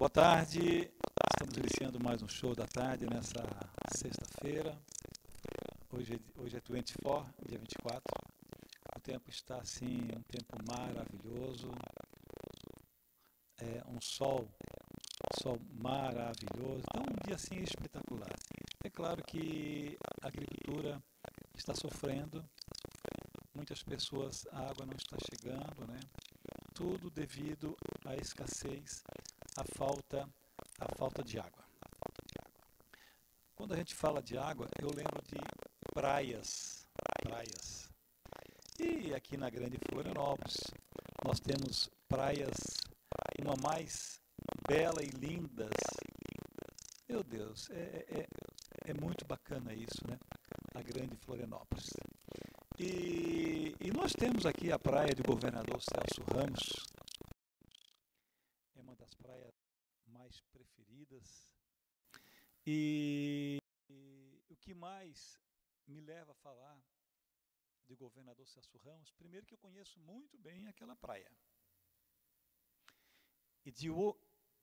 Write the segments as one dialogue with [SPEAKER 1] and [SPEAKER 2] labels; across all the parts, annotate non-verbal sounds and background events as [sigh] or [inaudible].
[SPEAKER 1] Boa tarde. Estamos iniciando mais um show da tarde nessa sexta-feira. Hoje, é, hoje é 24, dia 24. O tempo está assim, um tempo maravilhoso. É um sol, sol maravilhoso. Então, um dia assim espetacular. É claro que a agricultura está sofrendo. Muitas pessoas, a água não está chegando, né? Tudo devido à escassez a falta, a falta de água. Quando a gente fala de água, eu lembro de praias, praias. E aqui na Grande Florianópolis, nós temos praias, uma mais bela e lindas. Meu Deus, é, é, é, é muito bacana isso, né? A Grande Florianópolis. E, e, nós temos aqui a praia do governador Celso Ramos, conheço muito bem aquela praia. E, de,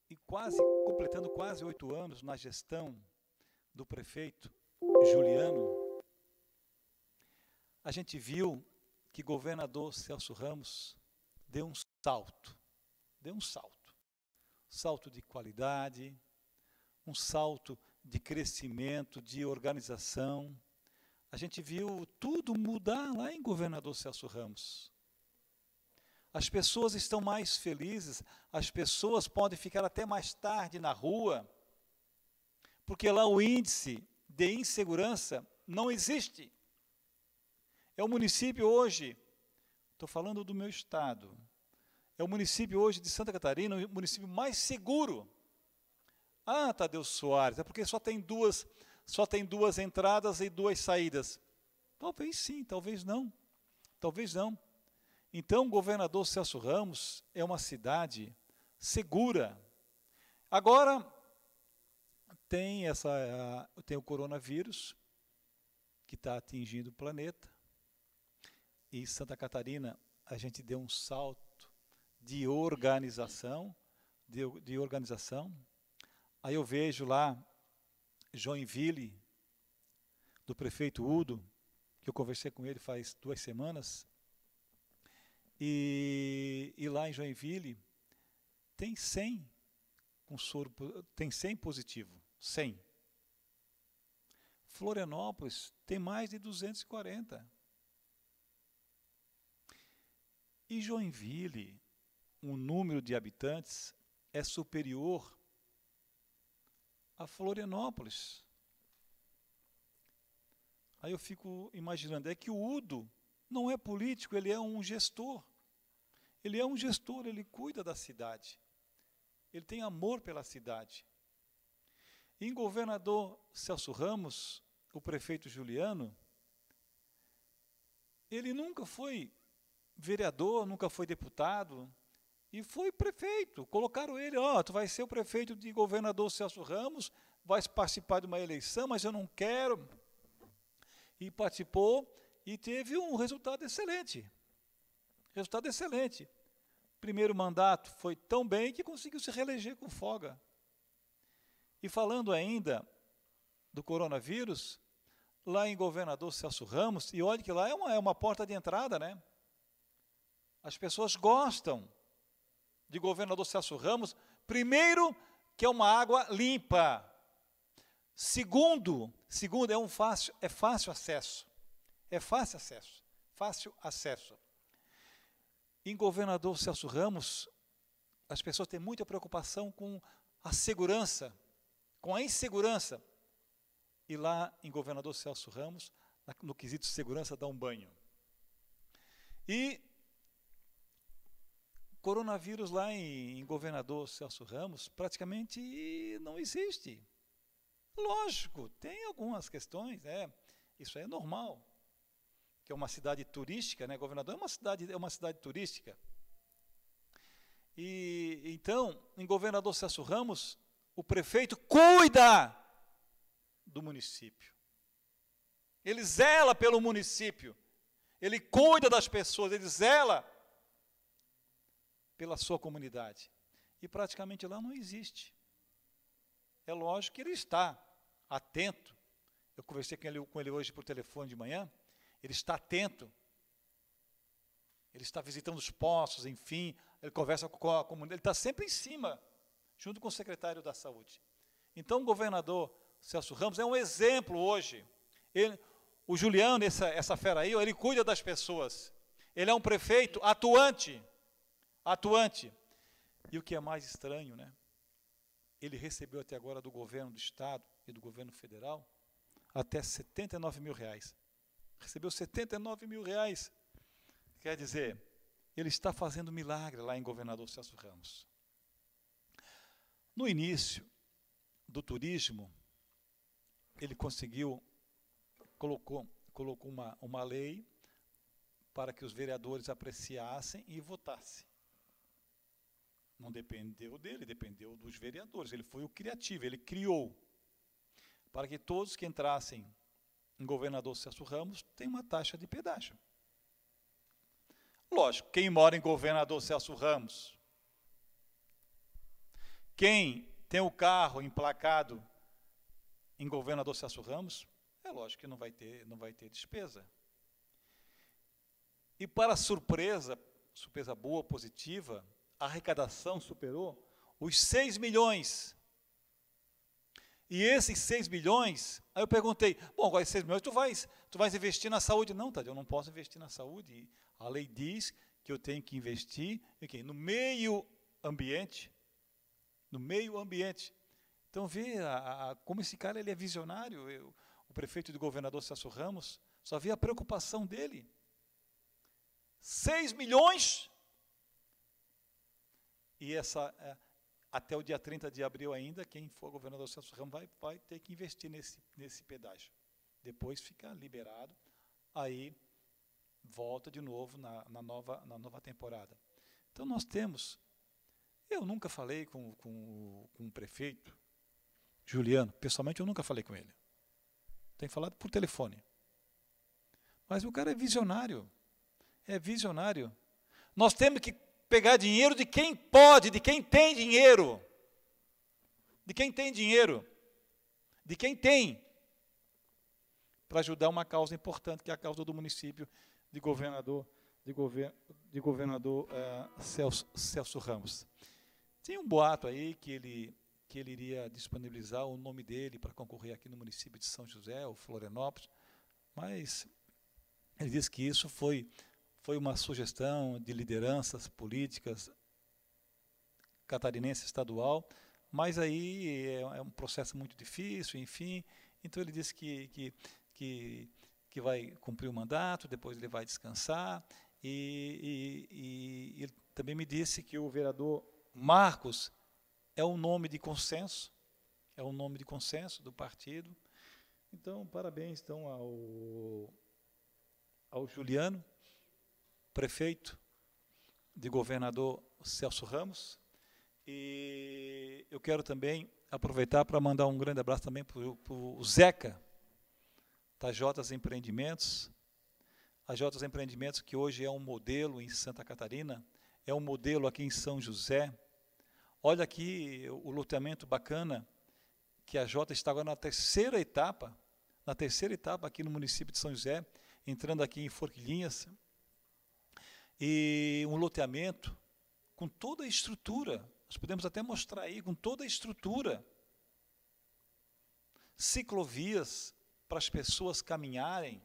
[SPEAKER 1] e quase, completando quase oito anos na gestão do prefeito Juliano, a gente viu que governador Celso Ramos deu um salto, deu um salto, salto de qualidade, um salto de crescimento, de organização. A gente viu tudo mudar lá em governador Celso Ramos. As pessoas estão mais felizes, as pessoas podem ficar até mais tarde na rua, porque lá o índice de insegurança não existe. É o município hoje, estou falando do meu estado, é o município hoje de Santa Catarina, o município mais seguro. Ah, Tadeu Soares, é porque só tem duas, só tem duas entradas e duas saídas. Talvez sim, talvez não. Talvez não. Então, governador Celso Ramos é uma cidade segura. Agora tem essa tem o coronavírus que está atingindo o planeta e Santa Catarina a gente deu um salto de organização de, de organização aí eu vejo lá Joinville do prefeito Udo que eu conversei com ele faz duas semanas e, e lá em Joinville tem 100 com soro, tem 100 positivo, 100. Florianópolis tem mais de 240. E Joinville, o número de habitantes é superior a Florianópolis. Aí eu fico imaginando, é que o Udo não é político, ele é um gestor. Ele é um gestor, ele cuida da cidade. Ele tem amor pela cidade. Em governador Celso Ramos, o prefeito Juliano, ele nunca foi vereador, nunca foi deputado e foi prefeito. Colocaram ele, ó, oh, tu vai ser o prefeito de governador Celso Ramos, vais participar de uma eleição, mas eu não quero. E participou e teve um resultado excelente. Resultado excelente. Primeiro mandato foi tão bem que conseguiu se reeleger com folga. E falando ainda do coronavírus, lá em governador Celso Ramos, e olha que lá é uma, é uma porta de entrada, né? As pessoas gostam de governador Celso Ramos, primeiro, que é uma água limpa. Segundo, segundo é um fácil, é fácil acesso. É fácil acesso, fácil acesso. Em governador Celso Ramos, as pessoas têm muita preocupação com a segurança, com a insegurança. E lá em governador Celso Ramos, no quesito segurança, dá um banho. E coronavírus lá em, em, governador Celso Ramos praticamente não existe. Lógico, tem algumas questões, é, isso é normal que é uma cidade turística, né? Governador é uma cidade, é uma cidade turística. E então, em Governador Celso Ramos, o prefeito
[SPEAKER 2] cuida
[SPEAKER 1] do município. Ele zela pelo município. Ele cuida das pessoas, ele zela pela sua comunidade. E praticamente lá não existe. É lógico que ele está atento. Eu conversei com ele, com ele hoje por telefone de manhã ele está atento, ele está visitando os postos, enfim, ele conversa com a comunidade, ele está sempre em cima, junto com o secretário da Saúde. Então, o governador Celso Ramos é um exemplo hoje. Ele, o Juliano, essa, essa fera aí, ele cuida das pessoas. Ele é um prefeito atuante. Atuante. E o que é mais estranho, né? Ele recebeu até agora do governo do Estado e do governo federal até 79 mil reais recebeu 79 mil reais. Quer dizer, ele está fazendo milagre lá em Governador Celso Ramos. No início do turismo, ele conseguiu, colocou, colocou uma, uma lei para que os vereadores apreciassem e votassem. Não dependeu dele, dependeu dos vereadores. Ele foi o criativo, ele criou para que todos que entrassem governador Celso Ramos tem uma taxa de pedágio. Lógico, quem mora em governador Celso Ramos, quem tem o carro emplacado em governador Celso Ramos, é lógico que não vai ter, não vai ter despesa. E para surpresa, surpresa boa, positiva, a arrecadação superou os 6 milhões e esses 6 bilhões, aí eu perguntei, bom, agora esses 6 milhões tu vais, tu vais investir na saúde. Não, Tadeu, eu não posso investir na saúde. A lei diz que eu tenho que investir okay, no meio ambiente. No meio ambiente. Então vê a, a, como esse cara ele é visionário. Eu, o prefeito do governador Celso Ramos, só vê a preocupação dele. 6 milhões. E essa é, até o dia 30 de abril ainda, quem for governador Celso Ramos vai, vai ter que investir nesse, nesse pedágio. Depois fica liberado, aí volta de novo na, na, nova, na nova temporada. Então nós temos. Eu nunca falei com, com, com o prefeito, Juliano, pessoalmente eu nunca falei com ele. tem falado por telefone. Mas o cara é visionário. É visionário. Nós temos que pegar dinheiro de quem pode, de quem tem dinheiro. De quem tem dinheiro. De quem tem. Para ajudar uma causa importante, que é a causa do município de governador, de govern de governador uh, Celso, Celso Ramos. Tem um boato aí que ele que ele iria disponibilizar o nome dele para concorrer aqui no município de São José, ou Florianópolis, mas ele diz que isso foi foi uma sugestão de lideranças políticas catarinense estadual, mas aí é, é um processo muito difícil, enfim. Então ele disse que, que, que, que vai cumprir o mandato, depois ele vai descansar. E, e, e ele também me disse que o vereador Marcos é um nome de consenso, é um nome de consenso do partido. Então, parabéns então ao, ao Juliano, prefeito de governador Celso Ramos. E eu quero também aproveitar para mandar um grande abraço também para o Zeca, da tá, Jotas Empreendimentos. A Jotas Empreendimentos, que hoje é um modelo em Santa Catarina, é um modelo aqui em São José. Olha aqui o loteamento bacana que a Jota está agora na terceira etapa, na terceira etapa aqui no município de São José, entrando aqui em Forquilhinhas, e um loteamento com toda a estrutura. Nós podemos até mostrar aí, com toda a estrutura. Ciclovias para as pessoas caminharem,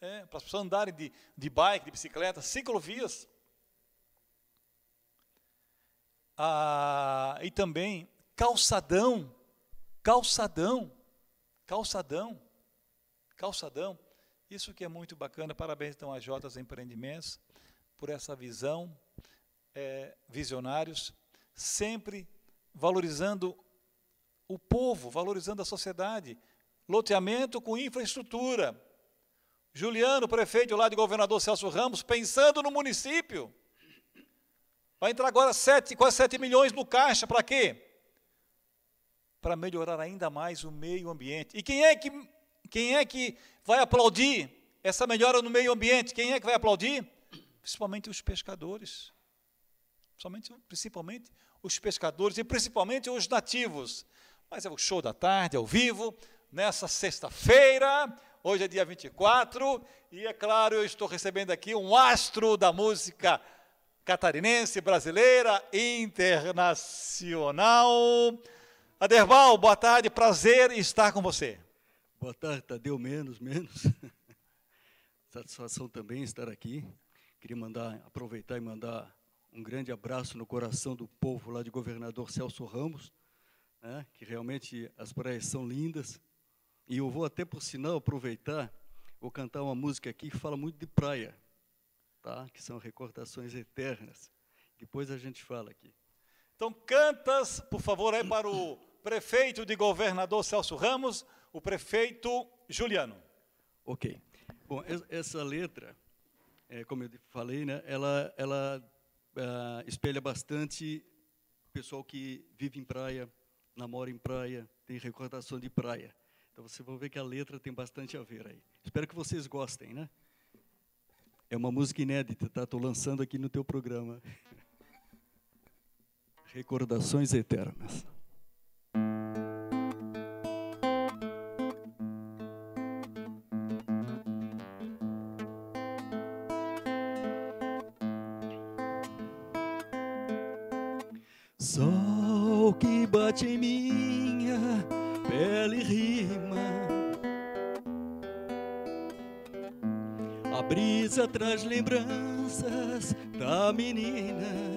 [SPEAKER 1] é, para as pessoas andarem de, de bike, de bicicleta, ciclovias. Ah, e também calçadão, calçadão, calçadão, calçadão. Isso que é muito bacana. Parabéns, então, a Jotas Empreendimentos por essa visão, é, visionários, sempre valorizando o povo, valorizando a sociedade. Loteamento com infraestrutura. Juliano, prefeito lá de governador Celso Ramos, pensando no município. Vai entrar agora 7, quase 7 milhões no caixa, para quê? Para melhorar ainda mais o meio ambiente. E quem é que quem é que vai aplaudir essa melhora no meio ambiente? Quem é que vai aplaudir? Principalmente os pescadores. Principalmente, principalmente os pescadores e principalmente os nativos. Mas é o show da tarde, ao vivo, nessa sexta-feira. Hoje é dia 24 e, é claro, eu estou recebendo aqui um astro da música catarinense, brasileira, internacional. Aderbal, boa tarde, prazer estar
[SPEAKER 2] com você. Boa tarde, Tadeu, menos, menos. [laughs] Satisfação também estar aqui. Queria mandar, aproveitar e mandar um grande abraço no coração do povo lá de governador Celso Ramos, né, que realmente as praias são lindas. E eu vou até, por sinal, aproveitar, vou cantar uma música aqui que fala muito de praia, tá? que são recordações eternas. Depois a gente fala aqui.
[SPEAKER 1] Então, cantas, por favor, aí para o prefeito de
[SPEAKER 2] governador Celso Ramos o prefeito Juliano. Ok. Bom, essa letra, é, como eu falei, né, ela, ela uh, espelha bastante o pessoal que vive em praia, namora em praia, tem recordação de praia. Então vocês vão ver que a letra tem bastante a ver aí. Espero que vocês gostem, né? É uma música inédita, tá? Estou lançando aqui no teu programa. [laughs] Recordações eternas. traz lembranças da menina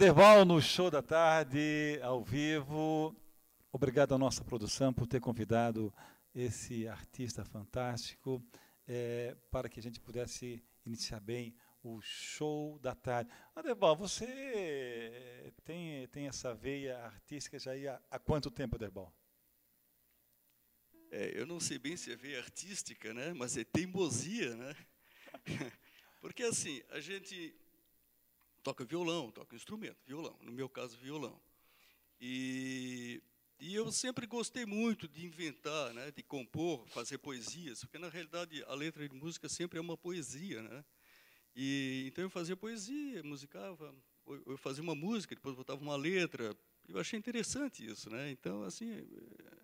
[SPEAKER 1] Aderval no Show da Tarde, ao vivo. Obrigado à nossa produção por ter convidado esse artista fantástico é, para que a gente pudesse iniciar bem o Show da Tarde. Aderval, você tem, tem essa veia artística já há, há quanto tempo, Aderval?
[SPEAKER 2] É, eu não sei bem se é veia artística, né? mas é teimosia. Né? [laughs] Porque, assim, a gente toca violão, toca instrumento, violão, no meu caso, violão. E, e eu sempre gostei muito de inventar, né, de compor, fazer poesias, porque na realidade a letra de música sempre é uma poesia, né? E então eu fazia poesia, musicava, eu fazia uma música, depois botava uma letra. Eu achei interessante isso, né? Então assim, eh,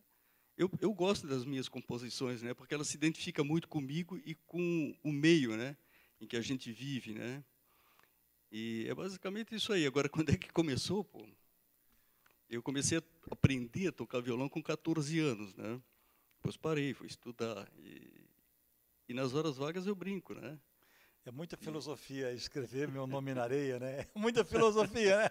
[SPEAKER 2] eu, eu gosto das minhas composições, né? Porque ela se identifica muito comigo e com o meio, né? Em que a gente vive, né? E é basicamente isso aí. Agora, [laughs] quando é que começou, pô? Eu comecei a aprender a tocar violão com 14 anos, né? Depois parei, fui estudar. E, e nas horas vagas eu brinco, né? É muita filosofia escrever meu nome na [laughs] areia, né? É muita filosofia, né?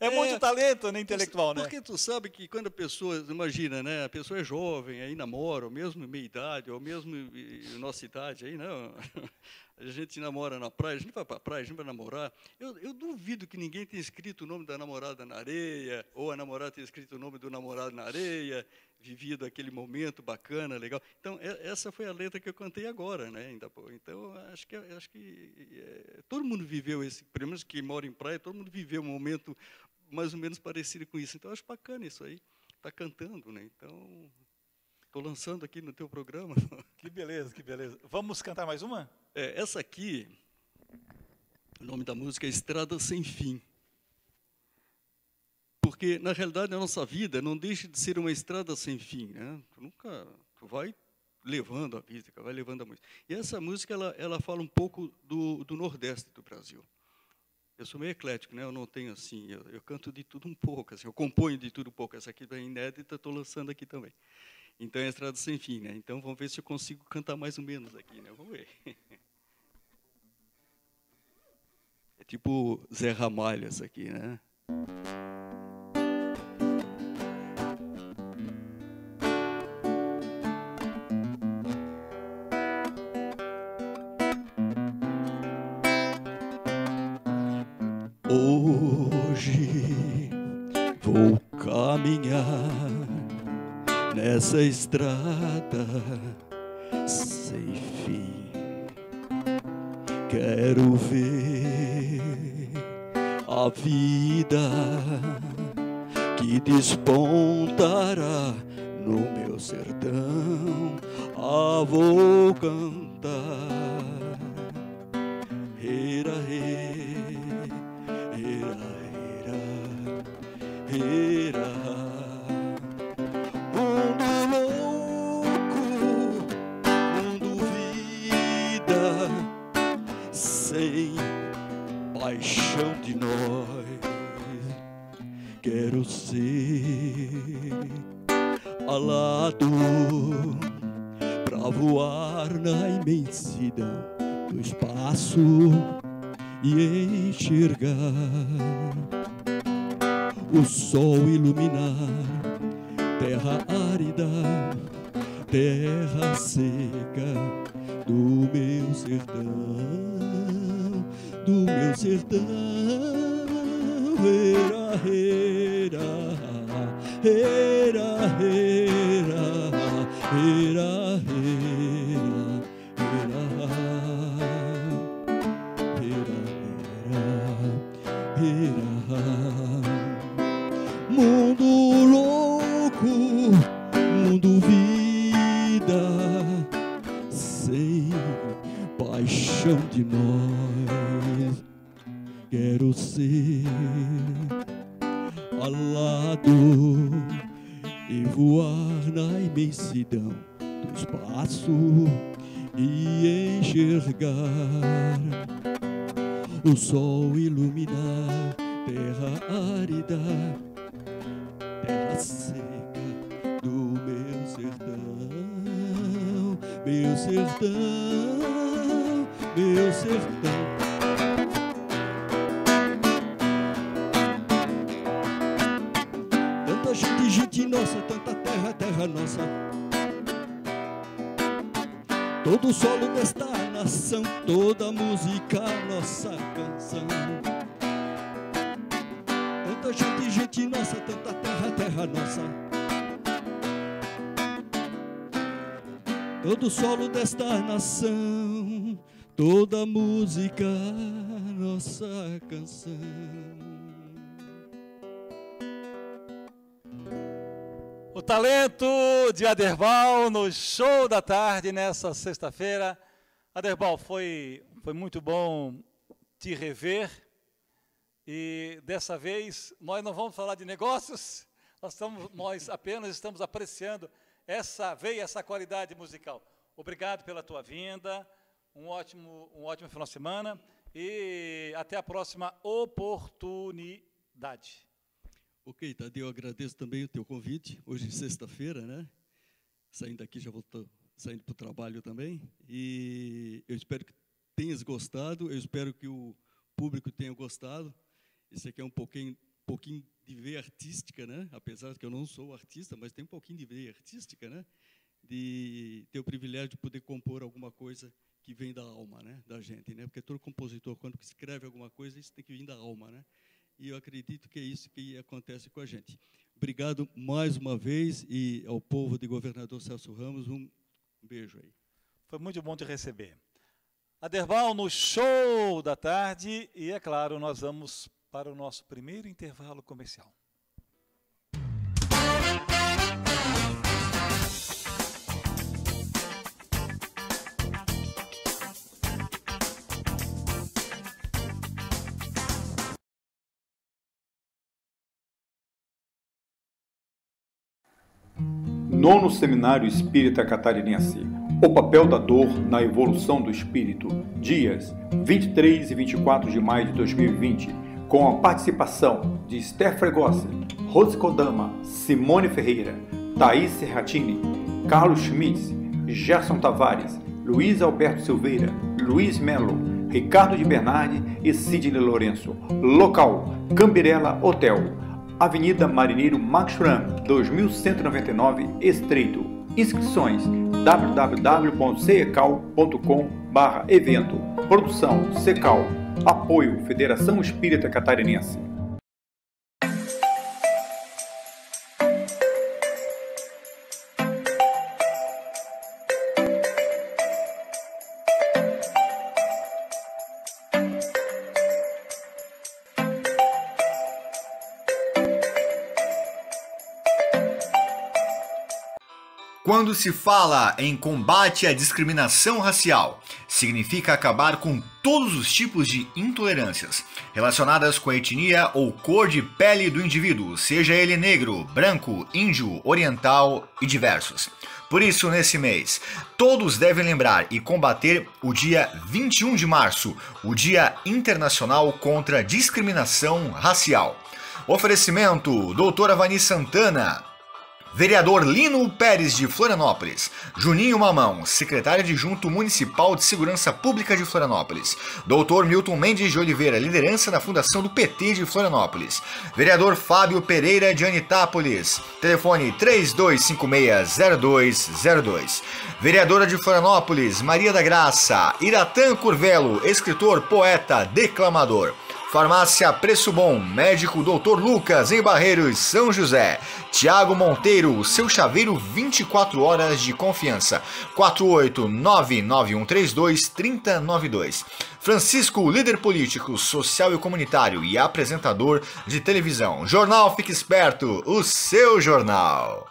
[SPEAKER 2] É, [laughs] é muito é, talento né, intelectual, porque né? Porque tu sabe que quando a pessoa, imagina, né? A pessoa é jovem, aí namora, ou mesmo meia idade, ou mesmo nossa idade, aí não a gente namora na praia, a gente vai para a praia, a gente vai namorar. Eu, eu, duvido que ninguém tenha escrito o nome da namorada na areia, ou a namorada tenha escrito o nome do namorado na areia, vivido aquele momento bacana, legal. Então, é, essa foi a letra que eu cantei agora, né, ainda Então, acho que, acho que é, todo mundo viveu esse, pelo menos que mora em praia, todo mundo viveu um momento mais ou menos parecido com isso. Então, acho bacana isso aí. Está cantando, né? Então, estou lançando aqui no teu programa. Que beleza, que beleza. Vamos cantar mais uma? É, essa aqui, o nome da música é Estrada Sem Fim. Porque, na realidade, a nossa vida não deixa de ser uma estrada sem fim. Né? Tu nunca tu vai levando a vida, vai levando a música. E essa música ela, ela fala um pouco do, do Nordeste do Brasil. Eu sou meio eclético, né? eu não tenho assim, eu, eu canto de tudo um pouco, assim, eu componho de tudo um pouco. Essa aqui é inédita, estou lançando aqui também. Então é a estrada sem fim, né? Então vamos ver se eu consigo cantar mais ou menos aqui, né? Vamos ver. [laughs] É tipo Zé Ramalho essa aqui, né? essa estrada sem fim. Quero
[SPEAKER 3] ver
[SPEAKER 2] a vida que despontará no meu sertão. Ah, vou cantar
[SPEAKER 1] O talento de Aderbal no show da tarde nessa sexta-feira. Aderbal, foi, foi muito bom te rever. E dessa vez nós não vamos falar de negócios, nós, estamos, nós apenas estamos apreciando essa veia, essa qualidade musical. Obrigado pela tua vinda, um ótimo, um ótimo final de semana e até a próxima
[SPEAKER 2] oportunidade. Ok, Tadeu, eu agradeço também o teu convite. Hoje é sexta-feira, né? Saindo daqui já vou saindo para o trabalho também. E eu espero que tenhas gostado, eu espero que o público tenha gostado. Esse aqui é um pouquinho, pouquinho de veia artística, né? Apesar de que eu não sou artista, mas tem um pouquinho de veia artística, né? De ter o privilégio de poder compor alguma coisa que vem da alma, né? Da gente, né? Porque todo compositor, quando escreve alguma coisa, isso tem que vir da alma, né? E eu acredito que é isso que acontece com a gente. Obrigado mais uma vez e ao povo de governador Celso Ramos, um beijo aí. Foi muito bom
[SPEAKER 1] te receber. Aderval no show da tarde e, é claro, nós vamos para o nosso primeiro intervalo comercial.
[SPEAKER 3] Nono Seminário Espírita Catarinense. O papel da dor na
[SPEAKER 4] evolução do espírito. Dias 23 e 24 de maio de 2020, com a participação de Esther Fregosi, Rose Kodama, Simone Ferreira, Thaís Serratini, Carlos Schmitz, Gerson Tavares, Luiz Alberto Silveira, Luiz Melo, Ricardo de Bernardi e Sidney Lourenço. Local: Cambirela Hotel. Avenida Marinheiro Max Schramm, 2199, Estreito. Inscrições www.cecal.com/evento. Produção Secal. Apoio Federação Espírita Catarinense.
[SPEAKER 5] Quando se fala em combate à discriminação racial, significa acabar com todos os tipos de intolerâncias relacionadas com a etnia ou cor de pele do indivíduo, seja ele negro, branco, índio, oriental e diversos. Por isso, nesse mês, todos devem lembrar e combater o dia 21 de março, o Dia Internacional contra a Discriminação Racial. Oferecimento: Doutora Vani Santana Vereador Lino Pérez de Florianópolis, Juninho Mamão, secretário adjunto municipal de Segurança Pública de Florianópolis, Doutor Milton Mendes de Oliveira, liderança da Fundação do PT de Florianópolis, vereador Fábio Pereira de Anitápolis, telefone 32560202, vereadora de Florianópolis, Maria da Graça, Iratã Curvelo, escritor, poeta, declamador. Farmácia Preço Bom, médico Dr. Lucas em Barreiros, São José. Tiago Monteiro, seu chaveiro 24 horas de confiança. 48991323092. Francisco, líder político, social e comunitário e apresentador de televisão. Jornal Fique Esperto, o seu jornal.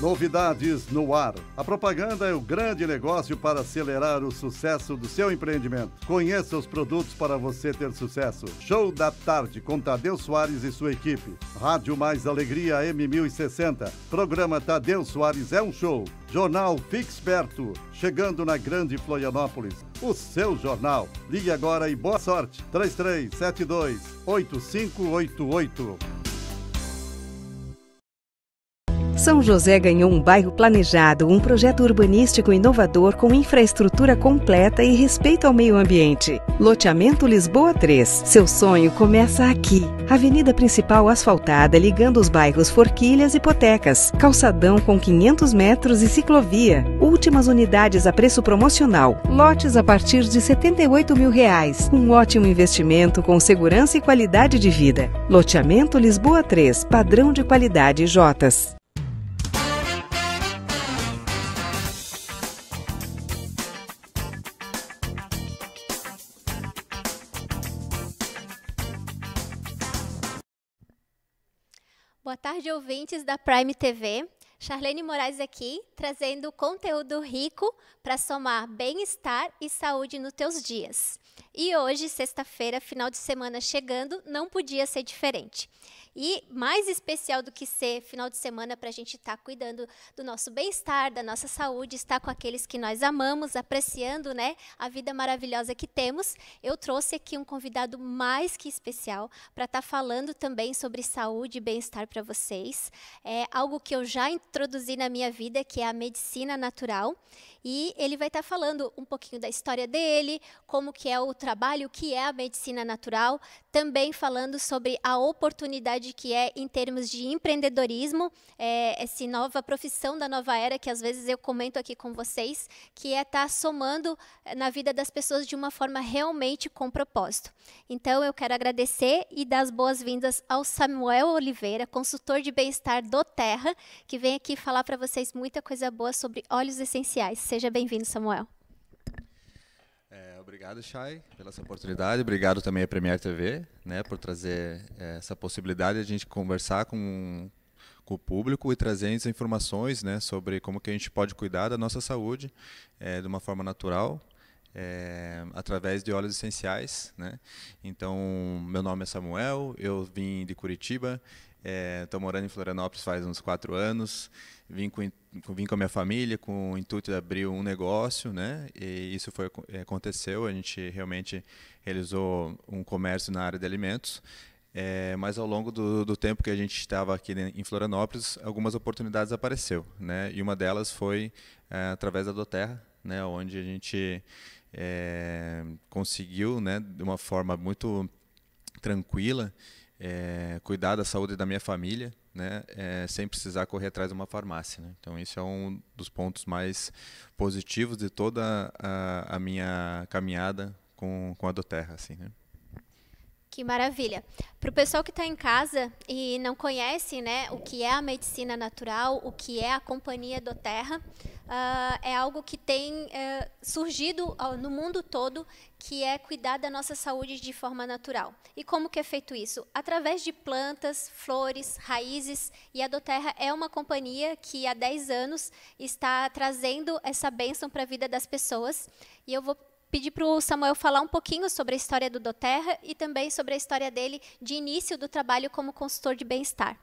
[SPEAKER 6] Novidades no ar. A propaganda é o grande negócio para acelerar o sucesso do seu empreendimento. Conheça os produtos para você ter sucesso. Show da tarde com Tadeu Soares e sua equipe. Rádio Mais Alegria M1060. Programa Tadeu Soares é um show. Jornal Fique Esperto, chegando na Grande Florianópolis. O seu jornal. Ligue agora e boa sorte. 3372 8588.
[SPEAKER 7] São José ganhou um bairro planejado, um projeto urbanístico inovador com infraestrutura completa e respeito ao meio ambiente. Loteamento Lisboa 3. Seu sonho começa aqui. Avenida principal asfaltada ligando os bairros Forquilhas e Potecas. Calçadão com 500 metros e ciclovia. Últimas unidades a preço promocional. Lotes a partir de 78 mil reais. Um ótimo investimento com segurança e qualidade de vida. Loteamento Lisboa 3. Padrão de qualidade Jotas.
[SPEAKER 8] tarde, ouvintes da Prime TV. Charlene Moraes aqui, trazendo conteúdo rico para somar bem-estar e saúde nos teus dias. E hoje, sexta-feira, final de semana chegando, não podia ser diferente. E mais especial do que ser final de semana para a gente estar tá cuidando do nosso bem-estar, da nossa saúde, estar com aqueles que nós amamos, apreciando, né, a vida maravilhosa que temos. Eu trouxe aqui um convidado mais que especial para estar tá falando também sobre saúde e bem-estar para vocês. É algo que eu já introduzi na minha vida, que é a medicina natural. E ele vai estar tá falando um pouquinho da história dele, como que é o trabalho, o que é a medicina natural, também falando sobre a oportunidade que é em termos de empreendedorismo, é, essa nova profissão da nova era que às vezes eu comento aqui com vocês, que é estar tá somando é, na vida das pessoas de uma forma realmente com propósito. Então eu quero agradecer e dar as boas-vindas ao Samuel Oliveira, consultor de bem-estar do Terra, que vem aqui falar para vocês muita coisa boa sobre óleos essenciais. Seja bem-vindo, Samuel.
[SPEAKER 9] É, obrigado, Chay, pela essa oportunidade. Obrigado também à Premier TV né, por trazer é, essa possibilidade de a gente conversar com, com o público e trazer as informações né, sobre como que a gente pode cuidar da nossa saúde é, de uma forma natural, é, através de óleos essenciais. Né? Então, meu nome é Samuel, eu vim de Curitiba, estou é, morando em Florianópolis faz uns quatro anos vim com, vim com a minha família com o intuito de abrir um negócio, né? E isso foi é, aconteceu. A gente realmente realizou um comércio na área de alimentos. É, mas ao longo do, do, tempo que a gente estava aqui em Florianópolis, algumas oportunidades apareceu, né? E uma delas foi é, através da Doterra, né? Onde a gente é, conseguiu, né? De uma forma muito tranquila, é, cuidar da saúde da minha família, né, é, sem precisar correr atrás de uma farmácia. Né? Então, isso é um dos pontos mais positivos de toda a, a minha caminhada com, com a Doterra. Assim, né?
[SPEAKER 8] Que maravilha. Para o pessoal que está em casa e não conhece né, o que é a medicina natural, o que é a Companhia do Terra, uh, é algo que tem uh, surgido no mundo todo, que é cuidar da nossa saúde de forma natural. E como que é feito isso? Através de plantas, flores, raízes, e a Doterra é uma companhia que há 10 anos está trazendo essa bênção para a vida das pessoas. E eu vou pedir para o Samuel falar um pouquinho sobre a história do Doterra e também sobre a história dele de início do trabalho como consultor de bem-estar.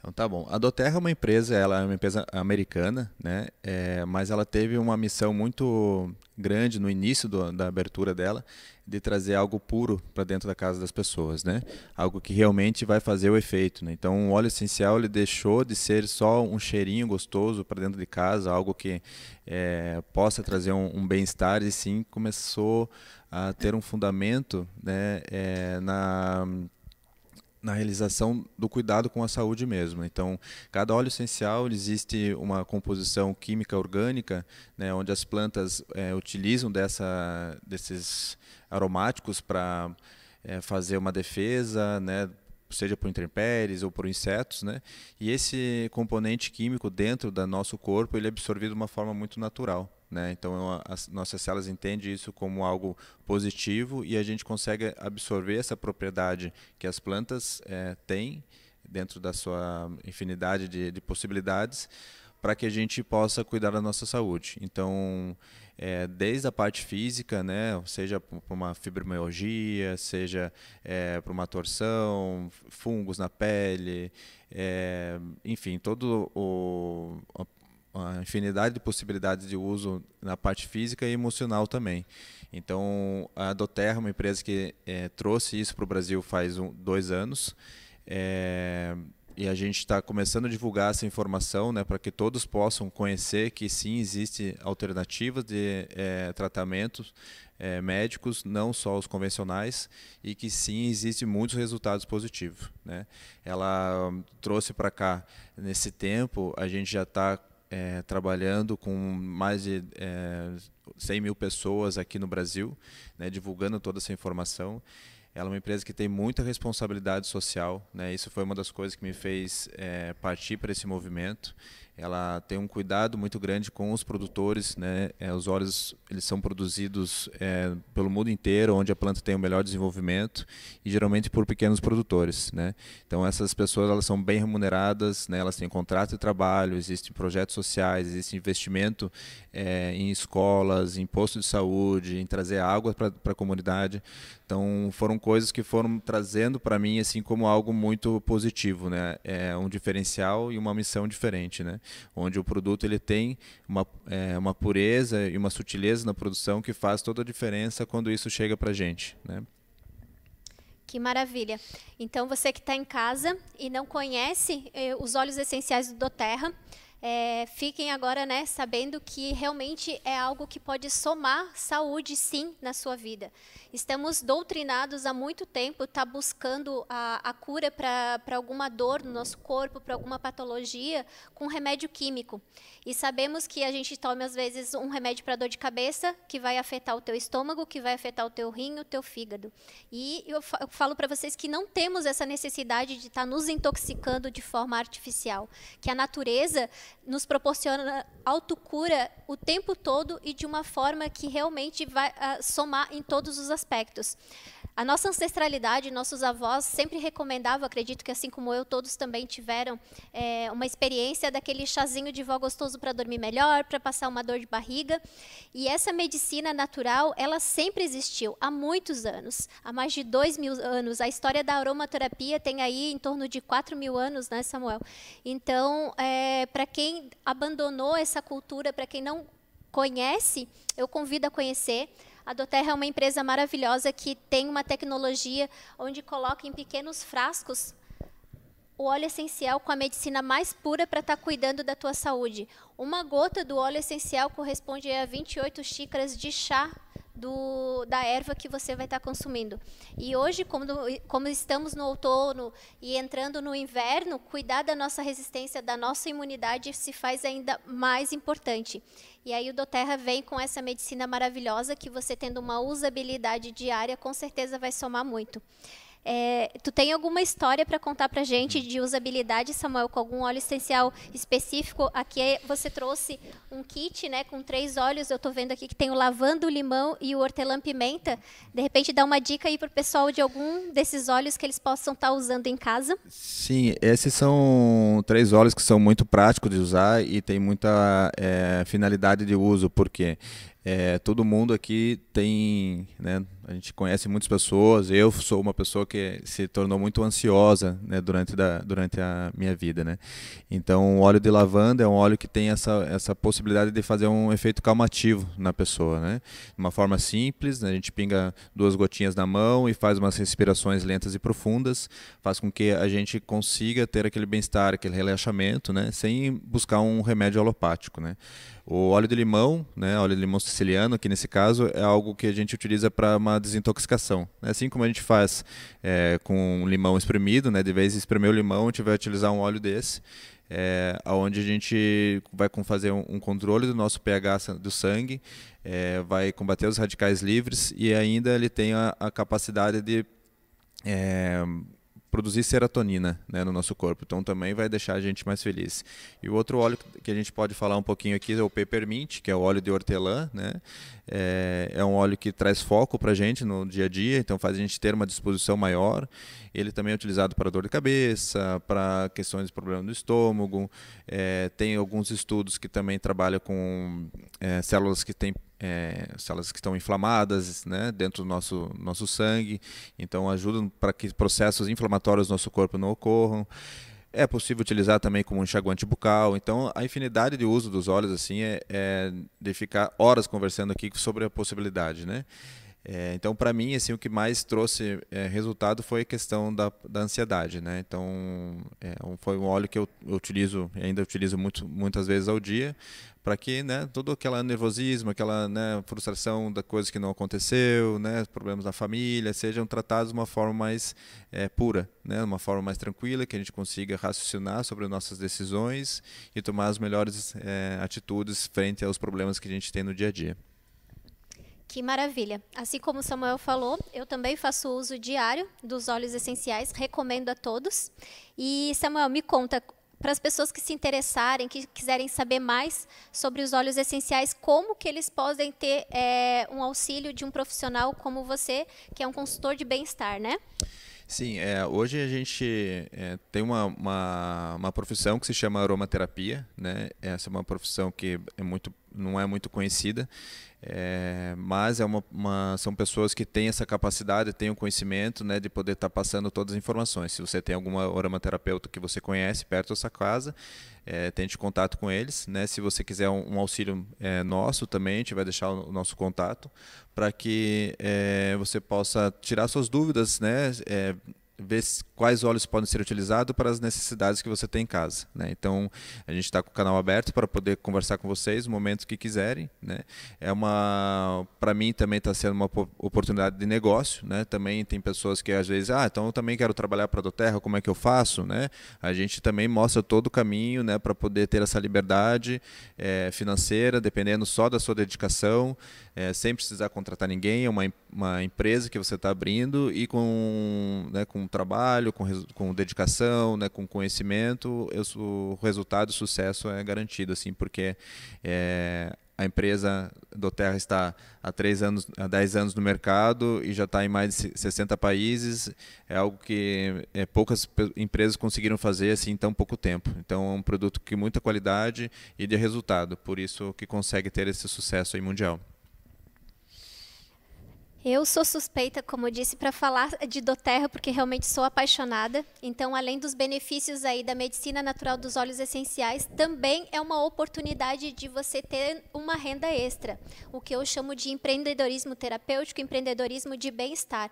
[SPEAKER 9] Então tá bom. A Doterra é uma empresa, ela é uma empresa americana, né? É, mas ela teve uma missão muito grande no início do, da abertura dela de trazer algo puro para dentro da casa das pessoas, né? Algo que realmente vai fazer o efeito, né? Então, o óleo essencial ele deixou de ser só um cheirinho gostoso para dentro de casa, algo que é, possa trazer um, um bem-estar e sim começou a ter um fundamento, né? É, na na realização do cuidado com a saúde mesmo. Então, cada óleo essencial existe uma composição química orgânica, né, onde as plantas é, utilizam dessa, desses aromáticos para é, fazer uma defesa, né, seja por intempéries ou por insetos, né? E esse componente químico dentro do nosso corpo ele é absorvido de uma forma muito natural. Né? Então, é as nossas células entendem isso como algo positivo e a gente consegue absorver essa propriedade que as plantas é, têm dentro da sua infinidade de, de possibilidades para que a gente possa cuidar da nossa saúde. Então, é, desde a parte física, né, seja para uma fibromialgia, seja é, para uma torção, fungos na pele, é, enfim, todo o, uma infinidade de possibilidades de uso na parte física e emocional também. Então, a Doterra, uma empresa que é, trouxe isso para o Brasil faz um, dois anos, é, e a gente está começando a divulgar essa informação né, para que todos possam conhecer que sim, existe alternativas de é, tratamentos é, médicos, não só os convencionais, e que sim, existe muitos resultados positivos. Né? Ela trouxe para cá, nesse tempo, a gente já está é, trabalhando com mais de é, 100 mil pessoas aqui no Brasil, né, divulgando toda essa informação. Ela é uma empresa que tem muita responsabilidade social. Né? Isso foi uma das coisas que me fez é, partir para esse movimento ela tem um cuidado muito grande com os produtores, né? É, os óleos eles são produzidos é, pelo mundo inteiro, onde a planta tem o melhor desenvolvimento e geralmente por pequenos produtores, né? Então essas pessoas elas são bem remuneradas, né? Elas têm contrato de trabalho, existem projetos sociais, existe investimento é, em escolas, em posto de saúde, em trazer água para a comunidade. Então foram coisas que foram trazendo para mim assim como algo muito positivo, né? É um diferencial e uma missão diferente, né? onde o produto ele tem uma, é, uma pureza e uma sutileza na produção que faz toda a diferença quando isso chega para a gente. Né?
[SPEAKER 8] Que maravilha. Então, você que está em casa e não conhece eh, os óleos essenciais do Doterra, é, fiquem agora né, sabendo que realmente é algo que pode somar saúde, sim, na sua vida. Estamos doutrinados há muito tempo, tá buscando a, a cura para alguma dor no nosso corpo, para alguma patologia, com remédio químico. E sabemos que a gente toma, às vezes, um remédio para dor de cabeça, que vai afetar o teu estômago, que vai afetar o teu rim, o teu fígado. E eu falo para vocês que não temos essa necessidade de estar tá nos intoxicando de forma artificial, que a natureza nos proporciona autocura o tempo todo e de uma forma que realmente vai uh, somar em todos os aspectos. A nossa ancestralidade, nossos avós sempre recomendavam, acredito que assim como eu, todos também tiveram é, uma experiência daquele chazinho de vó gostoso para dormir melhor, para passar uma dor de barriga. E essa medicina natural, ela sempre existiu há muitos anos, há mais de dois mil anos. A história da aromaterapia tem aí em torno de quatro mil anos, né, Samuel? Então, é, para quem abandonou essa cultura, para quem não conhece, eu convido a conhecer. A Doterra é uma empresa maravilhosa que tem uma tecnologia onde coloca em pequenos frascos o óleo essencial com a medicina mais pura para estar tá cuidando da tua saúde. Uma gota do óleo essencial corresponde a 28 xícaras de chá do, da erva que você vai estar consumindo. E hoje, como, como estamos no outono e entrando no inverno, cuidar da nossa resistência, da nossa imunidade se faz ainda mais importante. E aí o Doterra vem com essa medicina maravilhosa que você tendo uma usabilidade diária, com certeza vai somar muito. É, tu tem alguma história para contar para gente de usabilidade, Samuel, com algum óleo essencial específico? Aqui é, você trouxe um kit, né, com três óleos. Eu estou vendo aqui que tem o lavanda, o limão e o hortelã-pimenta. De repente, dá uma dica aí para o pessoal de algum desses óleos que eles possam estar tá usando em casa.
[SPEAKER 9] Sim, esses são três óleos que são muito práticos de usar e tem muita é, finalidade de uso, porque é, todo mundo aqui tem, né? A gente conhece muitas pessoas. Eu sou uma pessoa que se tornou muito ansiosa né, durante, da, durante a minha vida. Né? Então, o óleo de lavanda é um óleo que tem essa, essa possibilidade de fazer um efeito calmativo na pessoa. Né? De uma forma simples, né? a gente pinga duas gotinhas na mão e faz umas respirações lentas e profundas. Faz com que a gente consiga ter aquele bem-estar, aquele relaxamento, né? sem buscar um remédio alopático. Né? O óleo de limão, né? óleo de limão siciliano, que nesse caso é algo que a gente utiliza para uma desintoxicação. Né? Assim como a gente faz é, com um limão espremido, né? de vez em espremer o limão, a gente vai utilizar um óleo desse, é, onde a gente vai fazer um, um, controle do nosso pH do sangue, é, vai combater os radicais livres e ainda ele tem a, a capacidade de é, produzir serotonina né, no nosso corpo. Então também vai deixar a gente mais feliz. E o outro óleo que a gente pode falar um pouquinho aqui é o peppermint, que é o óleo de hortelã. Né? É, é um óleo que traz foco para a gente no dia a dia, então faz a gente ter uma disposição maior. Ele também é utilizado para dor de cabeça, para questões de problema do estômago. É, tem alguns estudos que também trabalham com é, células que têm é, células que estão inflamadas né, dentro do nosso, nosso sangue, então ajudam para que processos inflamatórios do nosso corpo não ocorram. É possível utilizar também como enxaguante bucal. Então, a infinidade de uso dos óleos assim é, é de ficar horas conversando aqui sobre a possibilidade, né? É, então, para mim, assim, o que mais trouxe é, resultado foi a questão da, da ansiedade, né? Então, é, foi um óleo que eu, eu utilizo, ainda utilizo muito, muitas vezes ao dia, para que né, todo aquele nervosismo, aquela né, frustração da coisa que não aconteceu, né, problemas na família, sejam tratados de uma forma mais é, pura, né, uma forma mais tranquila, que a gente consiga raciocinar sobre nossas decisões e tomar as melhores é, atitudes frente aos problemas que a gente tem no dia a dia.
[SPEAKER 8] Que maravilha! Assim como o Samuel falou, eu também faço uso diário dos óleos essenciais, recomendo a todos. E Samuel, me conta para as pessoas que se interessarem, que quiserem saber mais sobre os óleos essenciais, como que eles podem ter é, um auxílio de um profissional como você, que é um consultor de bem-estar, né?
[SPEAKER 9] Sim, é, hoje a gente é, tem uma, uma, uma, profissão que se chama aromaterapia, né? Essa é uma profissão que é muito não é muito conhecida, é, mas é uma, uma, são pessoas que têm essa capacidade, têm o conhecimento né, de poder estar tá passando todas as informações. Se você tem alguma oramaterapeuta que você conhece perto dessa casa, é, tente contato com eles. Né? Se você quiser um, um auxílio é, nosso também, a gente vai deixar o, o nosso contato para que é, você possa tirar suas dúvidas, né? É, ver quais óleos podem ser utilizados para as necessidades que você tem em casa. Né? Então, a gente está com o canal aberto para poder conversar com vocês no momento que quiserem. Né? É uma, para mim também está sendo uma oportunidade de negócio. Né? Também tem pessoas que às vezes, ah, então eu também quero trabalhar para a Doterra, como é que eu faço? Né? A gente também mostra todo o caminho né, para poder ter essa liberdade é, financeira, dependendo só da sua dedicação, é, sem precisar contratar ninguém, é uma, uma empresa que você está abrindo e com, né, com trabalho, trabalho, com, com dedicação, né, com conhecimento, eu, o resultado, o sucesso é garantido, assim, porque é, a empresa do Terra está há três anos, há 10 anos no mercado e já está em mais de 60 países. É algo que é, poucas empresas conseguiram fazer assim em tão pouco tempo. Então é um produto que muita qualidade e de resultado. Por isso que consegue ter esse sucesso aí mundial.
[SPEAKER 8] Eu sou suspeita, como eu disse, para falar de doTERRA, porque realmente sou apaixonada. Então, além dos benefícios aí da medicina natural dos óleos essenciais, também é uma oportunidade de você ter uma renda extra, o que eu chamo de empreendedorismo terapêutico, empreendedorismo de bem-estar.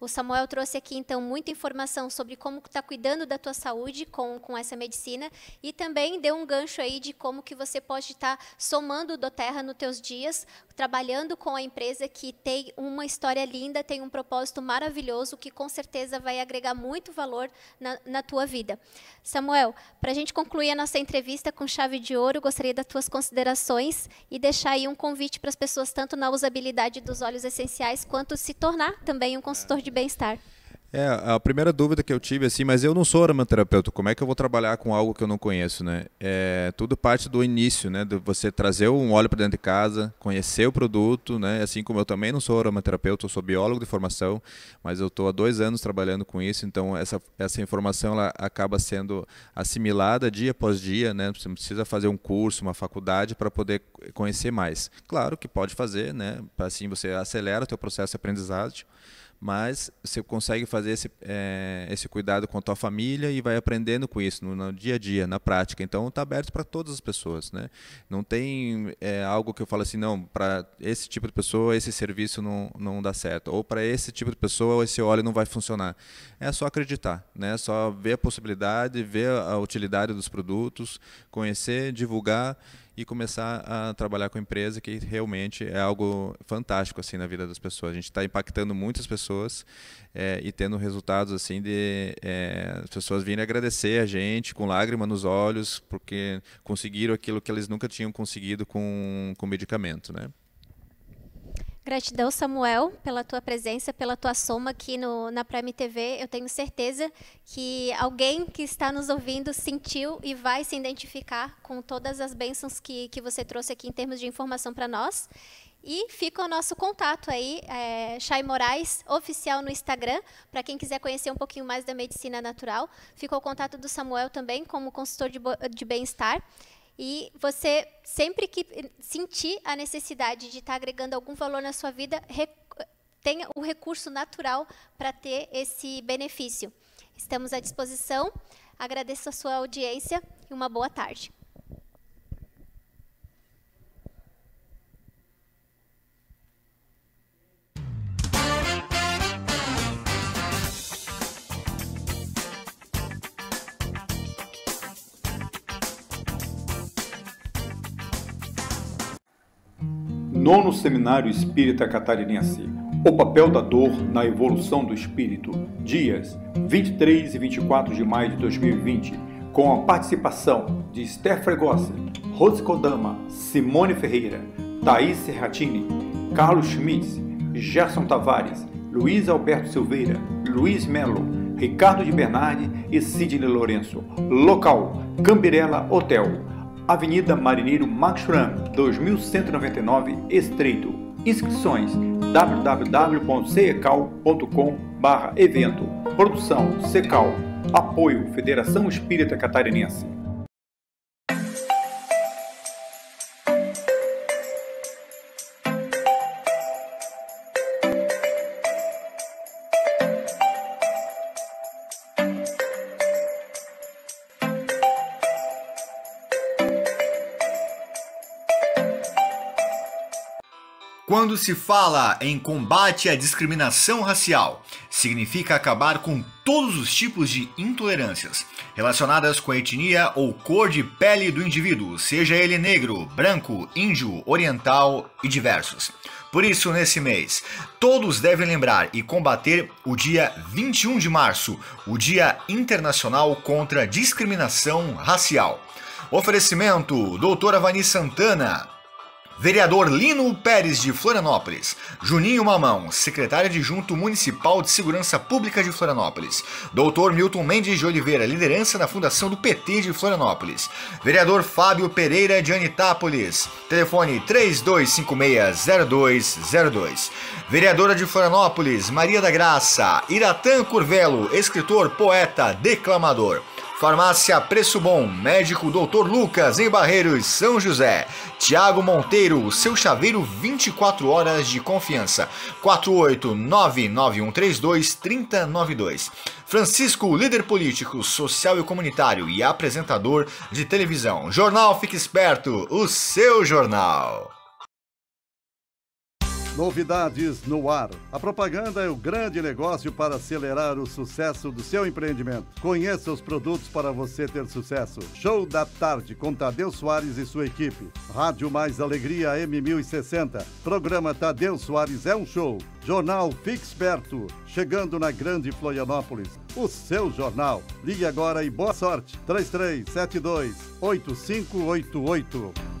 [SPEAKER 8] O Samuel trouxe aqui, então, muita informação sobre como está cuidando da tua saúde com, com essa medicina e também deu um gancho aí de como que você pode estar tá somando o Doterra nos teus dias, trabalhando com a empresa que tem uma história linda, tem um propósito maravilhoso que com certeza vai agregar muito valor na, na tua vida. Samuel, para a gente concluir a nossa entrevista com chave de ouro, gostaria das tuas considerações e deixar aí um convite para as pessoas, tanto na usabilidade dos óleos essenciais, quanto se tornar também um consultor é. de de bem-estar.
[SPEAKER 9] É, a primeira dúvida que eu tive, assim, mas eu não sou aromaterapeuta, como é que eu vou trabalhar com algo que eu não conheço, né? É tudo parte do início, né? De você trazer um óleo para dentro de casa, conhecer o produto, né? Assim como eu também não sou aromaterapeuta, eu sou biólogo de formação, mas eu estou há dois anos trabalhando com isso, então essa, essa informação ela acaba sendo assimilada dia após dia, né? Você não precisa fazer um curso, uma faculdade para poder conhecer mais. Claro que pode fazer, né? Assim você acelera o seu processo de aprendizagem, mas você consegue fazer esse, é, esse cuidado com a tua família e vai aprendendo com isso no, no dia a dia, na prática. Então está aberto para todas as pessoas, né? Não tem é, algo que eu falo assim, não, para esse tipo de pessoa esse serviço não, não dá certo, ou para esse tipo de pessoa esse óleo não vai funcionar. É só acreditar, né? Só ver a possibilidade, ver a utilidade dos produtos, conhecer, divulgar e começar a trabalhar com empresa, que realmente é algo fantástico assim na vida das pessoas. A gente está impactando muitas pessoas é, e tendo resultados assim de é, as pessoas virem agradecer a gente com lágrima nos olhos, porque conseguiram aquilo que eles nunca tinham conseguido com, com medicamento, né?
[SPEAKER 8] Gratidão, Samuel, pela tua presença, pela tua soma aqui no, na Prime TV. Eu tenho certeza que alguém que está nos ouvindo sentiu e vai se identificar com todas as bênçãos que, que você trouxe aqui em termos de informação para nós. E fica o nosso contato aí, é, Chay Moraes, oficial no Instagram, para quem quiser conhecer um pouquinho mais da medicina natural. Fica o contato do Samuel também, como consultor de, de bem-estar. E você, sempre que sentir a necessidade de estar agregando algum valor na sua vida, tenha o recurso natural para ter esse benefício. Estamos à disposição. Agradeço a sua audiência e uma boa tarde.
[SPEAKER 4] Nono Seminário Espírita Catarinense. O papel da dor na evolução do espírito. Dias 23 e 24 de maio de 2020, com a participação de Esther Fregosi, Rose Kodama, Simone Ferreira, Thaís Serratini, Carlos Schmitz, Gerson Tavares, Luiz Alberto Silveira, Luiz Melo, Ricardo de Bernardi e Sidney Lourenço. Local: Cambirela Hotel. Avenida Marinheiro Max Schramm, 2199 Estreito. Inscrições www.cecal.com/evento. Produção Secal. Apoio Federação Espírita Catarinense.
[SPEAKER 5] Quando se fala em combate à discriminação racial, significa acabar com todos os tipos de intolerâncias relacionadas com a etnia ou cor de pele do indivíduo, seja ele negro, branco, índio, oriental e diversos. Por isso, nesse mês, todos devem lembrar e combater o dia 21 de março, o Dia Internacional contra a Discriminação Racial. Oferecimento: Doutora Vani Santana, Vereador Lino Pérez de Florianópolis, Juninho Mamão, secretário adjunto municipal de Segurança Pública de Florianópolis, Dr. Milton Mendes de Oliveira, liderança na fundação do PT de Florianópolis, vereador Fábio Pereira de Anitápolis, telefone 32560202, vereadora de Florianópolis, Maria da Graça, Iratã Curvelo, escritor, poeta, declamador. Farmácia Preço Bom, Médico Dr. Lucas em Barreiros, São José. Tiago Monteiro, seu chaveiro 24 horas de confiança. 48991323092. Francisco, líder político, social e comunitário e apresentador de televisão. Jornal Fique Esperto, o seu jornal.
[SPEAKER 6] Novidades no ar. A propaganda é o grande negócio para acelerar o sucesso do seu empreendimento. Conheça os produtos para você ter sucesso. Show da tarde com Tadeu Soares e sua equipe. Rádio Mais Alegria M1060. Programa Tadeu Soares é um show. Jornal Fique Esperto, chegando na Grande Florianópolis. O seu jornal. Ligue agora e boa sorte. 3372 8588.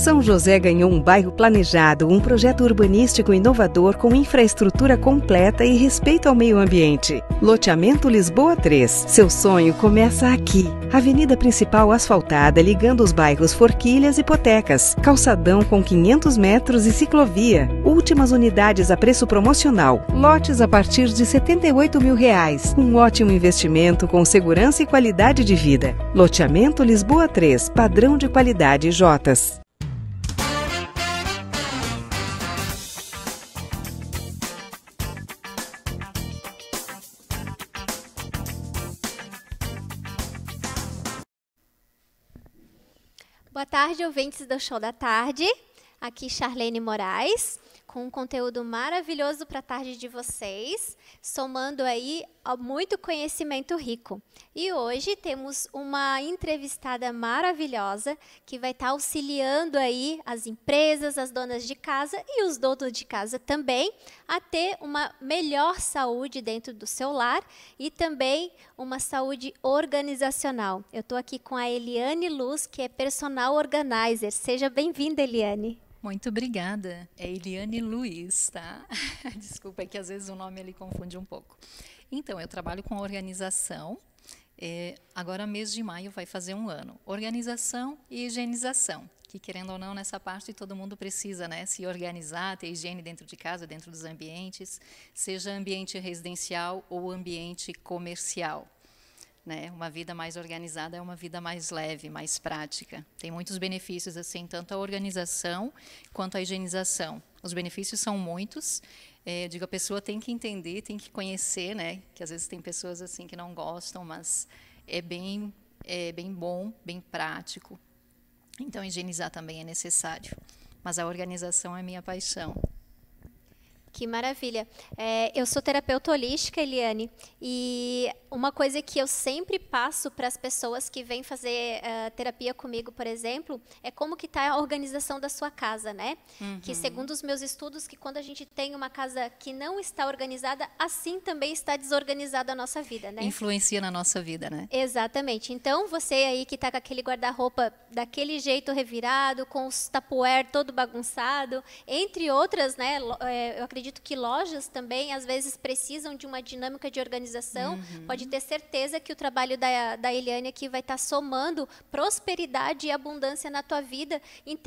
[SPEAKER 7] São José ganhou um bairro planejado, um projeto urbanístico inovador com infraestrutura completa e respeito ao meio ambiente. Loteamento Lisboa 3. Seu sonho começa aqui. Avenida principal asfaltada ligando os bairros Forquilhas e Potecas. Calçadão com 500 metros e ciclovia. Últimas unidades a preço promocional. Lotes a partir de 78 mil reais. Um ótimo investimento com segurança e qualidade de vida. Loteamento Lisboa 3. Padrão de qualidade Jotas.
[SPEAKER 8] tarde, ouvintes do Show da Tarde. Aqui Charlene Moraes com um conteúdo maravilhoso para a tarde de vocês, somando aí muito conhecimento rico. E hoje temos uma entrevistada maravilhosa que vai estar tá auxiliando aí as empresas, as donas de casa e os donos de casa também a ter uma melhor saúde dentro do seu lar e também uma saúde organizacional. Eu estou aqui com a Eliane Luz, que é personal organizer. Seja bem-vinda, Eliane. Muito obrigada. É Eliane Luiz, tá?
[SPEAKER 10] [laughs] Desculpa, é que às vezes o nome ele confunde um pouco. Então, eu trabalho com organização. É, agora, mês de maio, vai fazer um ano. Organização e higienização, que querendo ou não, nessa parte todo mundo precisa né, se organizar, ter higiene dentro de casa, dentro dos ambientes, seja ambiente residencial ou ambiente comercial. Né? Uma vida mais organizada é uma vida mais leve, mais prática. Tem muitos benefícios assim, tanto a organização quanto a higienização. Os benefícios são muitos. É, eu digo, a pessoa tem que entender, tem que conhecer, né? Que às vezes tem pessoas assim que não gostam, mas é bem, é bem bom, bem prático. Então, higienizar
[SPEAKER 8] também é necessário. Mas a organização é minha paixão. Que maravilha. É, eu sou terapeuta holística, Eliane, e uma coisa que eu sempre passo para as pessoas que vêm fazer uh, terapia comigo, por exemplo, é como que está a organização da sua casa, né? Uhum. Que segundo os meus estudos, que quando a gente tem uma casa que não está organizada, assim também está desorganizada a nossa vida, né? Influencia na nossa vida, né? Exatamente. Então, você aí que está com aquele guarda-roupa daquele jeito revirado, com os tapuér todo bagunçado, entre outras, né? É, eu acredito acredito que lojas também, às vezes, precisam de uma dinâmica de organização. Uhum. Pode ter certeza que o trabalho da, da Eliane aqui vai estar tá somando prosperidade e abundância na tua vida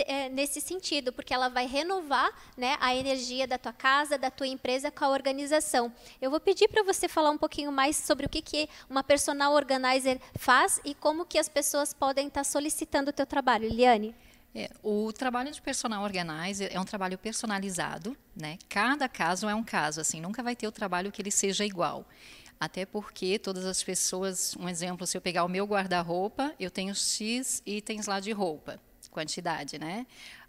[SPEAKER 8] é, nesse sentido, porque ela vai renovar né, a energia da tua casa, da tua empresa com a organização. Eu vou pedir para você falar um pouquinho mais sobre o que, que uma personal organizer faz e como que as pessoas podem estar tá solicitando o teu trabalho. Eliane? É, o
[SPEAKER 10] trabalho de personal organizer é um trabalho personalizado,
[SPEAKER 8] né? Cada caso
[SPEAKER 10] é um caso, assim, nunca vai ter o trabalho que ele seja igual. Até porque todas as pessoas, um exemplo, se eu pegar o meu guarda-roupa, eu tenho X itens lá de roupa, quantidade, né?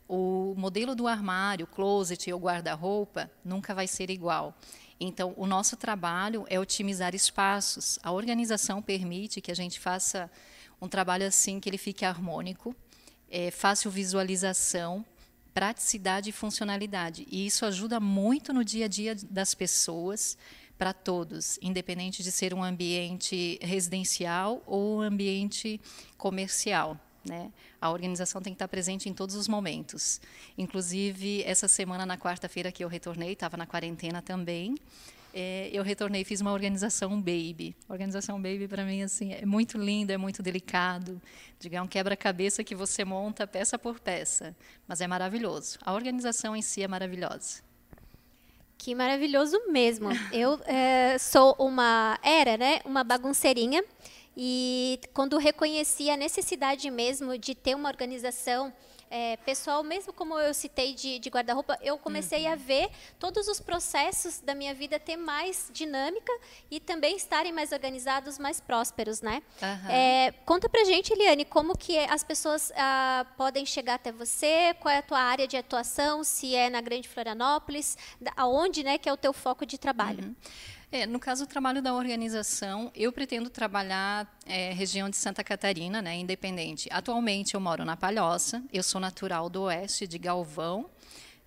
[SPEAKER 10] O modelo do armário, closet ou guarda-roupa nunca vai ser igual. Então, o nosso trabalho é otimizar espaços. A organização permite que a gente faça um trabalho assim que ele fique harmônico, é, fácil visualização, praticidade e funcionalidade. E isso ajuda muito no dia a dia das pessoas, para todos, independente de ser um ambiente residencial ou um ambiente comercial. Né? A organização tem que estar presente em todos os momentos. Inclusive, essa semana, na quarta-feira que eu retornei, estava na quarentena também, é, eu retornei e fiz uma organização baby. Organização baby para mim assim é muito lindo, é muito delicado, diga é um quebra-cabeça que você monta peça por peça, mas é maravilhoso. A organização em si é maravilhosa. Que
[SPEAKER 8] maravilhoso mesmo. [laughs] Eu é, sou uma era, né, uma bagunceirinha e quando reconheci a necessidade mesmo de ter uma organização é, pessoal, mesmo como eu citei de, de guarda-roupa, eu comecei uhum. a ver todos os processos da minha vida ter mais dinâmica e também estarem mais organizados, mais prósperos, né? Uhum. É, conta pra gente, Eliane, como que é, as pessoas ah, podem chegar até você, qual é a tua área de atuação, se é na Grande Florianópolis, aonde, né, que é o teu foco de trabalho. Uhum. É, no caso do trabalho da organização, eu pretendo
[SPEAKER 10] trabalhar é, região de Santa Catarina, né, independente. Atualmente eu moro na Palhoça, eu sou natural do oeste de Galvão,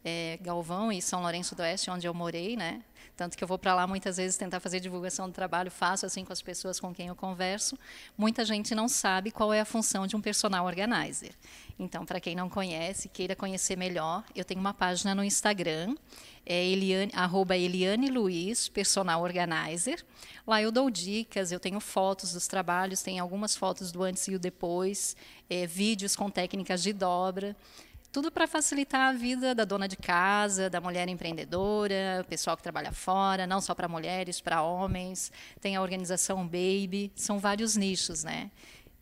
[SPEAKER 10] é, Galvão e São Lourenço do Oeste, onde eu morei, né? Tanto que eu vou para lá muitas vezes tentar fazer divulgação do trabalho, faço assim com as pessoas com quem eu converso. Muita gente não sabe qual é a função de um personal organizer. Então, para quem não conhece, queira conhecer melhor, eu tenho uma página no Instagram, é Eliane, arroba Eliane Luiz, personal organizer. Lá eu dou dicas, eu tenho fotos dos trabalhos, tem algumas fotos do antes e o depois, é, vídeos com técnicas de dobra. Tudo para facilitar a vida da dona de casa, da mulher empreendedora, o pessoal que trabalha fora, não só para mulheres, para homens. Tem a organização Baby, são vários nichos, né?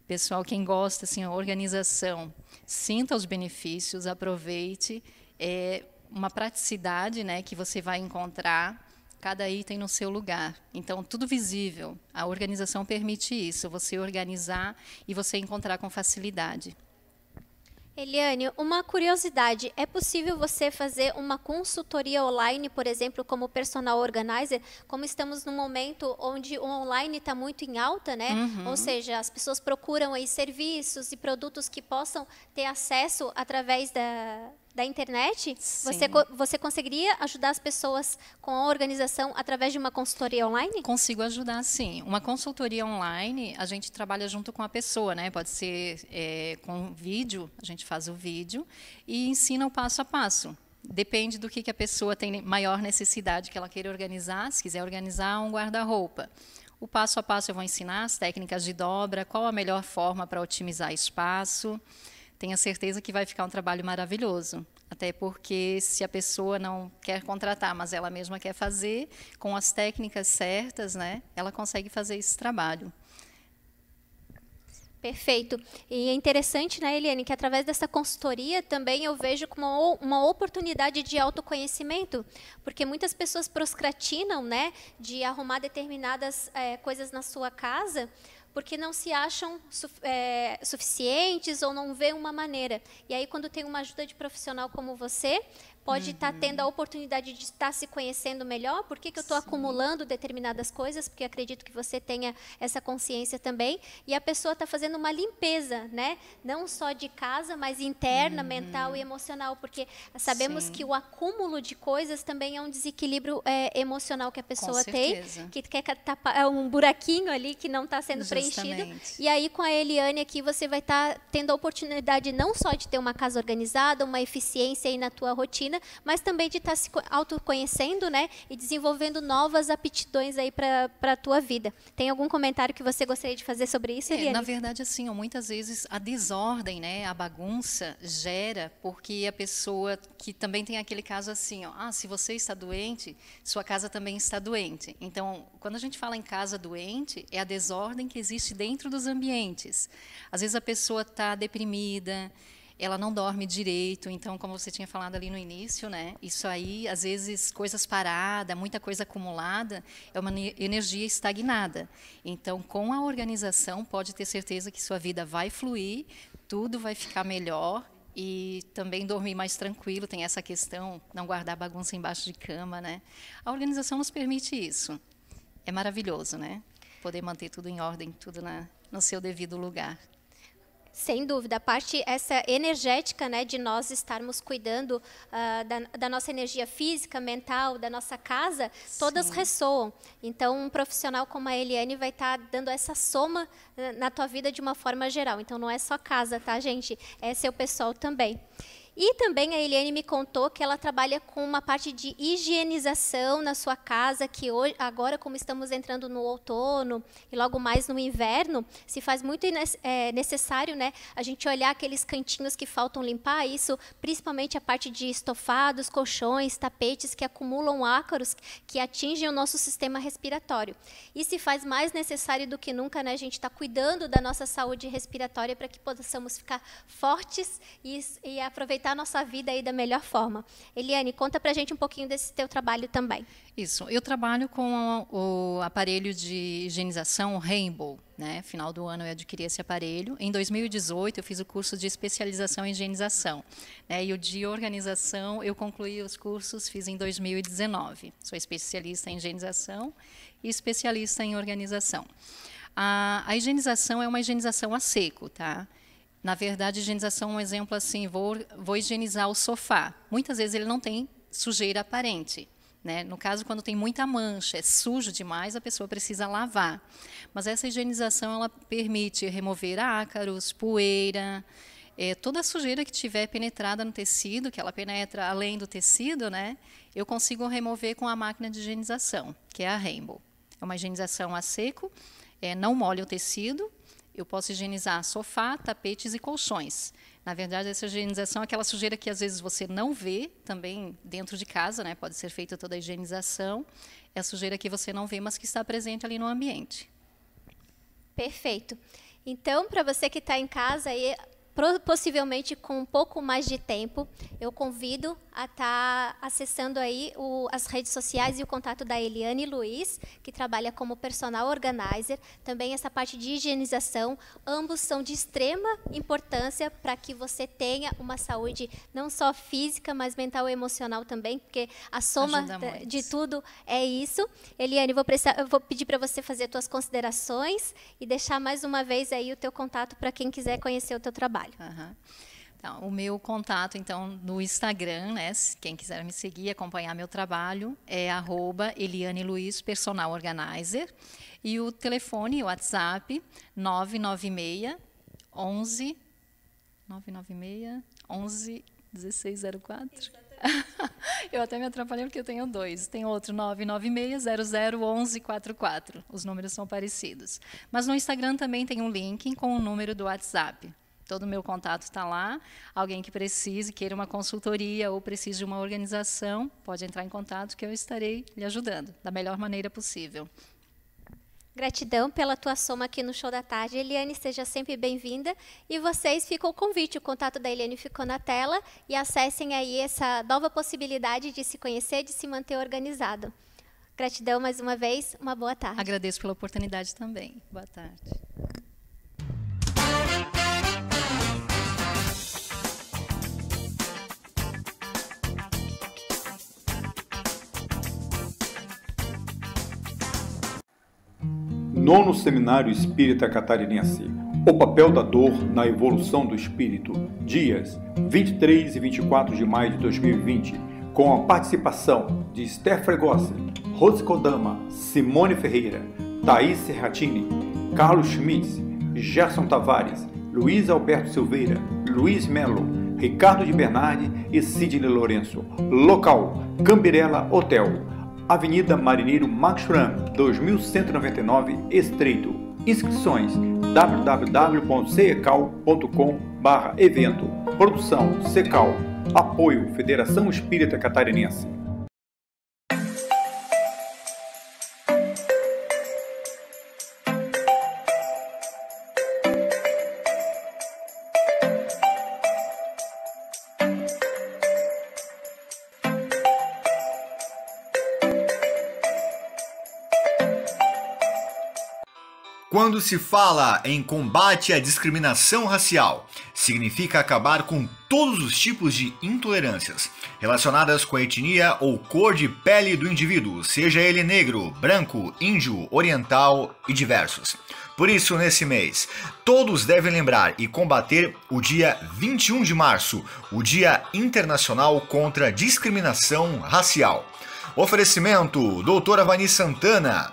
[SPEAKER 10] pessoal, quem gosta, assim, organização, sinta os benefícios, aproveite. É uma praticidade né, que você vai encontrar cada item no seu lugar. Então, tudo visível. A organização permite isso, você organizar e você encontrar com facilidade.
[SPEAKER 8] Eliane, uma curiosidade: é possível você fazer uma consultoria online, por exemplo, como personal organizer? Como estamos num momento onde o online está muito em alta, né? Uhum. Ou seja, as pessoas procuram aí serviços e produtos que possam ter acesso através da, da internet, você, você conseguiria ajudar as pessoas com a organização através de uma consultoria online? Consigo ajudar, sim. Uma consultoria online,
[SPEAKER 10] a gente trabalha junto com a pessoa, né? Pode ser é, com vídeo, a gente faz o vídeo e ensina o passo a passo. Depende do que, que a pessoa tem maior necessidade que ela queira organizar. Se quiser organizar um guarda-roupa, o passo a passo eu vou ensinar as técnicas de dobra, qual a melhor forma para otimizar espaço tenha certeza que vai ficar um trabalho maravilhoso. Até porque se a pessoa não quer contratar, mas ela mesma quer
[SPEAKER 8] fazer, com as técnicas certas, né, ela consegue fazer esse trabalho. Perfeito. E é interessante, né, Eliane, que através dessa consultoria também eu vejo como uma oportunidade de autoconhecimento, porque muitas pessoas proscratinam, né, de arrumar determinadas é, coisas na sua casa, porque não se acham é, suficientes ou não vê uma maneira. E aí, quando tem uma ajuda de profissional como você, pode estar tá uhum. tá tendo a oportunidade de estar tá se conhecendo melhor, por que, que eu estou acumulando determinadas coisas, porque acredito que você tenha essa consciência também, e a pessoa está fazendo uma limpeza, né? não só de casa, mas interna, uhum. mental e emocional, porque sabemos Sim. que o acúmulo de coisas também é um desequilíbrio é, emocional que a pessoa tem, que quer tapar tá é um buraquinho ali que não está sendo Justamente. preenchido, e aí com a Eliane aqui você vai estar tá tendo a oportunidade não só de ter uma casa organizada, uma eficiência aí na tua rotina, mas também de estar tá se autoconhecendo, né? E desenvolvendo novas aptidões aí para a tua vida. Tem algum comentário que você gostaria de fazer sobre isso, É, na
[SPEAKER 10] verdade, assim, muitas vezes a desordem, né? A bagunça gera porque a pessoa que também tem aquele caso assim, ó, ah, se você está doente, sua casa também está doente. Então, quando a gente fala em casa doente, é a desordem que existe dentro dos ambientes. Às vezes a pessoa está deprimida, ela não dorme direito, então como você tinha falado ali no início, né? Isso aí, às vezes coisas paradas, muita coisa acumulada, é uma energia estagnada. Então, com a organização, pode ter certeza que sua vida vai fluir, tudo vai ficar melhor e também dormir mais tranquilo, tem essa questão, não guardar bagunça embaixo de cama, né? A organização nos permite isso. É maravilhoso, né? Poder manter tudo em ordem, tudo na, no seu devido lugar.
[SPEAKER 8] Sem dúvida, a parte essa energética, né, de nós estarmos cuidando uh, da, da, nossa energia física, mental, da nossa casa, todas Sim. ressoam. Então, um profissional como a Eliane vai estar tá dando essa soma eh, na tua vida de uma forma geral. Então, não é só casa, tá, gente? É seu pessoal também. E também a Eliane me contou que ela trabalha com uma parte de higienização na sua casa, que hoje, agora, como estamos entrando no outono e logo mais no inverno, se faz muito é, necessário né, a gente olhar aqueles cantinhos que faltam limpar, isso principalmente a parte de estofados, colchões, tapetes que acumulam ácaros que atingem o nosso sistema respiratório. E se faz mais necessário do que nunca né, a gente estar tá cuidando da nossa saúde respiratória para que possamos ficar fortes e, e aproveitar aproveitar a nossa vida aí da melhor forma. Eliane, conta para a gente um pouquinho desse teu trabalho também.
[SPEAKER 10] Isso, eu trabalho com o aparelho de higienização Rainbow. Né? Final do ano eu adquiri esse aparelho. Em 2018 eu fiz o curso de especialização em higienização. Né? E o de organização eu concluí os cursos, fiz em 2019. Sou especialista em higienização e especialista em organização. A, a higienização é uma higienização a seco, tá? Na verdade, higienização é um exemplo assim, vou, vou higienizar o sofá. Muitas vezes ele não tem sujeira aparente. Né? No caso, quando tem muita mancha, é sujo demais, a pessoa precisa lavar. Mas essa higienização ela permite remover ácaros, poeira, é, toda a sujeira que tiver penetrada no tecido, que ela penetra além do tecido, né? eu consigo remover com a máquina de higienização, que é a Rainbow. É uma higienização a seco, é, não molha o tecido, eu posso higienizar sofá, tapetes e colchões. Na verdade, essa higienização é aquela sujeira que às vezes você não vê também dentro de casa, né? Pode ser feita toda a higienização. É a sujeira que você não vê, mas que está presente ali no ambiente.
[SPEAKER 8] Perfeito. Então, para você que está em casa aí, possivelmente com um pouco mais de tempo, eu convido a estar tá acessando aí o, as redes sociais e o contato da Eliane Luiz, que trabalha como personal organizer, também essa parte de higienização, ambos são de extrema importância para que você tenha uma saúde não só física, mas mental e emocional também, porque a soma de, de, tudo é isso. Eliane, vou, precisar, eu vou pedir para você fazer suas considerações e deixar mais uma vez aí o teu contato para quem quiser conhecer o teu trabalho trabalho. Uhum. Então,
[SPEAKER 10] o meu contato, então, no Instagram, né? Quem quiser me seguir, acompanhar meu trabalho, é arroba Eliane Luiz, personal organizer. E o telefone, o WhatsApp, 996 11 996 11 1604. eu até me atrapalhei porque eu tenho dois. Tem outro, 996-001144. Os números são parecidos. Mas no Instagram também tem um link com o número do WhatsApp. Todo o meu contato está lá. Alguém que precise, queira uma consultoria ou precise de uma organização, pode entrar em contato que eu estarei lhe ajudando da melhor maneira possível.
[SPEAKER 8] Gratidão pela tua soma aqui no Show da Tarde. Eliane, seja sempre bem-vinda. E vocês, ficou o convite. O contato da Eliane ficou na tela. E acessem aí essa nova possibilidade de se conhecer, de se manter organizado. Gratidão mais uma vez. Uma boa tarde. Agradeço pela oportunidade também. Boa tarde.
[SPEAKER 4] Nono Seminário Espírita Catarinense. O papel da dor na evolução do espírito. Dias 23 e 24 de maio de 2020, com a participação de Esther Fregosa, Rose Kodama, Simone Ferreira, Thaís Serratini, Carlos Schmitz, Gerson Tavares, Luiz Alberto Silveira, Luiz Melo, Ricardo de Bernardi e Sidney Lourenço. Local: Cambirela Hotel. Avenida Marinheiro Max Schramm, 2199, Estreito. Inscrições www.cecal.com/evento. Produção Secal. Apoio Federação Espírita Catarinense.
[SPEAKER 5] Quando se fala em combate à discriminação racial, significa acabar com todos os tipos de intolerâncias relacionadas com a etnia ou cor de pele do indivíduo, seja ele negro, branco, índio, oriental e diversos. Por isso, nesse mês, todos devem lembrar e combater o dia 21 de março, o Dia Internacional contra a Discriminação Racial. Oferecimento: Doutora Vani Santana,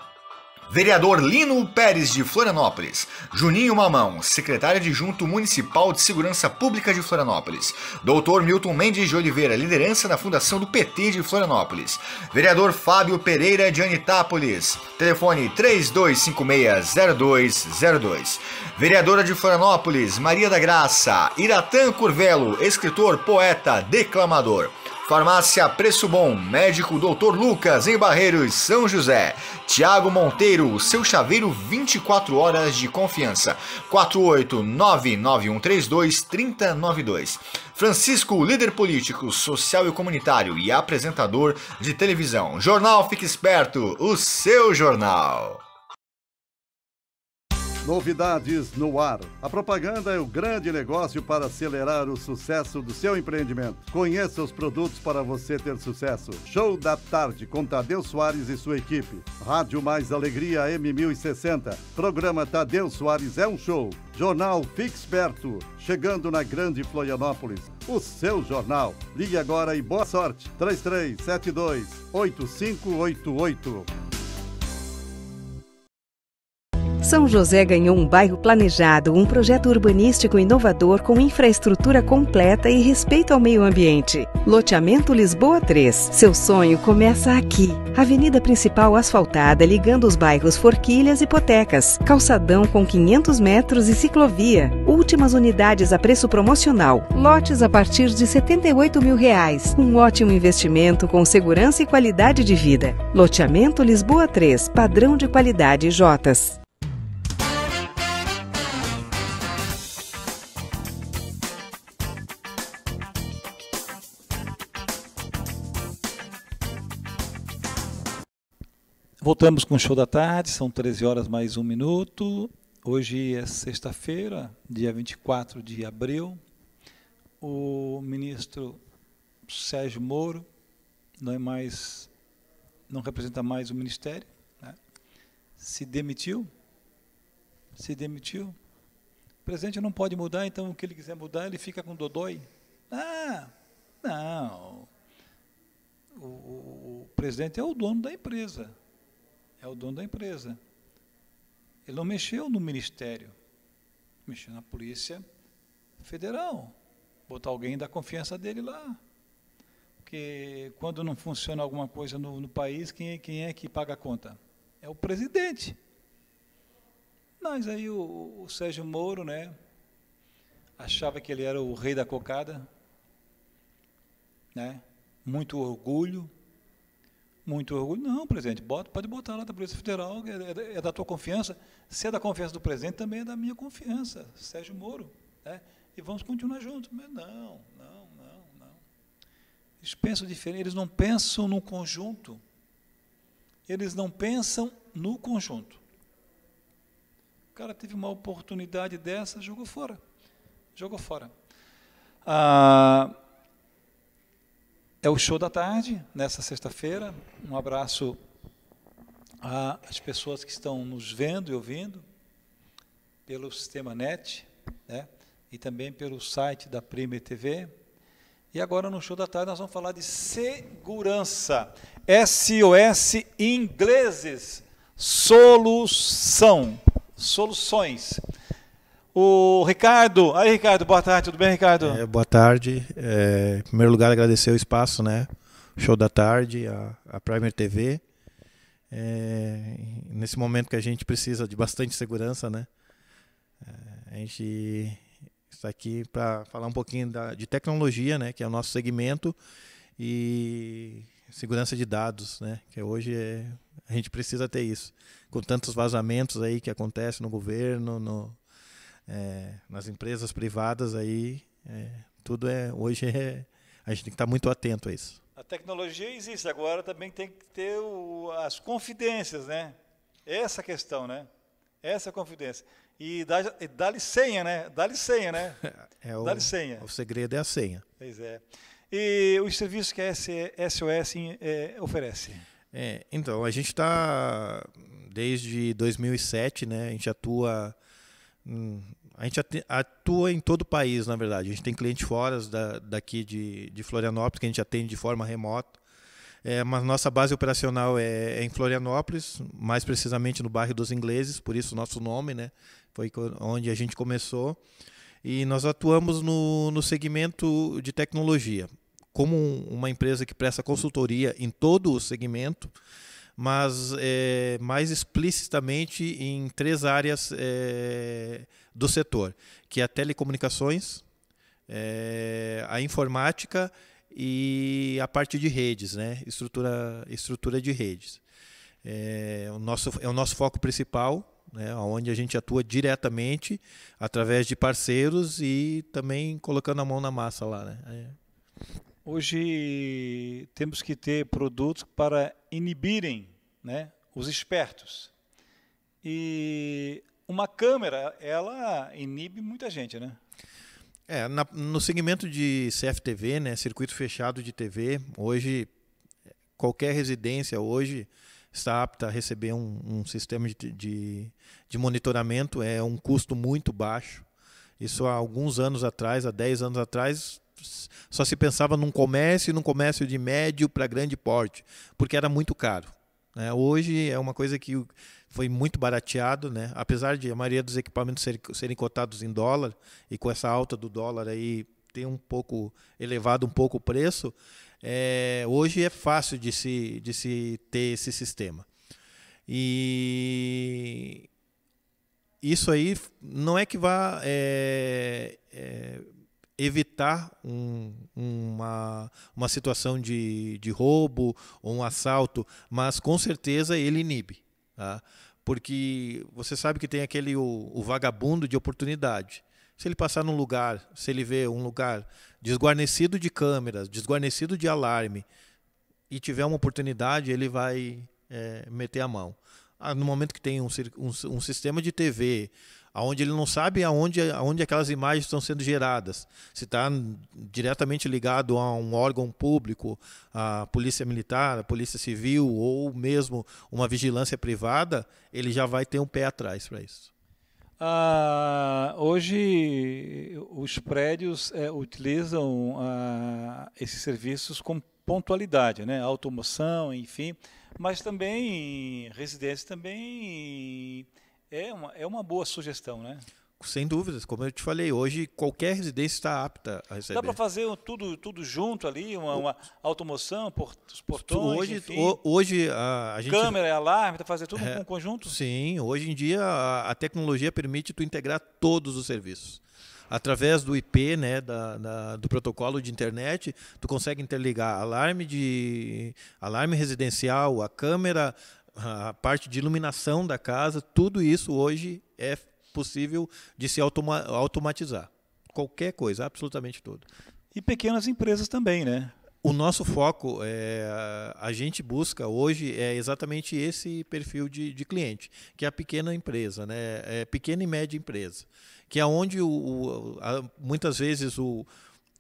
[SPEAKER 5] Vereador Lino Pérez de Florianópolis. Juninho Mamão, secretário adjunto municipal de Segurança Pública de Florianópolis. Doutor Milton Mendes de Oliveira, liderança da Fundação do PT de Florianópolis. Vereador Fábio Pereira de Anitápolis. Telefone 32560202. Vereadora de Florianópolis, Maria da Graça. Iratan Curvelo, escritor, poeta, declamador. Farmácia Preço Bom, médico Dr. Lucas em Barreiros, São José. Tiago Monteiro, seu chaveiro 24 horas de confiança. 489-9132-3092. Francisco, líder político, social e comunitário e apresentador de televisão. Jornal Fique Esperto, o seu jornal.
[SPEAKER 6] Novidades no ar. A propaganda é o grande negócio para acelerar o sucesso do seu empreendimento. Conheça os produtos para você ter sucesso. Show da tarde com Tadeu Soares e sua equipe. Rádio Mais Alegria M1060. Programa Tadeu Soares é um show. Jornal Fique Perto, chegando na Grande Florianópolis. O seu jornal. Ligue agora e boa sorte. 3372 8588.
[SPEAKER 7] São José ganhou um bairro planejado, um projeto urbanístico inovador com infraestrutura completa e respeito ao meio ambiente. Loteamento Lisboa 3. Seu sonho começa aqui. Avenida principal asfaltada ligando os bairros Forquilhas e Potecas. Calçadão com 500 metros e ciclovia. Últimas unidades a preço promocional. Lotes a partir de 78 mil reais. Um ótimo investimento com segurança e qualidade de vida. Loteamento Lisboa 3. Padrão de qualidade Jotas.
[SPEAKER 1] Voltamos com o show da tarde, são 13 horas mais um minuto. Hoje é sexta-feira, dia 24 de abril. O ministro Sérgio Moro não é mais não representa mais o ministério, né? se demitiu, se demitiu. O presidente não pode mudar, então o que ele quiser mudar, ele fica com Dodói. Ah, não. O, o, o presidente é o dono da empresa é o dono da empresa. Ele não mexeu no ministério, mexeu na Polícia Federal. Botar alguém da confiança dele lá. Porque quando não funciona alguma coisa no, no país, quem é, quem é que paga a conta? É o presidente. Mas aí o, o Sérgio Moro, né? Achava que ele era o rei da cocada, né? Muito orgulho, muito orgulho. Não, presidente, bota, pode botar lá da Polícia Federal, é, é, é, da tua confiança. Se é da confiança do presidente, também é da minha confiança, Sérgio Moro. Né? E vamos continuar juntos. Mas não, não, não, não. Eles pensam diferente, eles não pensam no conjunto. Eles não pensam no conjunto. O cara teve uma oportunidade dessa, jogou fora. Jogou fora. Ah, é o show da tarde, nessa sexta-feira. Um abraço às pessoas que estão nos vendo e ouvindo pelo sistema net né? e também pelo site da Prime TV. E agora no show da tarde nós vamos falar de segurança. SOS ingleses. Solução. Soluções. O Ricardo, aí Ricardo, boa tarde, tudo bem Ricardo? É,
[SPEAKER 11] boa tarde, é, em primeiro lugar agradecer o espaço, né, show da tarde, a, a Primer TV, é, nesse momento que a gente precisa de bastante segurança, né, é, a gente está aqui para falar um pouquinho da, de tecnologia, né, que é o nosso segmento, e segurança de dados, né? Que hoje é, a gente precisa ter isso, com tantos vazamentos aí que acontecem no governo, no, é, nas empresas privadas aí, é, tudo é hoje é, a gente tem que estar tá muito atento a isso.
[SPEAKER 1] A tecnologia existe agora, também tem que ter o, as confidências, né? Essa questão, né? Essa confidência. E dá-lhe dá senha, né? Dá-lhe senha, né? [laughs]
[SPEAKER 11] É o, dá senha. O segredo é a senha. Pois
[SPEAKER 1] é. E os serviços que a SOS é, oferece?
[SPEAKER 11] É, então, a gente está desde 2007, né? A gente atua hum, a gente atua em todo o país, na verdade. A gente tem clientes fora da, daqui de, de Florianópolis, que a gente atende de forma remota. É, mas nossa base operacional é, é, em Florianópolis, mais precisamente no bairro dos Ingleses, por isso nosso nome, né? Foi onde a gente começou. E nós atuamos no, no segmento de tecnologia, como uma empresa que presta consultoria em todo o segmento, mas é, mais explicitamente em três áreas. É, do setor, que é a telecomunicações, é, a informática e a parte de redes, né? estrutura, estrutura de redes. É o nosso, é o nosso foco principal, né, onde a gente atua diretamente através de parceiros e também colocando a mão na massa lá. Né? É.
[SPEAKER 1] Hoje temos que ter produtos para inibirem né, os espertos. E uma câmera, ela inibe muita gente, né?
[SPEAKER 11] É, na, no segmento de CFTV, né, circuito fechado de TV, hoje qualquer residência hoje está apta a receber um, um sistema de, de, de, monitoramento, é um custo muito baixo. Isso há alguns anos atrás, há 10 anos atrás, só se pensava num comércio, num comércio de médio para grande porte, porque era muito caro. Né? Hoje é uma coisa que foi muito barateado, né? Apesar de a maioria dos equipamentos serem, serem cotados em dólar e com essa alta do dólar aí tem um pouco elevado um pouco o preço, é, hoje é fácil de se, de se ter esse sistema. E isso aí não é que vá é, é, evitar um, uma, uma situação de, de roubo ou um assalto, mas com certeza ele inibe. Tá? Porque você sabe que tem aquele o, o vagabundo de oportunidade. Se ele passar num lugar, se ele vê um lugar desguarnecido de câmeras, desguarnecido de alarme, e tiver uma oportunidade, ele vai é, meter a mão no momento que tem um, um, um sistema de TV aonde ele não sabe aonde, aonde aquelas imagens estão sendo geradas, se está diretamente ligado a um órgão público, a polícia militar, a polícia civil ou mesmo uma vigilância privada, ele já vai ter um pé atrás para isso.
[SPEAKER 1] Ah, hoje os prédios é, utilizam ah, esses serviços com pontualidade, né? automoção, enfim. Mas também residência também é uma, é uma boa sugestão, né?
[SPEAKER 11] Sem dúvidas, como eu te falei, hoje qualquer residência está apta a receber. Dá para
[SPEAKER 1] fazer tudo, tudo junto ali, uma, uma automoção, port, os portões, hoje, enfim, o, hoje
[SPEAKER 11] a, a gente... Câmera,
[SPEAKER 1] alarme, tá fazer tudo é, com conjunto?
[SPEAKER 11] Sim, hoje em dia a, a tecnologia permite tu integrar todos os serviços através do IP, né, da, da, do protocolo de internet, tu consegue interligar alarme de alarme residencial, a câmera, a parte de iluminação da casa, tudo isso hoje é possível de se automa automatizar. Qualquer coisa, absolutamente tudo. E pequenas empresas também, né? O nosso foco, é, a gente busca hoje é exatamente esse perfil de, de cliente, que é a pequena empresa, né? É pequena e média empresa que é onde o, o a, muitas vezes o,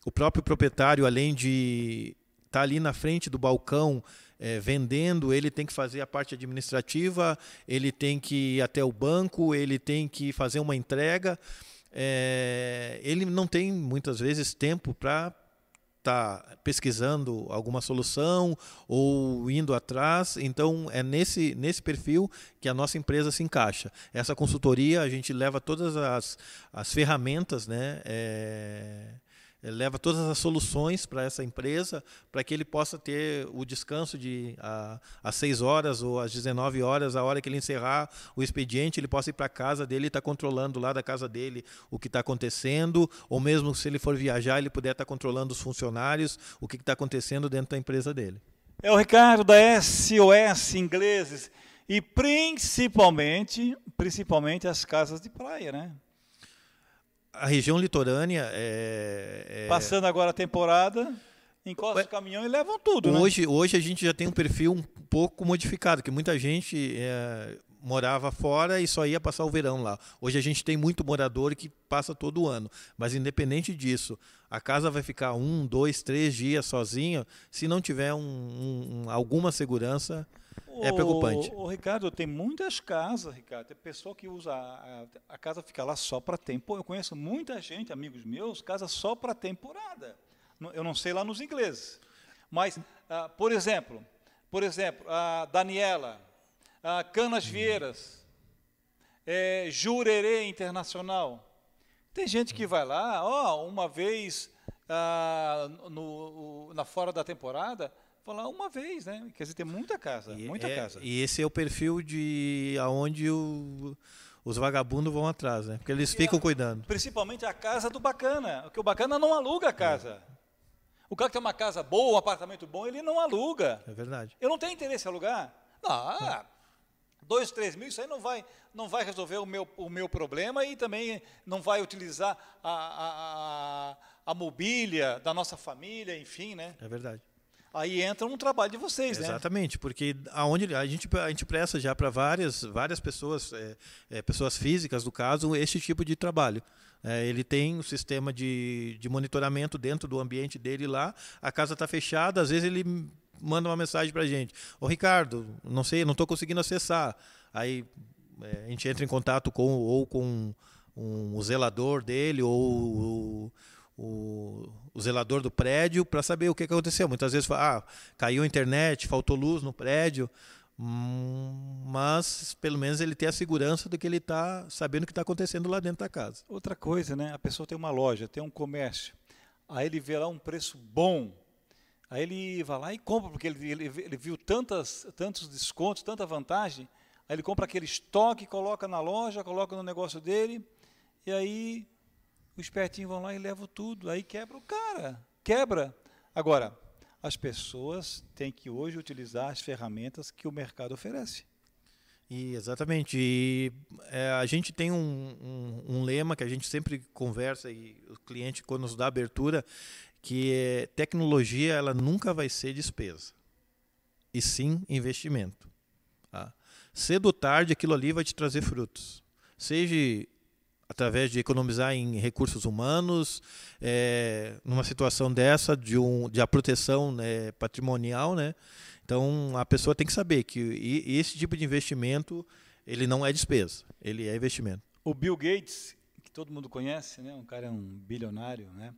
[SPEAKER 11] o próprio proprietário, além de estar tá ali na frente do balcão é, vendendo, ele tem que fazer a parte administrativa, ele tem que ir até o banco, ele tem que fazer uma entrega. É, ele não tem muitas vezes tempo para está pesquisando alguma solução ou indo atrás. Então, é nesse, nesse perfil que a nossa empresa se encaixa. Essa consultoria, a gente leva todas as, as ferramentas né, é, leva todas as soluções para essa empresa, para que ele possa ter o descanso de às 6 horas ou às 19 horas, a hora que ele encerrar o expediente, ele possa ir para a casa dele e estar tá controlando lá da casa dele o que está acontecendo, ou mesmo se ele for viajar, ele puder estar tá controlando os funcionários, o que está acontecendo dentro da empresa dele.
[SPEAKER 1] É o Ricardo da SOS Ingleses e principalmente, principalmente as casas de praia, né?
[SPEAKER 11] a região litorânea é, é... Passando
[SPEAKER 1] agora a temporada, encosta o caminhão e levam tudo, né? hoje,
[SPEAKER 11] né? Hoje a gente já tem um perfil um pouco modificado, que muita gente é, morava fora e só ia passar o verão lá. Hoje a gente tem muito morador que passa todo ano, mas independente disso, a casa vai ficar um, dois, três dias sozinha, se não tiver um, um, alguma segurança é
[SPEAKER 1] preocupante. O, o, Ricardo, tem muitas casas, Ricardo. Tem pessoa que usa a, a casa fica lá só para tempo. Eu conheço muita gente, amigos meus, casa só para temporada. Eu não sei lá nos ingleses, mas ah, por exemplo, por exemplo, a Daniela, a Canas uhum. Vieiras, é, Jurerê Internacional. Tem gente que uhum. vai lá, ó, uma vez ah, no, na fora da temporada, falar uma vez, né? Quer dizer, tem muita casa, e muita é, casa.
[SPEAKER 11] E esse é o perfil de aonde o, os vagabundos vão atrás, né? Porque eles e ficam a, cuidando.
[SPEAKER 1] Principalmente a casa do bacana, porque o bacana não aluga a casa. É. O cara que tem uma casa boa, um apartamento bom, ele não aluga. É verdade. Eu não tenho interesse em alugar. Ah, é. dois, três mil, isso aí não vai, não vai resolver o meu, o meu problema e também não vai utilizar a, a, a, a mobília da nossa família, enfim, né? É verdade. Aí entra um trabalho de vocês, Exatamente, né?
[SPEAKER 11] Exatamente, porque aonde a gente a gente presta já para várias várias pessoas é, é, pessoas físicas do caso este tipo de trabalho. É, ele tem um sistema de, de monitoramento dentro do ambiente dele lá. A casa está fechada, às vezes ele manda uma mensagem para a gente: Ô Ricardo, não sei, não estou conseguindo acessar. Aí é, a gente entra em contato com ou com um, um zelador dele ou, ou o, o zelador do prédio para saber o que, que aconteceu. Muitas vezes ah, caiu a internet, faltou luz no prédio, hum, mas pelo menos ele tem a segurança de que ele está sabendo o que está acontecendo lá dentro da
[SPEAKER 1] casa. Outra coisa, né? A pessoa tem uma loja, tem um comércio, aí ele vê lá um preço bom, aí ele vai lá e compra porque ele, ele, ele viu tantas, tantos descontos, tanta vantagem, aí ele compra aquele estoque, coloca na loja, coloca no negócio dele e aí os espertinhos vão lá e levam tudo, aí quebra o cara, quebra. Agora, as pessoas têm que hoje utilizar as ferramentas que o mercado
[SPEAKER 11] oferece. E, exatamente. E, é, a gente tem um, um, um, lema que a gente sempre conversa e o cliente quando nos dá abertura que é, tecnologia ela nunca vai ser despesa e sim investimento. Tá? Cedo ou tarde aquilo ali vai te trazer frutos. Seja através de economizar em recursos humanos, é, numa situação dessa de, um, de a proteção né, patrimonial, né? Então a pessoa tem que saber que esse tipo de investimento ele não é despesa, ele é investimento.
[SPEAKER 1] O Bill Gates, que todo mundo conhece, né? Um cara é um bilionário, né?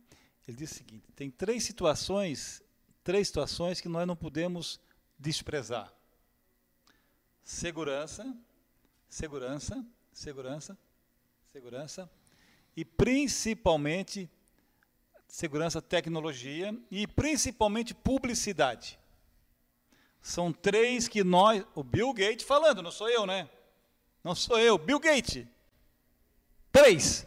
[SPEAKER 1] Ele diz o seguinte: tem três situações, três situações que nós não podemos desprezar: segurança, segurança, segurança segurança e principalmente segurança, tecnologia e principalmente publicidade. São três que nós, o Bill Gates falando, não sou eu, né? Não sou eu, Bill Gates. Três: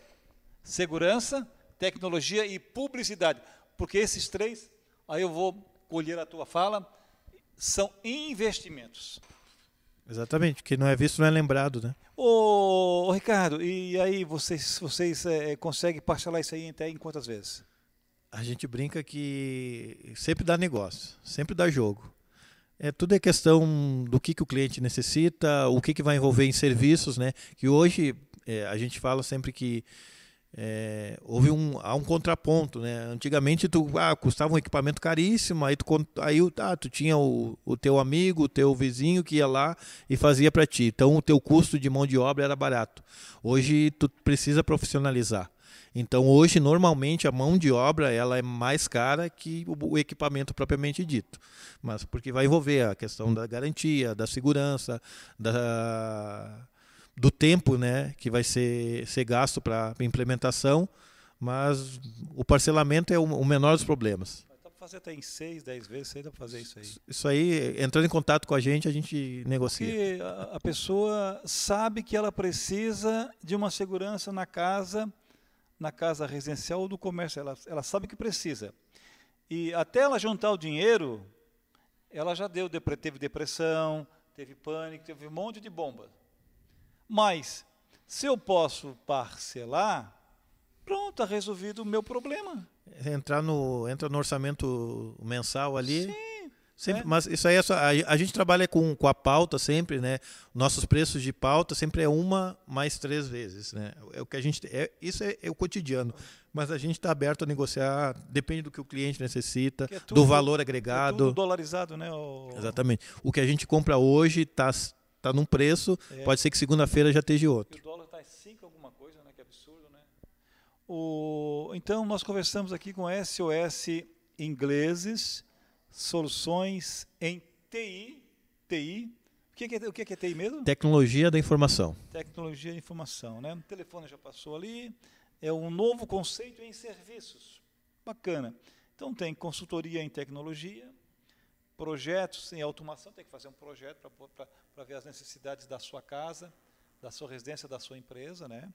[SPEAKER 1] segurança, tecnologia e publicidade. Porque esses três, aí eu vou colher a tua fala, são investimentos.
[SPEAKER 11] Exatamente, que não é visto não é lembrado, né?
[SPEAKER 1] Ô, ô Ricardo, e aí vocês, vocês é, é conseguem parcelar isso aí até em quantas vezes? A gente brinca que
[SPEAKER 11] sempre dá negócio, sempre dá jogo. É, tudo é questão do que, que o cliente necessita, o que, que vai envolver em serviços, né? Que hoje é, a gente fala sempre que é, houve um, há um contraponto, né? Antigamente tu ah, custava um equipamento caríssimo, aí tu aí ah, tu tinha o, o teu amigo, o teu vizinho que ia lá e fazia para ti. Então o teu custo de mão de obra era barato. Hoje tu precisa profissionalizar. Então hoje normalmente a mão de obra ela é mais cara que o equipamento propriamente dito, mas porque vai envolver a questão da garantia, da segurança, da do tempo né, que vai ser, ser gasto para implementação, mas o parcelamento é o, menor dos problemas. dá para
[SPEAKER 1] fazer até em seis, dez vezes, dá para fazer isso aí.
[SPEAKER 11] Isso aí, entrando em contato com a gente, a gente negocia.
[SPEAKER 1] Porque a, pessoa sabe que ela precisa de uma segurança na casa, na casa residencial ou do comércio, ela, ela sabe que precisa. E até ela juntar o dinheiro, ela já deu, teve depressão, teve pânico, teve um monte de bombas. Mas, se eu posso parcelar, pronto, está resolvido o meu problema.
[SPEAKER 11] Entrar no, entra no orçamento mensal ali. Sim. Sempre, é. Mas isso aí é só, a, a, gente trabalha com, com a pauta sempre, né? Nossos preços de pauta sempre é uma mais três vezes, né? É o que a gente é, isso é, é o cotidiano. Mas a gente está aberto a negociar, depende do que o cliente necessita, é tudo, do valor agregado. É tudo dolarizado, né? O... Exatamente. O que a gente compra hoje está tá num preço, é. pode ser que segunda-feira já esteja outro.
[SPEAKER 1] E o dólar está em 5 alguma coisa, né? Que absurdo, né? O... Então, nós conversamos aqui com SOS Ingleses, soluções em TI. TI. O que é, o que é TI mesmo? Tecnologia da informação. Tecnologia da informação, né? O telefone já passou ali. É um novo conceito em serviços. Bacana. Então, tem consultoria em tecnologia, projetos em automação, tem que fazer um projeto para ver as necessidades da sua casa, da sua residência, da sua empresa, né?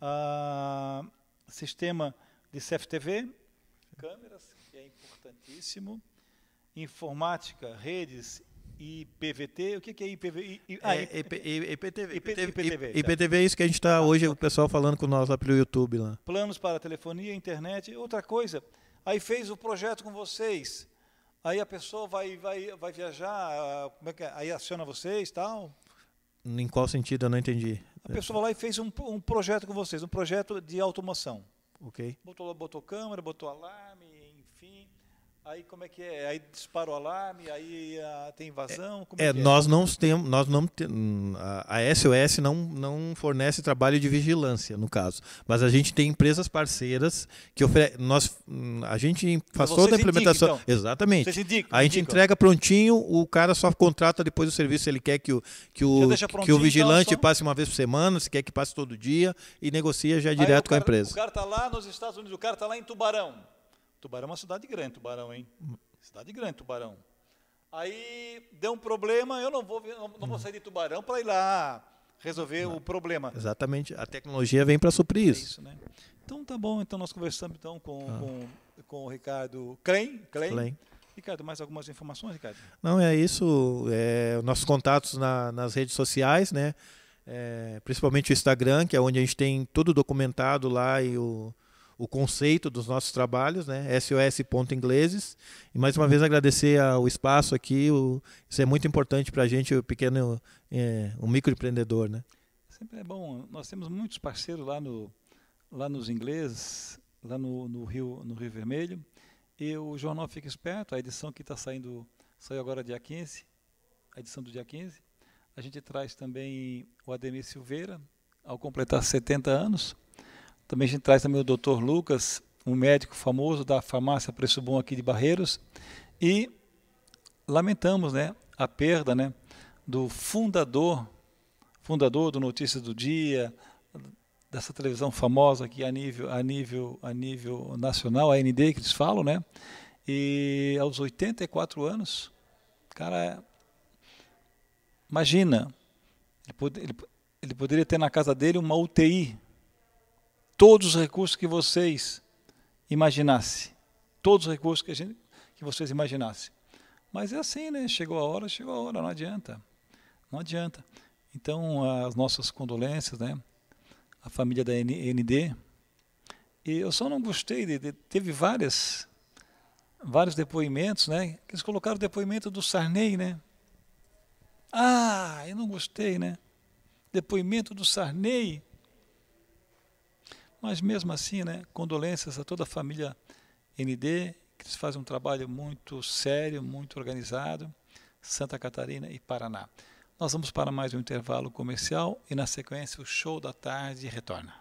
[SPEAKER 1] Ah, sistema de CFTV, câmeras, que é importantíssimo, informática, redes IPVT, o que, que é IPV? ah, é, IP, IPTV, IPTV, IPTV, IPTV é isso que
[SPEAKER 11] a gente está tá. hoje, o pessoal falando com nós lá pelo YouTube. Lá.
[SPEAKER 1] Planos para telefonia, internet. Outra coisa, aí fez o projeto com vocês, Aí a pessoa vai, vai, vai viajar, como é que é? aí aciona vocês tal?
[SPEAKER 11] Em qual sentido? Eu não entendi. A pessoa
[SPEAKER 1] vai lá e fez um, um projeto com vocês, um projeto de automação. Ok. Botou, botou câmera, botou alarme
[SPEAKER 3] Aí como é que é? Aí dispara o alarme,
[SPEAKER 11] aí a, ah, tem invasão? É, é, é, é, nós não temos, nós não tem, a, a SOS não, não fornece trabalho de vigilância no caso, mas a gente tem empresas parceiras que oferecem, nós hum, a gente faz toda a implementação, indicam, então. exatamente. Indicam, a gente indicam. entrega prontinho, o cara só contrata depois o serviço ele quer que o que o, que o então, vigilante então, só... passe uma vez por semana, se quer que passe todo dia e negocia já direto cara, com a empresa. O
[SPEAKER 1] cara está lá nos Estados Unidos, o cara está lá em Tubarão. Tubarão é uma cidade grande, Tubarão, hein? Cidade grande, Tubarão. Aí deu um problema, eu não vou, não vou sair de Tubarão para ir lá resolver não. o problema.
[SPEAKER 11] Exatamente, a tecnologia vem para suprir é isso. É isso né?
[SPEAKER 1] Então tá bom, então nós conversamos então com, ah. com, com o Ricardo Klein, Klein. Klein. Ricardo, mais algumas informações, Ricardo?
[SPEAKER 11] Não, é isso. É, nossos contatos na, nas redes sociais, né? É, principalmente o Instagram, que é onde a gente tem tudo documentado lá e o, o conceito dos nossos trabalhos, né? SOS.ingleses. E mais uma vez agradecer ao espaço aqui. O, isso é muito importante para a gente, o pequeno, é, o microempreendedor, né?
[SPEAKER 1] Sempre é bom. Nós temos muitos parceiros lá, no, lá nos ingleses, lá no, no, Rio, no Rio Vermelho. E o jornal Fica Esperto, a edição que está saindo, saiu agora dia 15, a edição do dia 15. A gente traz também o Ademir Silveira, ao completar 70 anos. Também a gente traz também o Dr. Lucas, um médico famoso da farmácia Preço Bom aqui de Barreiros. E lamentamos né, a perda né, do fundador, fundador do Notícias do Dia, dessa televisão famosa aqui a nível, a nível, a nível nacional, a ND que eles falam, né? E aos 84 anos, cara, imagina, ele, pod ele, ele poderia ter na casa dele uma UTI todos os recursos que vocês imaginassem. Todos os recursos que, gente, que vocês imaginassem. Mas é assim, né? Chegou a hora, chegou a hora, não adianta. Não adianta. Então, as nossas condolências, né? A família da ND. E eu só não gostei, de, de, teve várias, vários depoimentos, né? Eles colocaram o depoimento do Sarney, né? Ah, eu não gostei, né? Depoimento do Sarney mas mesmo assim, né, condolências a toda a família ND, que eles fazem um trabalho muito sério, muito organizado, Santa Catarina e Paraná. Nós vamos para mais um intervalo comercial e na sequência o show da tarde retorna.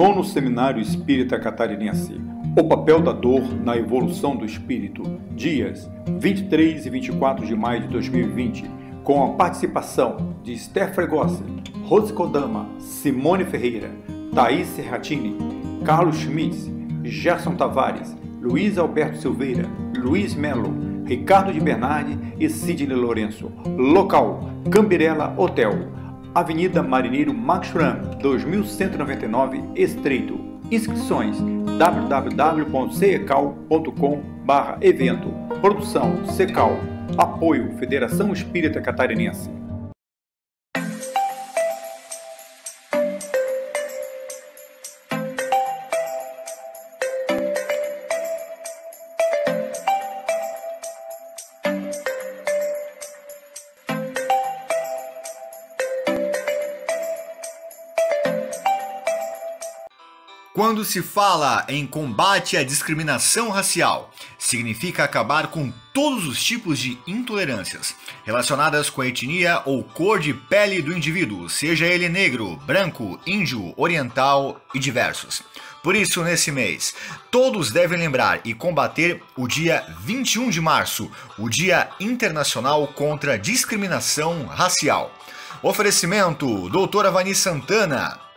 [SPEAKER 4] Nono Seminário Espírita Catarinense. O papel da dor na evolução do espírito. Dias 23 e 24 de maio de 2020, com a participação de Esther Fregosi, Rose Kodama, Simone Ferreira, Thaís Serratini, Carlos Schmitz, Gerson Tavares, Luiz Alberto Silveira, Luiz Melo, Ricardo de Bernardi e Sidney Lourenço. Local: Cambirela Hotel. Avenida Marineiro Max Schramm, 2199, Estreito. Inscrições www.cecal.com/evento. Produção Secal. Apoio Federação Espírita Catarinense.
[SPEAKER 5] Quando se fala em combate à discriminação racial, significa acabar com todos os tipos de intolerâncias relacionadas com a etnia ou cor de pele do indivíduo, seja ele negro, branco, índio, oriental e diversos. Por isso, nesse mês, todos devem lembrar e combater o dia 21 de março, o Dia Internacional contra a Discriminação Racial. Oferecimento: Doutora Vani Santana.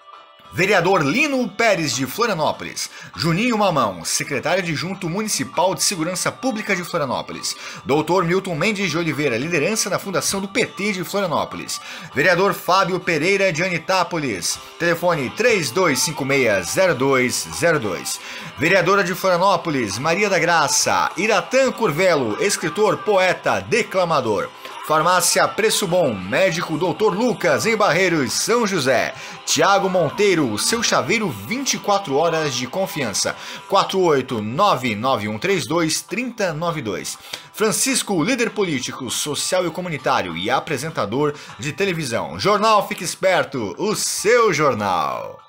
[SPEAKER 5] Vereador Lino Pérez de Florianópolis. Juninho Mamão, secretário adjunto municipal de Segurança Pública de Florianópolis. Doutor Milton Mendes de Oliveira, liderança da Fundação do PT de Florianópolis. Vereador Fábio Pereira de Anitápolis. Telefone 32560202. Vereadora de Florianópolis, Maria da Graça. Iratan Curvelo, escritor, poeta, declamador. Farmácia Preço Bom, médico Dr. Lucas em Barreiros, São José. Tiago Monteiro, seu chaveiro 24 horas de confiança. 489-9132-3092. Francisco, líder político, social e comunitário e apresentador de televisão. Jornal Fique Esperto, o seu jornal.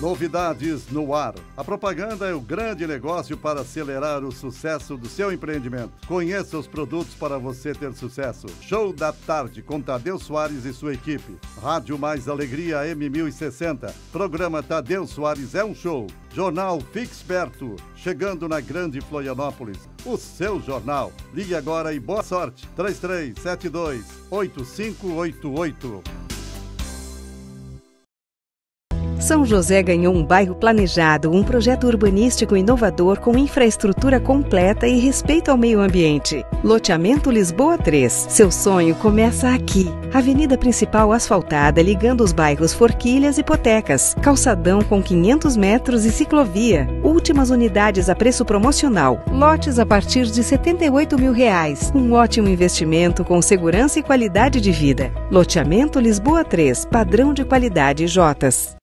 [SPEAKER 6] Novidades no ar. A propaganda é o grande negócio para acelerar o sucesso do seu empreendimento. Conheça os produtos para você ter sucesso. Show da tarde com Tadeu Soares e sua equipe. Rádio Mais Alegria M1060. Programa Tadeu Soares é um show. Jornal Fique Esperto, chegando na Grande Florianópolis. O seu jornal. Ligue agora e boa sorte. 3372 8588.
[SPEAKER 7] São José ganhou um bairro planejado, um projeto urbanístico inovador com infraestrutura completa e respeito ao meio ambiente. Loteamento Lisboa 3. Seu sonho começa aqui. Avenida principal asfaltada ligando os bairros Forquilhas e Potecas. Calçadão com 500 metros e ciclovia. Últimas unidades a preço promocional. Lotes a partir de 78 mil reais. Um ótimo investimento com segurança e qualidade de vida. Loteamento Lisboa 3. Padrão de qualidade Jotas.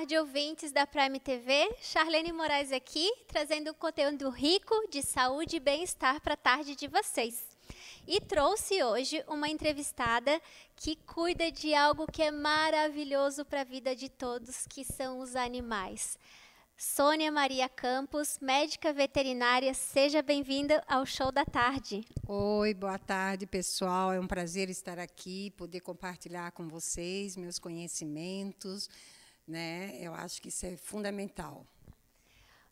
[SPEAKER 8] tarde, ouvintes da Prime TV. Charlene Moraes aqui, trazendo um conteúdo rico de saúde e bem-estar para a tarde de vocês. E trouxe hoje uma entrevistada que cuida de algo que é maravilhoso para a vida de todos, que são os animais. Sônia Maria Campos,
[SPEAKER 12] médica veterinária, seja bem-vinda ao Show da Tarde. Oi, boa tarde, pessoal. É um prazer estar aqui, poder compartilhar com vocês meus conhecimentos, né? Eu acho que isso é fundamental.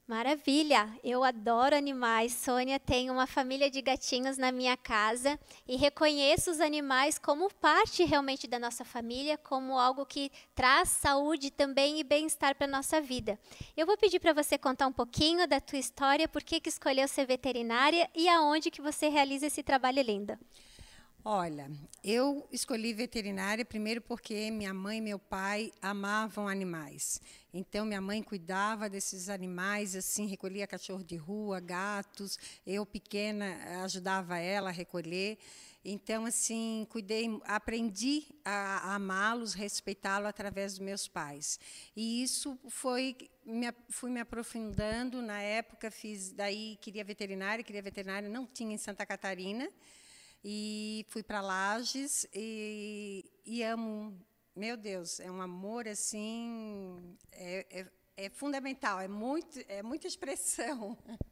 [SPEAKER 12] Maravilha!
[SPEAKER 8] Eu adoro animais. Sônia tem uma família de gatinhos na minha casa e reconheço os animais como parte realmente da nossa família, como algo que traz saúde também e bem-estar para a nossa vida. Eu vou pedir para você contar um pouquinho da tua história, por que, que escolheu ser veterinária e aonde que você realiza esse trabalho lindo.
[SPEAKER 12] Olha, eu escolhi veterinária primeiro porque minha mãe e meu pai amavam animais. Então minha mãe cuidava desses animais, assim recolhia cachorro de rua, gatos. Eu pequena ajudava ela a recolher. Então assim cuidei, aprendi a amá-los, respeitá los através dos meus pais. E isso foi me, fui me aprofundando. Na época fiz daí queria veterinária, queria veterinária não tinha em Santa Catarina. E fui para Lages e, e, amo. Meu Deus, é um amor assim. É, é, é fundamental, é, muito, é muita expressão. [laughs]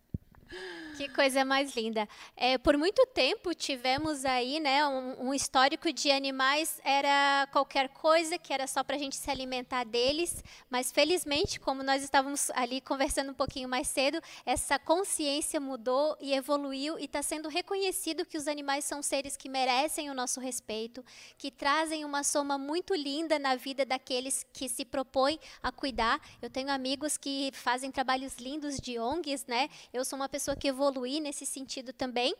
[SPEAKER 12] Que coisa mais linda. É, por muito tempo tivemos aí
[SPEAKER 8] né, um, um, histórico de animais, era qualquer coisa, que era só para a gente se alimentar deles, mas felizmente, como nós estávamos ali conversando um pouquinho mais cedo, essa consciência mudou e evoluiu e está sendo reconhecido que os animais são seres que merecem o nosso respeito, que trazem uma soma muito linda na vida daqueles que se propõem a cuidar. Eu tenho amigos que fazem trabalhos lindos de ONGs, né? Eu sou uma pessoa que evoluir nesse sentido também.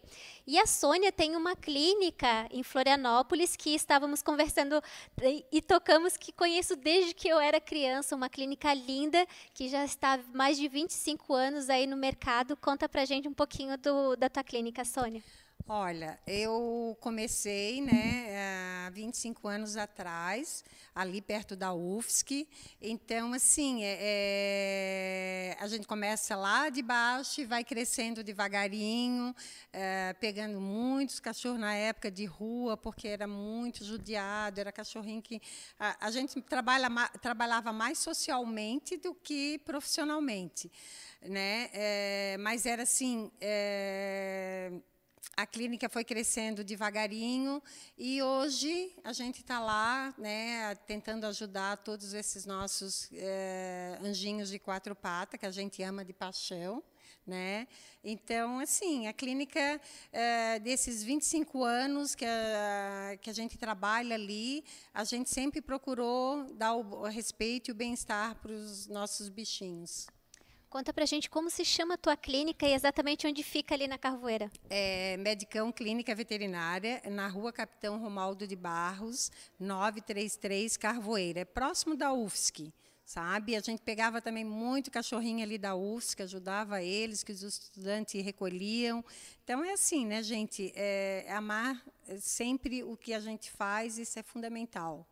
[SPEAKER 8] E a Sônia tem uma clínica em Florianópolis que estávamos conversando eh, e tocamos que conheço desde que eu era criança, uma clínica linda que já está há mais de 25 anos aí no mercado. Conta pra gente um pouquinho do, da tua clínica, Sônia.
[SPEAKER 12] Olha, eu comecei né, há 25 anos atrás, ali perto da UFSC. Então, assim, é, é, a gente começa lá de baixo e vai crescendo devagarinho, é, pegando muitos cachorros na época de rua, porque era muito judiado, era cachorrinho que... A, a gente trabalha, trabalhava mais socialmente do que profissionalmente. Né? É, mas era assim é, a clínica foi crescendo devagarinho e hoje a gente está lá, né, tentando ajudar todos esses nossos eh, anjinhos de quatro patas que a gente ama de paixão. Né? Então, assim, a clínica é, desses 25 anos que a, que a gente trabalha ali, a gente sempre procurou dar o, o respeito e o bem-estar para os nossos bichinhos. Conta pra gente como se chama a tua clínica e exatamente onde fica ali na Carvoeira. É Medicão Clínica Veterinária, na rua Capitão Romaldo de Barros, 933 Carvoeira, é próximo da UFSC sabe? A gente pegava também muito cachorrinho ali da UFSC, ajudava eles, que os estudantes recolhiam. Então, é assim, né, gente? É, amar sempre o que a gente faz, isso é fundamental.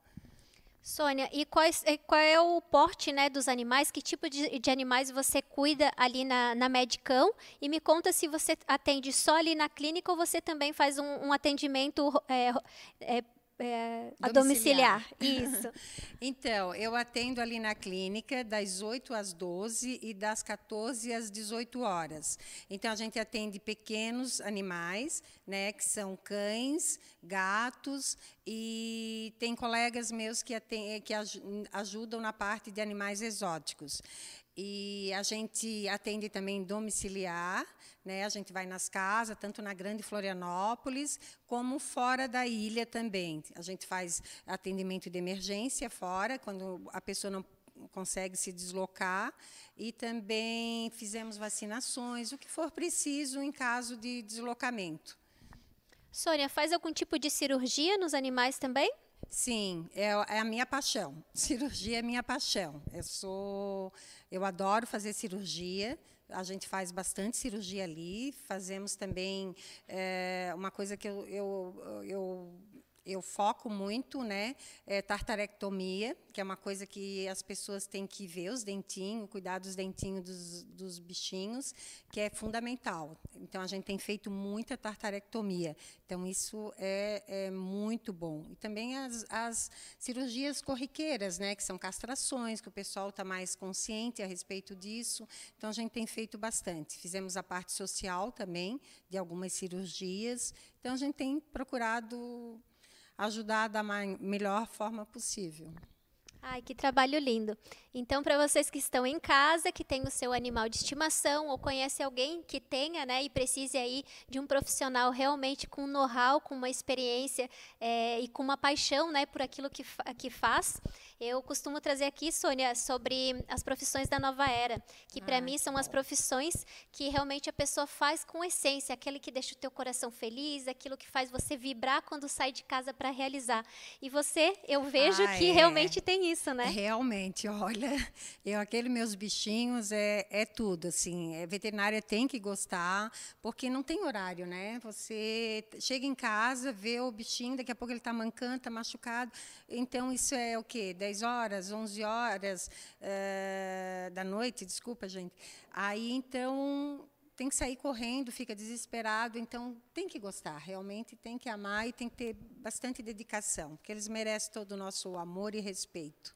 [SPEAKER 12] Sônia, e qual
[SPEAKER 8] é o porte né, dos animais? Que tipo de, de animais você cuida ali na, na Medicão? E me conta se você atende só ali na clínica ou você também faz um, um atendimento é, é, é, a domiciliar. Isso.
[SPEAKER 12] [laughs] então, eu atendo ali na clínica das 8 às 12 e das 14 às 18 horas. Então, a gente atende pequenos animais, né, que são cães, gatos, e tem colegas meus que, atendem, que ajudam na parte de animais exóticos. E a gente atende também domiciliar, né? A gente vai nas casas, tanto na Grande Florianópolis como fora da ilha também. A gente faz atendimento de emergência fora, quando a pessoa não consegue se deslocar e também fizemos vacinações, o que for preciso em caso de deslocamento. Sônia, faz algum tipo de cirurgia nos animais também? Sim, é, é, a minha paixão. [laughs] Cirurgia é minha paixão. Eu sou, eu adoro fazer cirurgia. A gente faz bastante cirurgia ali. Fazemos também é, uma coisa que eu, eu, eu eu foco muito, né, é, tartarectomia, que é uma coisa que as pessoas têm que ver os dentinhos, cuidar dos dentinhos dos, dos, bichinhos, que é fundamental. Então, a gente tem feito muita tartarectomia. Então, isso é, é muito bom. E também as, as, cirurgias corriqueiras, né, que são castrações, que o pessoal está mais consciente a respeito disso. Então, a gente tem feito bastante. Fizemos a parte social também, de algumas cirurgias. Então, a gente tem procurado ajudar da melhor forma possível. Ai, que trabalho
[SPEAKER 8] lindo. Então, para vocês que estão em casa, que tem o seu animal de estimação ou conhece alguém que tenha, né, e precise aí de um profissional realmente com know-how, com uma experiência é, e com uma paixão, né, por aquilo que, fa que faz, eu costumo trazer aqui, Sônia, sobre as profissões da nova era, que para ah, mim são as profissões que realmente a pessoa faz com essência, aquele que deixa o teu coração feliz, aquilo que faz você vibrar quando sai de casa para realizar. E você, eu vejo ah, que é. realmente
[SPEAKER 12] tem isso isso, né? Realmente, olha, eu aquele meus bichinhos é, é tudo, assim, é, veterinária tem que gostar, porque não tem horário, né? Você chega em casa, vê o bichinho, daqui a pouco ele está mancando, está machucado, então isso é o quê? 10 horas, 11 horas é, da noite, desculpa, gente. Aí, então, tem que sair correndo, fica desesperado, então tem que gostar, realmente tem que amar e tem que ter bastante dedicação, porque eles merecem todo o nosso amor e respeito.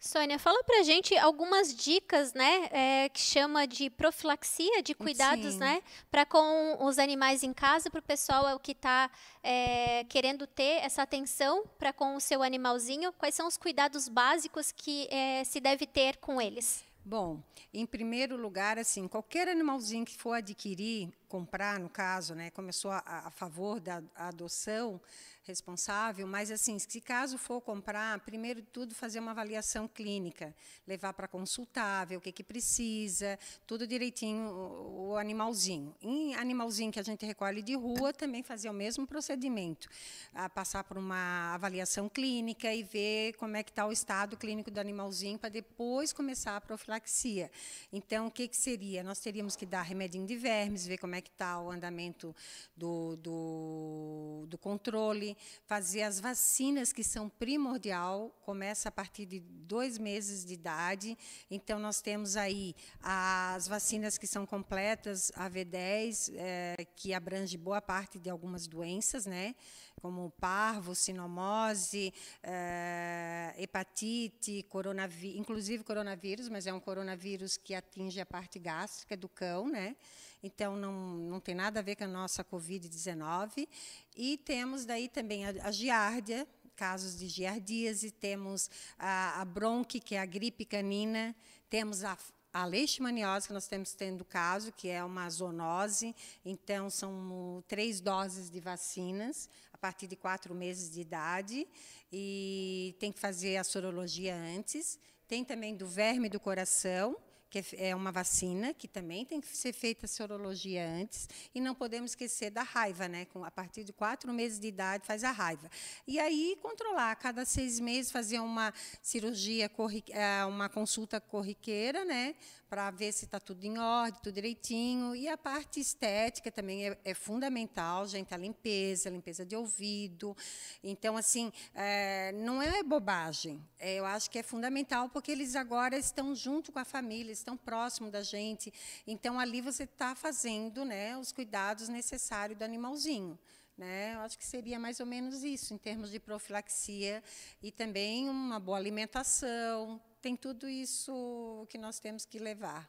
[SPEAKER 8] Sônia, fala pra gente algumas dicas, né, é, que chama de profilaxia, de cuidados, Sim. né, para com os animais em casa, para é o pessoal que está é, querendo ter essa atenção para com o seu animalzinho. Quais são os cuidados básicos que
[SPEAKER 12] é, se deve ter com eles? Bom, em primeiro lugar, assim, qualquer animalzinho que for adquirir, comprar, no caso, né, começou a, a favor da adoção, responsável, mas assim, se caso for comprar, primeiro de tudo fazer uma avaliação clínica, levar para consultar, ver o que, que precisa, tudo direitinho o, animalzinho. Em animalzinho que a gente recolhe de rua, também fazer o mesmo procedimento, a passar por uma avaliação clínica e ver como é que está o estado clínico do animalzinho para depois começar a profilaxia. Então, o que, que seria? Nós teríamos que dar remedinho de vermes, ver como é que está o andamento do, do, do controle, fazer as vacinas que são primordial, começa a partir de dois meses de idade. Então nós temos aí as vacinas que são completas, a V10, é, eh, que abrange boa parte de algumas doenças, né? como parvo, sinomose, eh, hepatite, coronavírus, inclusive coronavírus, mas é um coronavírus que atinge a parte gástrica do cão, né? Então não, não tem nada a ver com a nossa COVID-19. E temos daí também a, a giardia, casos de giardíase, temos a, a bronque, que é a gripe canina, temos a a leishmaniose que nós temos tendo caso, que é uma zoonose, então são três doses de vacinas, a partir de quatro meses de idade e tem que fazer a sorologia antes. Tem também do verme do coração, que é uma vacina que também tem que ser feita a sorologia antes e não podemos esquecer da raiva, né? Com, a partir de quatro meses de idade faz a raiva e aí controlar a cada seis meses fazer uma cirurgia eh, uma consulta corriqueira, né? para ver se está tudo em ordem, tudo direitinho. E a parte estética também é, é fundamental, gente, a limpeza, a limpeza de ouvido. Então, assim, é, não é bobagem. É, eu acho que é fundamental porque eles agora estão junto com a família, estão próximo da gente. Então, ali você está fazendo né, os cuidados necessários do animalzinho. Né? Eu acho que seria mais ou menos isso, em termos de profilaxia e também uma boa alimentação, tem tudo isso que nós temos que levar.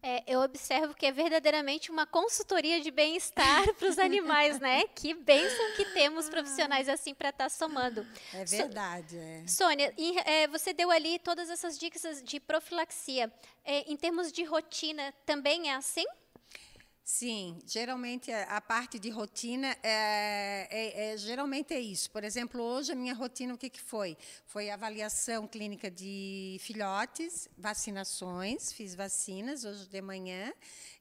[SPEAKER 12] É, eu observo
[SPEAKER 8] que é verdadeiramente uma consultoria de bem-estar [laughs] para os animais, né? Que bênção que temos ah. profissionais assim para estar tá somando. É verdade. So é. Sônia, e, é, você deu ali todas essas dicas de profilaxia. É, em termos de rotina, também é assim?
[SPEAKER 12] Sim, geralmente é, a parte de rotina é, é, é, geralmente é isso. Por exemplo, hoje a minha rotina o que, que foi? Foi avaliação clínica de filhotes, vacinações, fiz vacinas hoje de manhã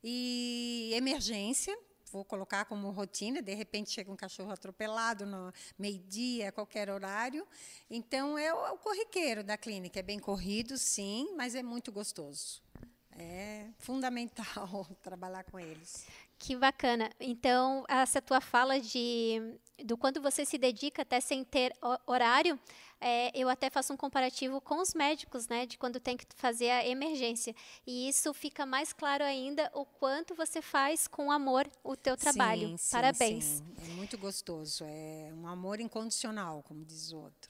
[SPEAKER 12] e emergência. Vou colocar como rotina, de repente chega um cachorro atropelado no meio-dia, qualquer horário. Então, é o, é o corriqueiro da clínica. É bem corrido, sim, mas é muito gostoso. É fundamental [laughs] trabalhar com eles.
[SPEAKER 8] Que bacana. Então, essa tua fala de do quanto você se dedica até sem ter horário, é, eu até faço um comparativo com os médicos, né, de quando tem que fazer a emergência. E isso fica mais claro ainda o quanto você faz com amor o teu trabalho. Sim, Parabéns. sim.
[SPEAKER 12] É muito gostoso, é um amor incondicional, como diz o outro.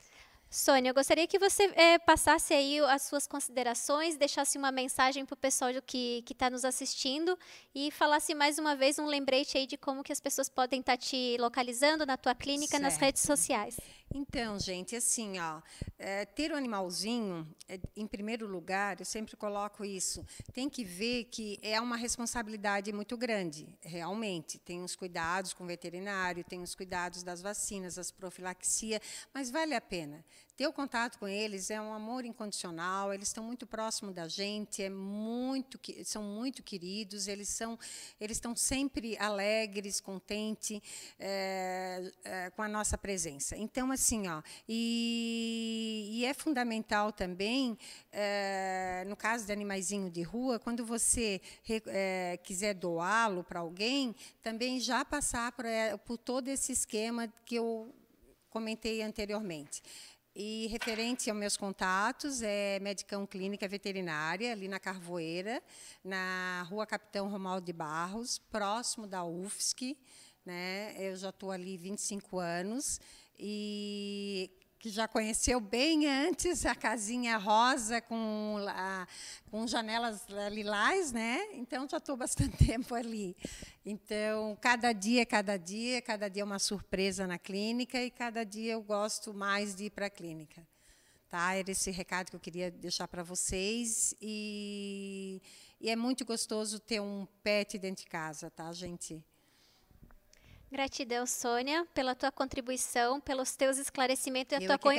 [SPEAKER 8] Sônia, eu gostaria que você é, passasse aí as suas considerações, deixasse uma mensagem para o pessoal que está nos assistindo e falasse mais uma vez um lembrete aí de como que as pessoas podem estar tá te localizando na tua
[SPEAKER 12] clínica, certo. nas redes sociais. Então, gente, assim, ó, é, ter um animalzinho, é, em primeiro lugar, eu sempre coloco isso, tem que ver que é uma responsabilidade muito grande, realmente. Tem os cuidados com o veterinário, tem os cuidados das vacinas, as profilaxia, mas vale a pena ter o contato com eles é um amor incondicional, eles estão muito próximo da gente, é muito, são muito queridos, eles são, eles estão sempre alegres, contentes é, eh, é, eh, com a nossa presença. Então, assim, ó, e, e é fundamental também, é, no caso de animaizinho de rua, quando você quiser doá-lo para alguém, também já passar por, por todo esse esquema que eu comentei anteriormente. E referente aos meus contatos, é Medicão Clínica Veterinária, ali na Carvoeira, na rua Capitão Romualdo de Barros, próximo da UFSC. Né? Eu já estou ali 25 anos e que já conheceu bem é antes a casinha rosa com, a, com janelas lilás, né? Então já estou bastante [laughs] tempo ali. Então cada dia, cada dia, cada dia é uma surpresa na clínica e cada dia eu gosto mais de ir para a clínica. Tá? Era esse recado que eu queria deixar para vocês e, e é muito gostoso ter um pet dentro de casa, tá, gente? Gratidão, Sônia, pela tua
[SPEAKER 8] contribuição, pelos teus esclarecimentos e a tua, con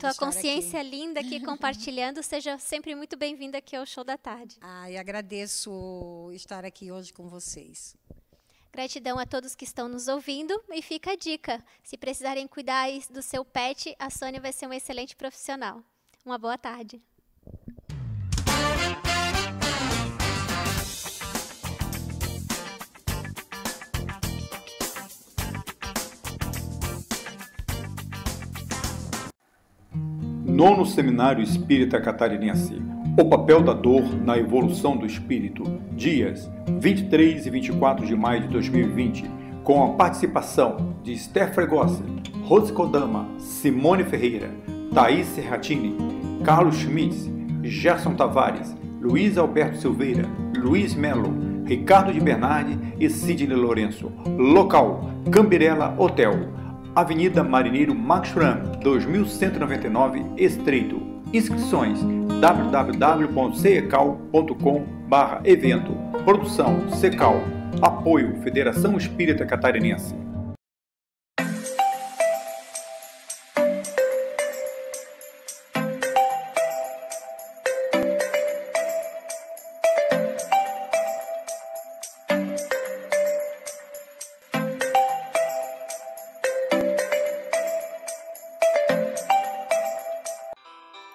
[SPEAKER 8] tua consciência aqui. linda aqui [laughs] compartilhando. Seja sempre muito bem-vinda aqui ao Show da Tarde. Ah, e agradeço estar aqui
[SPEAKER 12] hoje com vocês.
[SPEAKER 8] Gratidão a todos que estão nos ouvindo e fica a dica: se precisarem cuidar do seu pet, a Sônia vai ser um excelente profissional. Uma boa tarde.
[SPEAKER 4] Nono Seminário Espírita Catarinense. O papel da dor na evolução do espírito. Dias 23 e 24 de maio de 2020, com a participação de Esther Fregosa, Rose Kodama, Simone Ferreira, Thaís Serratini, Carlos Schmitz, Gerson Tavares, Luiz Alberto Silveira, Luiz Melo, Ricardo de Bernardi e Sidney Lourenço. Local: Cambirela Hotel. Avenida Marineiro Max Schramm, 2199 Estreito. Inscrições www.cecal.com/evento. Produção Secal. Apoio Federação Espírita Catarinense.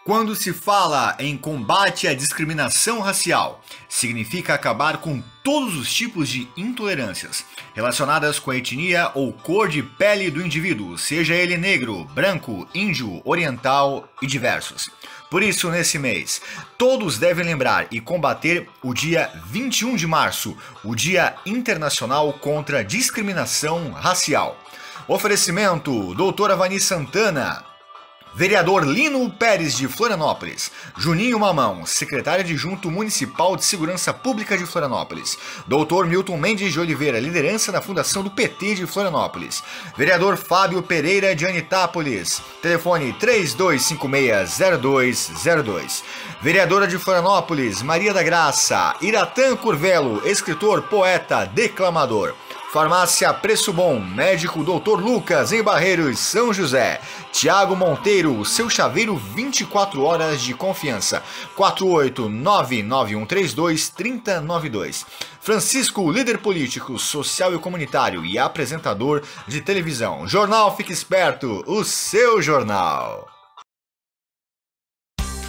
[SPEAKER 5] Quando se fala em combate à discriminação racial, significa acabar com todos os tipos de intolerâncias relacionadas com a etnia ou cor de pele do indivíduo, seja ele negro, branco, índio, oriental e diversos. Por isso, nesse mês, todos devem lembrar e combater o dia 21 de março, o Dia Internacional contra a Discriminação Racial. Oferecimento: Doutora Vani Santana, Vereador Lino Pérez de Florianópolis. Juninho Mamão, secretário adjunto municipal de Segurança Pública de Florianópolis. Doutor Milton Mendes de Oliveira, liderança da Fundação do PT de Florianópolis. Vereador Fábio Pereira de Anitápolis. Telefone 32560202. Vereadora de Florianópolis, Maria da Graça. Iratã Curvelo, escritor, poeta, declamador. Farmácia Preço Bom, médico Dr. Lucas em Barreiros, São José. Tiago Monteiro, seu chaveiro 24 horas de confiança. 48991323092. Francisco, líder político, social e comunitário e apresentador de televisão. Jornal Fique Esperto, o seu jornal.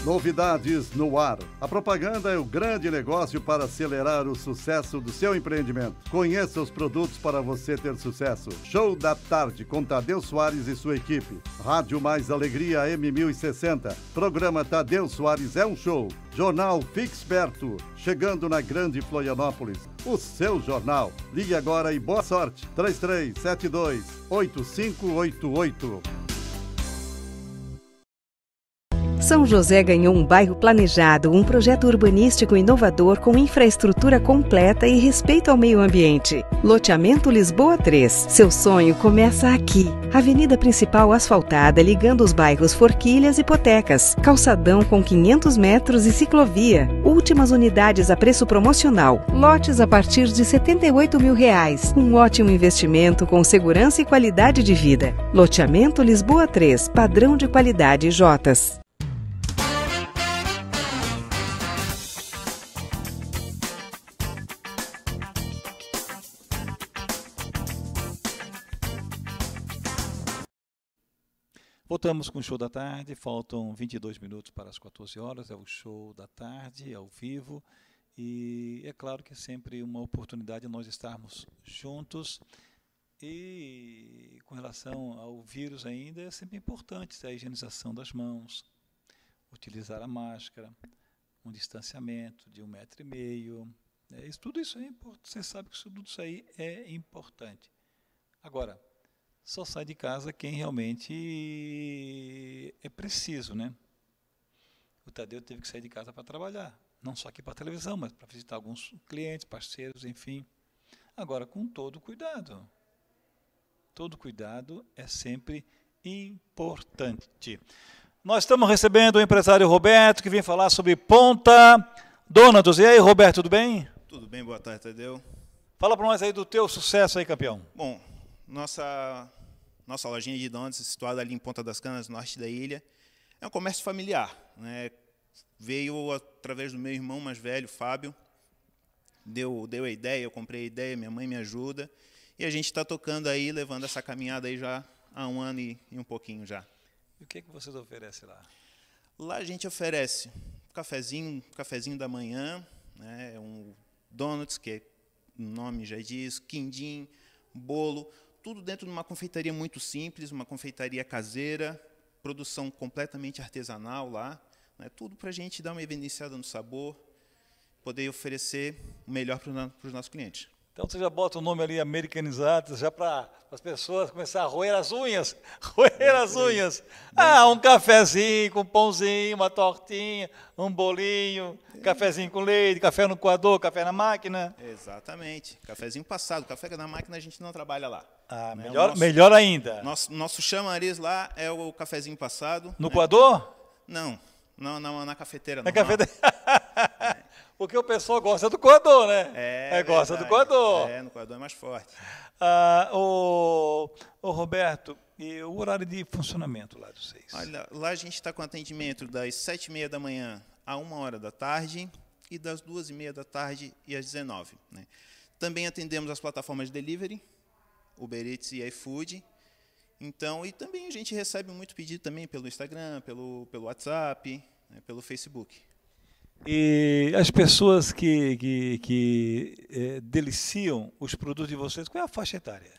[SPEAKER 6] Novidades no ar. A propaganda é o grande negócio para acelerar o sucesso do seu empreendimento. Conheça os produtos para você ter sucesso. Show da tarde com Tadeu Soares e sua equipe. Rádio Mais Alegria M1060. Programa Tadeu Soares é um show. Jornal Fixperto, chegando na Grande Florianópolis. O seu jornal. Ligue agora e boa sorte. 3372 8588.
[SPEAKER 7] São José ganhou um bairro planejado, um projeto urbanístico inovador com infraestrutura completa e respeito ao meio ambiente. Loteamento Lisboa 3. Seu sonho começa aqui. Avenida principal asfaltada ligando os bairros Forquilhas e Potecas. Calçadão com 500 metros e ciclovia. Últimas unidades a preço promocional. Lotes a partir de 78 mil reais. Um ótimo investimento com segurança e qualidade de vida. Loteamento Lisboa 3. Padrão de qualidade Jotas.
[SPEAKER 1] Voltamos com o show da tarde, faltam 22 minutos para as 14 horas, é o show da tarde, é ao vivo, e é claro que é sempre uma oportunidade nós estarmos juntos. E com relação ao vírus ainda, é sempre importante a higienização das mãos, utilizar a máscara, um distanciamento de um metro e meio. É Isso, tudo isso é importante. Você sabe que isso, tudo isso aí é importante. Agora, só sai de casa quem realmente é preciso, né? O Tadeu teve que sair de casa para trabalhar, não só aqui para televisão, mas para visitar alguns clientes, parceiros, enfim. Agora, com todo cuidado. Todo cuidado é sempre importante. Nós estamos recebendo o empresário Roberto, que vem falar sobre Ponta Donatos. E aí, Roberto, tudo bem?
[SPEAKER 13] Tudo bem, boa tarde, Tadeu.
[SPEAKER 1] Fala para nós aí do teu sucesso aí, campeão.
[SPEAKER 13] Bom, nossa nossa lojinha de donuts, situada ali em Ponta das Canas, norte da ilha. É um comércio familiar. Né? Veio através do meu irmão mais velho, Fábio. Deu, deu a ideia, eu comprei a ideia, minha mãe me ajuda. E a gente está tocando aí, levando essa caminhada aí já há um ano e, e um pouquinho já.
[SPEAKER 1] E o que, que vocês oferecem lá?
[SPEAKER 13] Lá a gente oferece cafezinho, cafezinho da manhã, né, é um donuts, que é, o nome já diz, quindim, bolo tudo dentro de uma confeitaria muito simples, uma confeitaria caseira, produção completamente artesanal lá. Né? Tudo para a gente dar uma evidenciada no sabor, poder oferecer o melhor para os nossos clientes.
[SPEAKER 1] Então você já bota o nome ali americanizado, já para as pessoas começar a roer as unhas. [laughs] Roer as unhas. Ah, um cafezinho com pãozinho, uma tortinha, um bolinho, é. cafezinho com leite, café no coador, café na máquina.
[SPEAKER 13] Exatamente. Cafezinho passado. Café na máquina a gente não trabalha lá. Ah, né, melhor, nosso, melhor ainda. Nosso, nosso chamariz lá é o cafezinho passado.
[SPEAKER 1] No né? coador?
[SPEAKER 13] Não. Não, na, na
[SPEAKER 1] cafeteira. Na normal. cafeteira. [laughs] Porque o pessoal gosta do coador, né? É, é gosta verdade. do coador. É, no coador é mais forte. Ah, o, o Roberto,
[SPEAKER 13] e o horário
[SPEAKER 1] de funcionamento lá dos seis?
[SPEAKER 13] Olha, lá a gente está com atendimento das sete e meia da manhã à uma hora da tarde e das duas e meia da tarde e às dezenove. Né? Também atendemos as plataformas de delivery, Uber Eats e iFood. Então, e também a gente recebe muito pedido também pelo Instagram, pelo, pelo WhatsApp, né, pelo
[SPEAKER 1] Facebook. E as pessoas que, que, que é, deliciam os produtos de vocês, qual é a faixa etária?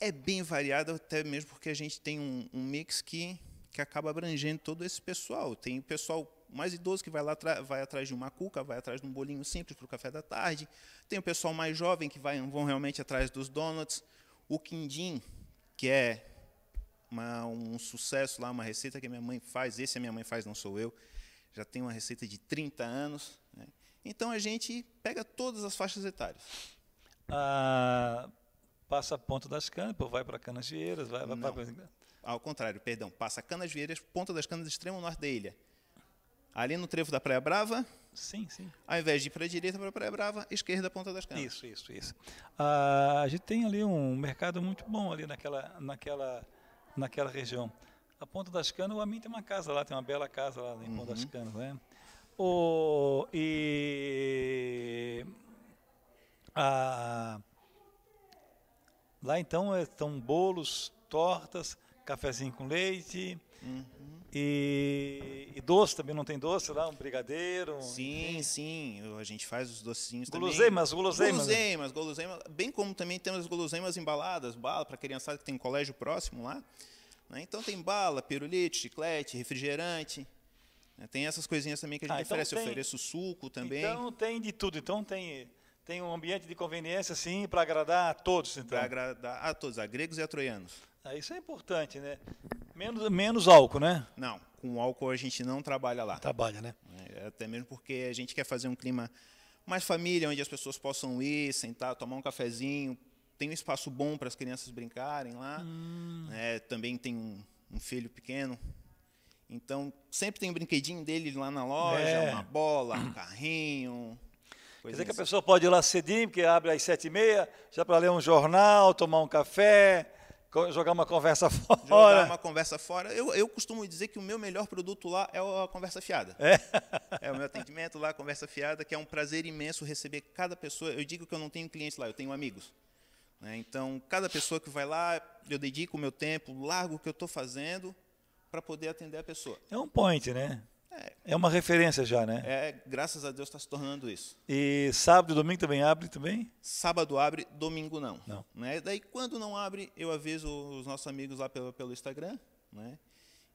[SPEAKER 13] É bem variado, até mesmo porque a gente tem um, um mix que, que acaba abrangendo todo esse pessoal. Tem o pessoal mais idoso que vai lá vai atrás de uma cuca, vai atrás de um bolinho simples para o café da tarde. Tem o pessoal mais jovem que vai, vão realmente atrás dos donuts. O quindim, que é uma, um sucesso lá, uma receita que minha mãe faz. Esse a minha mãe faz, não sou eu já tem uma receita de 30 anos. Né? Então a gente pega todas as faixas etárias. Ah, passa a ponta das canas, vai para Canasvieiras, vai, vai para. Ao contrário, perdão, passa Canasvieiras, ponta das canas, extremo norte da ilha. Ali no trevo da Praia Brava. Sim, sim. Ao invés de ir para a direita para a Praia Brava, esquerda ponta das canas.
[SPEAKER 1] Isso, isso, isso. Ah, a gente tem ali um mercado muito bom ali naquela, naquela, naquela região a Ponta das Canas, o Amin tem uma casa lá, tem uma bela casa lá em uhum. Ponta das uhum. Canas, né? O, e a, lá então estão é, bolos, tortas, cafezinho com leite uhum. e, e, doce também não tem doce lá, um brigadeiro. Sim, sim, a gente faz os docinhos guloseimas, também. Guloseimas,
[SPEAKER 13] guloseimas. Guloseimas, bem como também temos guloseimas embaladas, bala para criançada que tem um colégio próximo lá. Né? Então tem bala, pirulite, chiclete, refrigerante. Né? Tem essas coisinhas também que a gente ah, então oferece. Tem... Ofereço suco também. Então
[SPEAKER 1] tem de tudo. Então tem, tem um ambiente de conveniência, sim, para agradar a todos. Então. Para agradar a todos, a gregos e a troianos. Ah, isso é importante, né?
[SPEAKER 13] Menos, menos álcool, né? Não, com álcool a gente não trabalha lá. Trabalha, né? É, é, até mesmo porque a gente quer fazer um clima mais família, onde as pessoas possam ir, sentar, tomar um cafezinho, tem um espaço bom para as crianças brincarem lá. Hum. Né? também tem um, um, filho pequeno. Então, sempre tem um brinquedinho dele lá
[SPEAKER 1] na loja, é. uma bola, um carrinho. Quer dizer assim. que a assim. pessoa pode ir lá cedinho, porque abre às sete e meia, já para ler um jornal, tomar um café, jogar uma conversa [laughs] fora. Jogar uma conversa
[SPEAKER 13] fora. Eu, eu costumo dizer que o meu melhor produto lá é a conversa fiada. É. [laughs] é o meu atendimento lá, a conversa fiada, que é um prazer imenso receber cada pessoa. Eu digo que eu não tenho clientes lá, eu tenho amigos. Né? Então, cada pessoa que vai lá, eu dedico o meu tempo, largo o que eu estou fazendo para poder atender a pessoa. É
[SPEAKER 1] um point, né? É, é uma referência já, né?
[SPEAKER 13] É, graças a Deus está se tornando isso.
[SPEAKER 1] E sábado e domingo também abre também? Sábado abre, domingo não. Não.
[SPEAKER 13] Né? Daí quando não abre, eu aviso os nossos amigos lá pelo, pelo Instagram, né?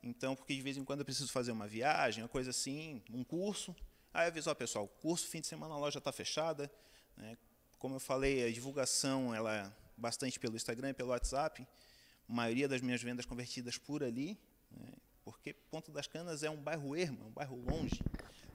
[SPEAKER 13] Então, porque de vez em quando eu preciso fazer uma viagem, uma coisa assim, um curso. Aí eu aviso, ó, pessoal, curso, fim de semana a loja está fechada, né? Como eu falei, a divulgação ela é bastante pelo Instagram e pelo WhatsApp. A maioria das minhas vendas convertidas por ali, né, porque Ponta das Canas é um bairro ermo, é um bairro longe,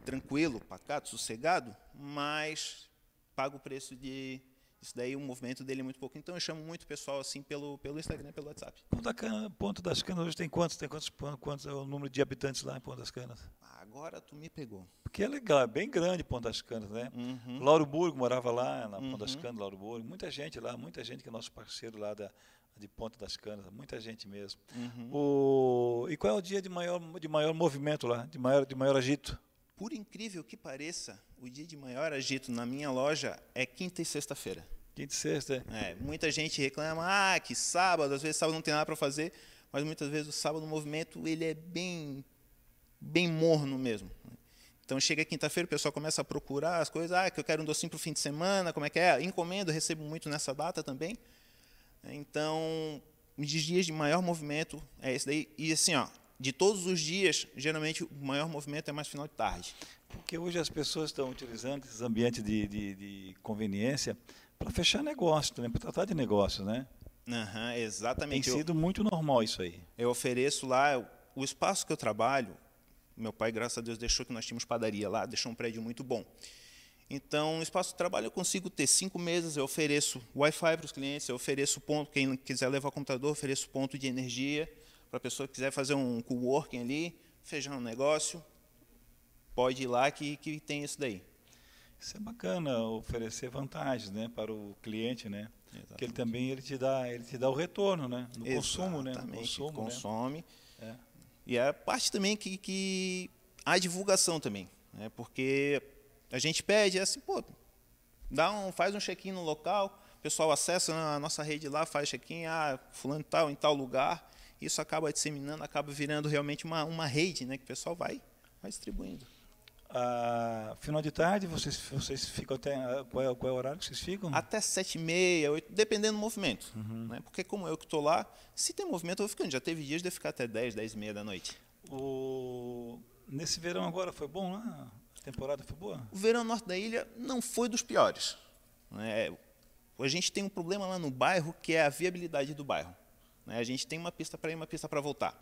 [SPEAKER 13] tranquilo, pacato, sossegado, mas paga o preço de isso daí o movimento dele é muito pouco. Então eu chamo muito pessoal assim pelo, pelo Instagram, pelo WhatsApp.
[SPEAKER 1] Ponto, da Cana, Ponto das Canas hoje tem quantos? Tem quantos, quantos é o número de habitantes lá em Ponto das Canas?
[SPEAKER 13] Ah, agora tu
[SPEAKER 1] me pegou. Porque é legal, é bem grande Ponto das Canas, né? Uhum. Lauro Burgo morava lá na Ponto uhum. das Canas, Lauro Burgo. Muita gente lá, muita gente que é nosso parceiro lá da de Ponta das Canas, muita gente mesmo. Uhum. O, e qual é o dia de maior, de maior movimento lá, de maior, de maior agito?
[SPEAKER 13] Por incrível que pareça, o dia de maior agito na minha loja é quinta e sexta-feira. Quinta e sexta, é. é muita gente reclama, ah, que sábado, às vezes sábado não tem nada para fazer, mas muitas vezes o sábado o movimento ele é bem, bem morno mesmo. Então chega quinta-feira, o pessoal começa a procurar as coisas, ah, que eu quero um docinho para o fim de semana, como é que é? Encomendo, recebo muito nessa data também. Então, os dias de maior movimento é esse daí. E assim, ó, de todos os dias, geralmente o maior movimento é mais final de
[SPEAKER 1] tarde. Porque hoje as pessoas estão utilizando esses ambientes de, de, de conveniência para fechar negócio também, para tratar de negócio, né?
[SPEAKER 13] Uhum, exatamente. Tem sido muito normal isso aí. Eu ofereço lá, o espaço que eu trabalho, meu pai, graças a Deus, deixou que nós tínhamos padaria lá, deixou um prédio muito bom. Então, o espaço de trabalho, eu consigo ter cinco mesas, eu ofereço Wi-Fi para os clientes, eu ofereço ponto, quem quiser levar o computador, ofereço ponto de energia, para a pessoa que quiser fazer um co-working ali, fechar um negócio,
[SPEAKER 1] pode ir lá que, que tem isso daí. Isso é bacana, oferecer vantagens né, para o cliente, né? Exatamente. Porque ele também ele te, dá, ele te dá o retorno, né? No né, Exatamente. consumo, né? No consumo, consome. Né? É. E a parte também que, que a divulgação
[SPEAKER 13] também, né? Porque a gente pede é assim, pô, dá um, faz um check-in no local, o pessoal acessa né, a nossa rede lá, faz check-in, ah, fulano tal, em tal lugar. Isso acaba disseminando, acaba virando realmente uma, uma rede, né? Que o pessoal vai, vai distribuindo.
[SPEAKER 1] Ah, final de tarde, vocês, vocês ficam até. Ah, qual é, qual é o horário que vocês ficam?
[SPEAKER 13] Até sete e meia, oito, dependendo do movimento. Uhum. Né? Porque como eu que estou lá, se tem movimento, eu vou ficando. Já teve dias de eu ficar até dez, dez e meia da noite.
[SPEAKER 1] O... Nesse verão agora foi bom lá? A temporada foi boa?
[SPEAKER 13] O verão norte da ilha não foi dos piores. Né? A gente tem um problema lá no bairro que é a viabilidade do bairro. Né? A gente tem uma pista para ir, uma pista para voltar.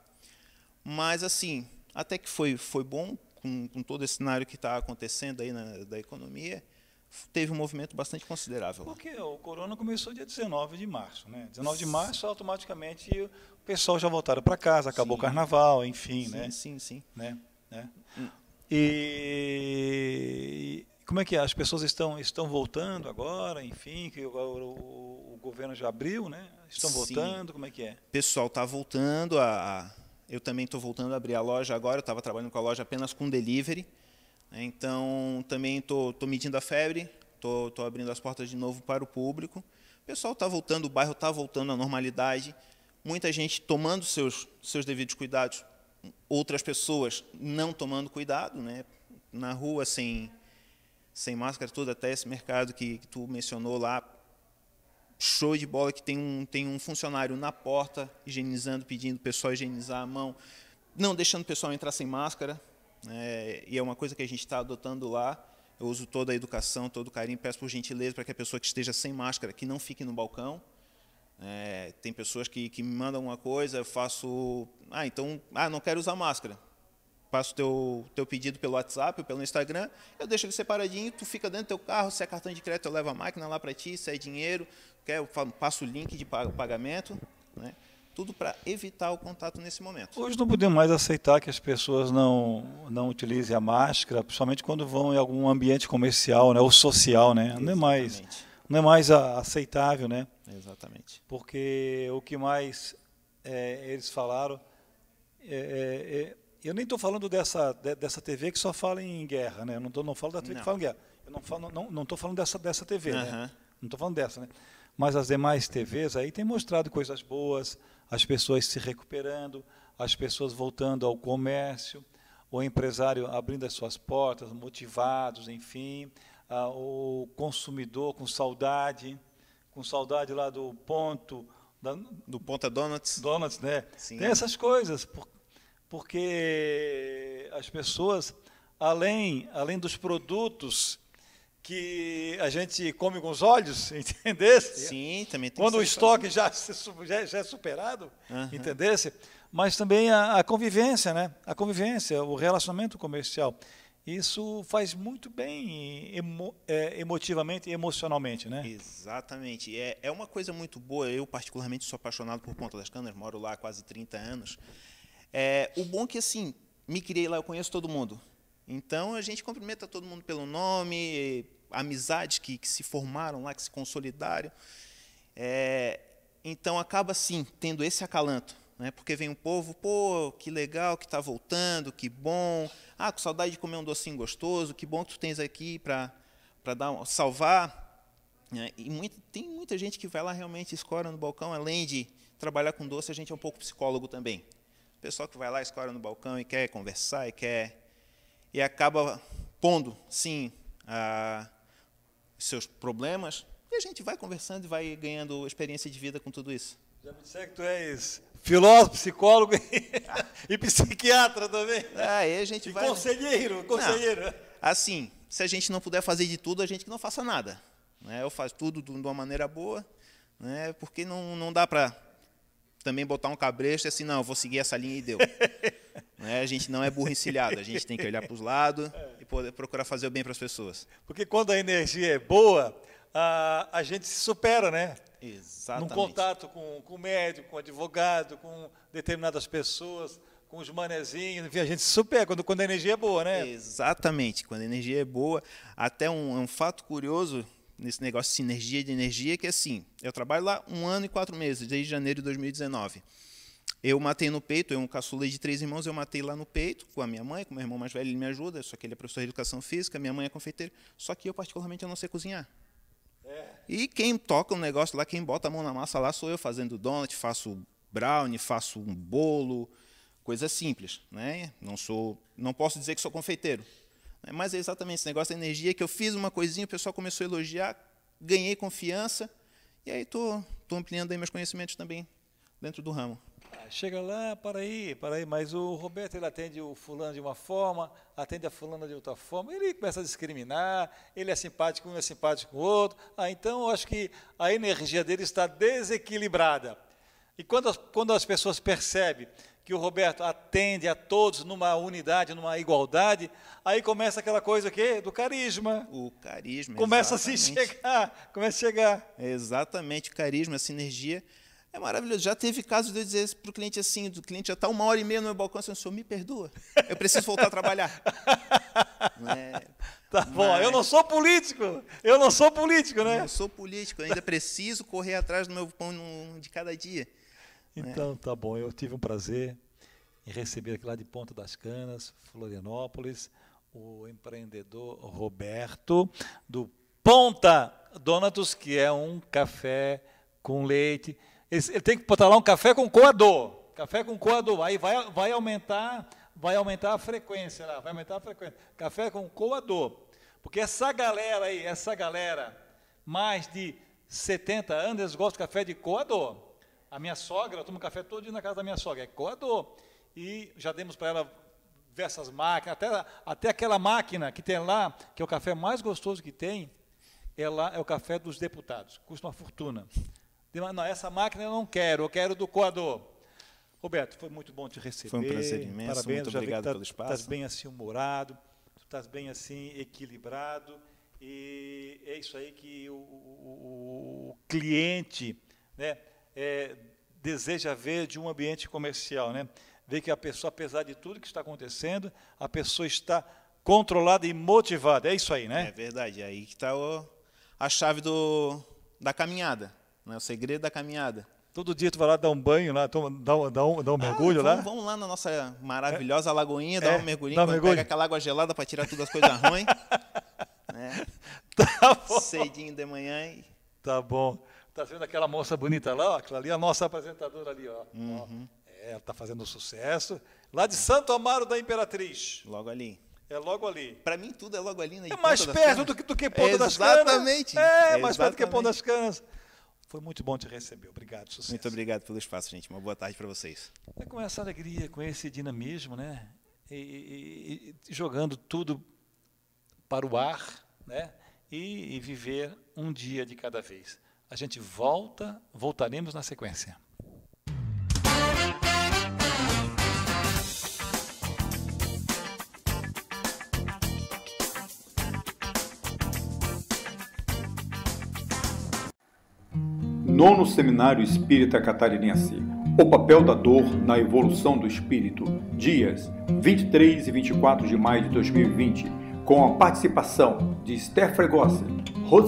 [SPEAKER 13] Mas assim, até que foi, foi bom, com, com todo esse cenário que está acontecendo aí na, da economia, teve um movimento bastante considerável.
[SPEAKER 1] Porque o corona começou dia 19 de março, né? 19 de março, automaticamente o pessoal já voltaram para casa, acabou sim. o carnaval, enfim, sim, né? Sim,
[SPEAKER 11] sim, né? né? Hum.
[SPEAKER 1] E como é que é? as pessoas estão estão voltando agora, enfim, que o, o, o governo já abriu, né? Estão sim. voltando, como é que é? O pessoal está
[SPEAKER 13] voltando a eu também estou voltando a abrir a loja agora, eu estava trabalhando com a loja apenas com delivery. Né, então, também estou medindo a febre, estou abrindo as portas de novo para o público. O pessoal está voltando, o bairro está voltando à normalidade. Muita gente tomando seus, seus devidos cuidados, outras pessoas não tomando cuidado, né? na rua sem, sem máscara, tudo, até esse mercado que, que tu mencionou lá, show de bola que tem um, tem um funcionário na porta higienizando, pedindo o pessoal higienizar a mão, não deixando o pessoal entrar sem máscara. É, e é uma coisa que a gente está adotando lá. Eu uso toda a educação, todo o carinho. Peço por gentileza para que a pessoa que esteja sem máscara, que não fique no balcão. É, tem pessoas que, que me mandam uma coisa, eu faço. Ah, então, ah, não quero usar máscara passa o teu, teu pedido pelo WhatsApp ou pelo Instagram, eu deixo ele separadinho, tu fica dentro do teu carro, se é cartão de crédito, eu levo a máquina lá para ti, se é dinheiro, quer, eu passo o link de pagamento, né? tudo para evitar o contato nesse momento.
[SPEAKER 1] Hoje não podemos mais aceitar que as pessoas não, não utilizem a máscara, principalmente quando vão em algum ambiente comercial né, ou social, né? Não é mais, não é mais aceitável, né? Exatamente. Porque o que mais é, eles falaram é, é, é eu nem estou falando dessa, dessa TV que só fala em guerra, né? Eu não, tô, não falo da TV não. que fala em guerra. Eu não estou não, não tô falando dessa, dessa TV, uhum. né? Não estou falando dessa, né? Mas as demais TVs aí têm mostrado coisas boas, as pessoas se recuperando, as pessoas voltando ao comércio, o empresário abrindo as suas portas, motivados, enfim, ah, o consumidor com saudade, com saudade lá do ponto... Da, do Ponta é Donuts. Donuts, né? Sim. Tem essas coisas, porque as pessoas, além, além dos produtos que a gente come com os olhos, [laughs] entendesse? Sim, também tem Quando o estoque já, já, é superado, uhum. entendesse? Mas também a, a, convivência, né? A convivência, o relacionamento comercial. Isso faz muito bem emo, é, emotivamente e emocionalmente, né?
[SPEAKER 13] Exatamente. É, é uma coisa muito boa. Eu, particularmente, sou apaixonado por Ponta das Canas, moro lá há quase 30 anos. É, o bom é que, assim, me criei lá, eu conheço todo mundo. Então, a gente cumprimenta todo mundo pelo nome, amizades que, que se formaram lá, que se consolidaram. É, então, acaba, sim, tendo esse acalanto. Né? Porque vem um povo, pô, que legal que está voltando, que bom. Ah, com saudade de comer um docinho gostoso, que bom que tu tens aqui para dar, salvar. É, e muito, tem muita gente que vai lá realmente escora no balcão, além de trabalhar com doce, a gente é um pouco psicólogo também pessoal que vai lá, escolhe no balcão e quer conversar e quer e acaba pondo, sim, a, seus problemas, e a gente vai conversando e vai ganhando experiência de vida com tudo isso. Já me
[SPEAKER 1] disseram que tu és
[SPEAKER 13] filósofo, psicólogo e [laughs] psiquiatra também. Ah, aí a gente e vai... conselheiro, né? conselheiro. Não, assim, se a gente não puder fazer de tudo, a gente que não faça nada. Né? Eu faço tudo de uma maneira boa, né? porque não, não dá para também botar um cabresto e assim, não, eu vou seguir essa linha e deu. [laughs] né? A gente não é burro encilhado, a gente tem que olhar para os lados é. e poder, procurar fazer o bem para as pessoas.
[SPEAKER 1] Porque quando a energia é boa, a, a gente se supera, né? Exatamente. Num contato com, com o médico, com o advogado, com determinadas pessoas, com os manezinhos, enfim, a gente se supera quando, quando a energia é boa, né?
[SPEAKER 13] Exatamente, quando a energia é boa. Até um, um fato curioso nesse negócio de sinergia de energia, que é assim, eu trabalho lá um ano e quatro meses, desde janeiro de 2019. Eu matei no peito, eu um caçula de três irmãos, eu matei lá no peito com a minha mãe, com o meu irmão mais velho, ele me ajuda, só que ele é professor de educação física, minha mãe é confeiteira, só que eu particularmente eu não sei cozinhar. É. E quem toca um negócio lá, quem bota a mão na massa lá sou eu fazendo donut, faço brownie, faço um bolo, coisa simples, né? Não sou, não posso dizer que sou confeiteiro. Mas é exatamente esse negócio da energia que eu fiz uma coisinha, o pessoal começou a elogiar, ganhei confiança, e aí estou ampliando aí meus conhecimentos também dentro do ramo.
[SPEAKER 1] Ah, chega lá, para aí, para aí, mas o Roberto ele atende o fulano de uma forma, atende a fulana de outra forma, ele começa a discriminar, ele é simpático um, é simpático com o outro. Ah, então eu acho que a energia dele está desequilibrada. E quando as, quando as pessoas percebem que o Roberto atende a todos numa unidade, numa igualdade, aí começa aquela coisa que do carisma. O carisma. Começa exatamente. a se chegar, começa a
[SPEAKER 13] chegar. É exatamente, o carisma, a sinergia é maravilhoso. Já teve casos de eu dizer para o cliente assim, do cliente já está uma hora e meia no meu balcão, assim, o senhor me perdoa, eu preciso voltar a trabalhar.
[SPEAKER 1] [laughs] é, tá bom, mas... eu não sou político,
[SPEAKER 13] eu não sou político, né? Eu sou político, ainda
[SPEAKER 1] preciso correr atrás do meu pão de cada dia. É. Então, tá bom. Eu tive um prazer em receber aqui lá de Ponta das Canas, Florianópolis, o empreendedor Roberto do Ponta Donatus, que é um café com leite. Ele tem que botar lá um café com coador. Café com coador. Aí vai, vai aumentar, vai aumentar a frequência lá, vai aumentar a frequência. Café com coador. Porque essa galera aí, essa galera, mais de 70 anos, eles gostam de café de coador. A minha sogra, eu tomo café todo dia na casa da minha sogra, é coador. E já demos para ela diversas máquinas, até, até aquela máquina que tem lá, que é o café mais gostoso que tem, é, lá, é o café dos deputados, custa uma fortuna. Não, essa máquina eu não quero, eu quero do coador. Roberto, foi muito bom te receber. Foi um prazer imenso, Parabéns, muito obrigado tá, pelo espaço. Estás bem assim humorado, tu estás bem assim equilibrado, e é isso aí que o, o, o cliente, né? é, deseja ver de um ambiente comercial. Né? Ver que a pessoa, apesar de tudo que está acontecendo, a pessoa está controlada e motivada. É isso aí, né? É verdade. É aí que está a chave do,
[SPEAKER 13] da caminhada, né? o segredo da caminhada.
[SPEAKER 1] Todo dia tu vai lá dar um banho lá, toma, dá, um, dá, um, dá um ah, mergulho ah, vamos, lá?
[SPEAKER 13] Vamos lá na nossa é. maravilhosa é. lagoinha, dar é. um mergulhinho, dá um mergulho. pega aquela água gelada para tirar todas as coisas ruins. [laughs] né? Tá bom. Cedinho
[SPEAKER 1] de manhã. E... Tá bom. Está vendo aquela moça bonita lá? Ó, aquela ali, a nossa apresentadora ali. Ó. Uhum. ó é, ela está fazendo sucesso. Lá de Santo Amaro da Imperatriz. Logo ali. É logo ali. Para mim, tudo é logo
[SPEAKER 13] ali. Na é mais perto do que, do que Ponta das Canas. É, exatamente. É, mais perto do que Ponta das Canas.
[SPEAKER 1] Foi muito bom te receber. Obrigado, sucesso.
[SPEAKER 13] Muito obrigado pelo espaço, gente. Uma boa tarde para vocês.
[SPEAKER 1] É com essa alegria, com esse dinamismo, né? E, e, e, jogando tudo para o ar, né? E, e viver um dia de cada vez. A gente volta, voltaremos na sequência.
[SPEAKER 4] Nono Seminário Espírita Catarinense. O papel da dor na evolução do espírito. Dias 23 e 24 de maio de 2020, com a participação de Esther Fregosa,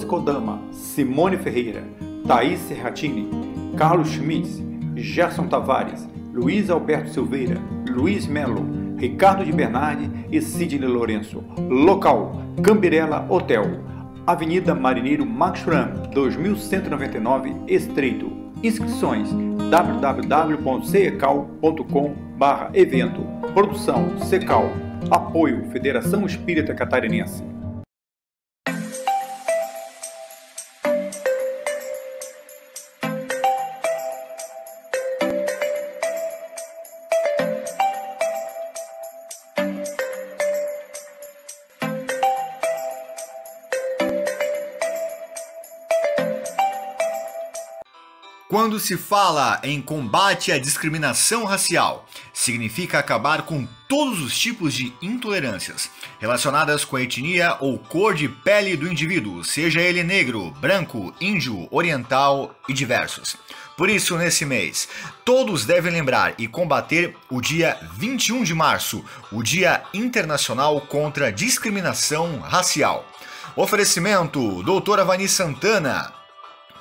[SPEAKER 4] Kodama, Simone Ferreira, Thaís Serratini, Carlos Schmitz, Gerson Tavares, Luiz Alberto Silveira, Luiz Melo, Ricardo de Bernardi e Sidney Lourenço. Local: Cambirela Hotel, Avenida Marinheiro Max Ram, 2199, Estreito. Inscrições: www.cecal.com/evento. Produção: Secal. Apoio: Federação Espírita Catarinense.
[SPEAKER 5] Quando se fala em combate à discriminação racial, significa acabar com todos os tipos de intolerâncias relacionadas com a etnia ou cor de pele do indivíduo, seja ele negro, branco, índio, oriental e diversos. Por isso, nesse mês, todos devem lembrar e combater o dia 21 de março, o Dia Internacional contra a Discriminação Racial. Oferecimento: Doutora Vani Santana,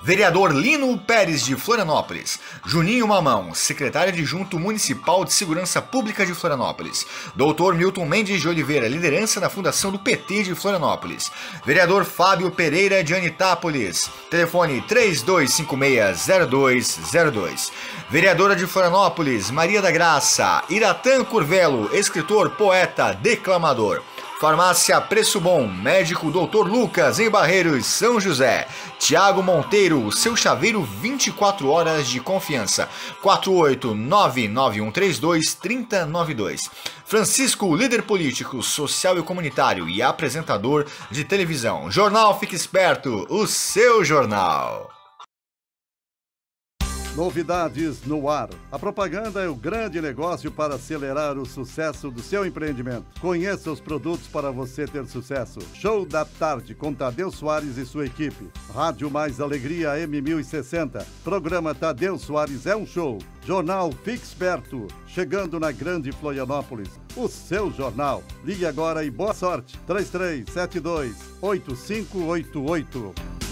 [SPEAKER 5] Vereador Lino Pérez de Florianópolis. Juninho Mamão, secretário adjunto municipal de Segurança Pública de Florianópolis. Doutor Milton Mendes de Oliveira, liderança na fundação do PT de Florianópolis. Vereador Fábio Pereira de Anitápolis. Telefone 32560202. Vereadora de Florianópolis, Maria da Graça. Iratan Curvelo, escritor, poeta, declamador. Farmácia Preço Bom, médico Dr. Lucas em Barreiros, São José. Tiago Monteiro, seu chaveiro 24 horas de confiança. 489-9132-3092. Francisco, líder político, social e comunitário e apresentador de televisão. Jornal Fique Esperto, o seu jornal.
[SPEAKER 6] Novidades no ar. A propaganda é o grande negócio para acelerar o sucesso do seu empreendimento. Conheça os produtos para você ter sucesso. Show da tarde com Tadeu Soares e sua equipe. Rádio Mais Alegria M1060. Programa Tadeu Soares é um show. Jornal Fique Esperto, chegando na Grande Florianópolis. O seu jornal. Ligue agora e boa sorte. 3372 8588.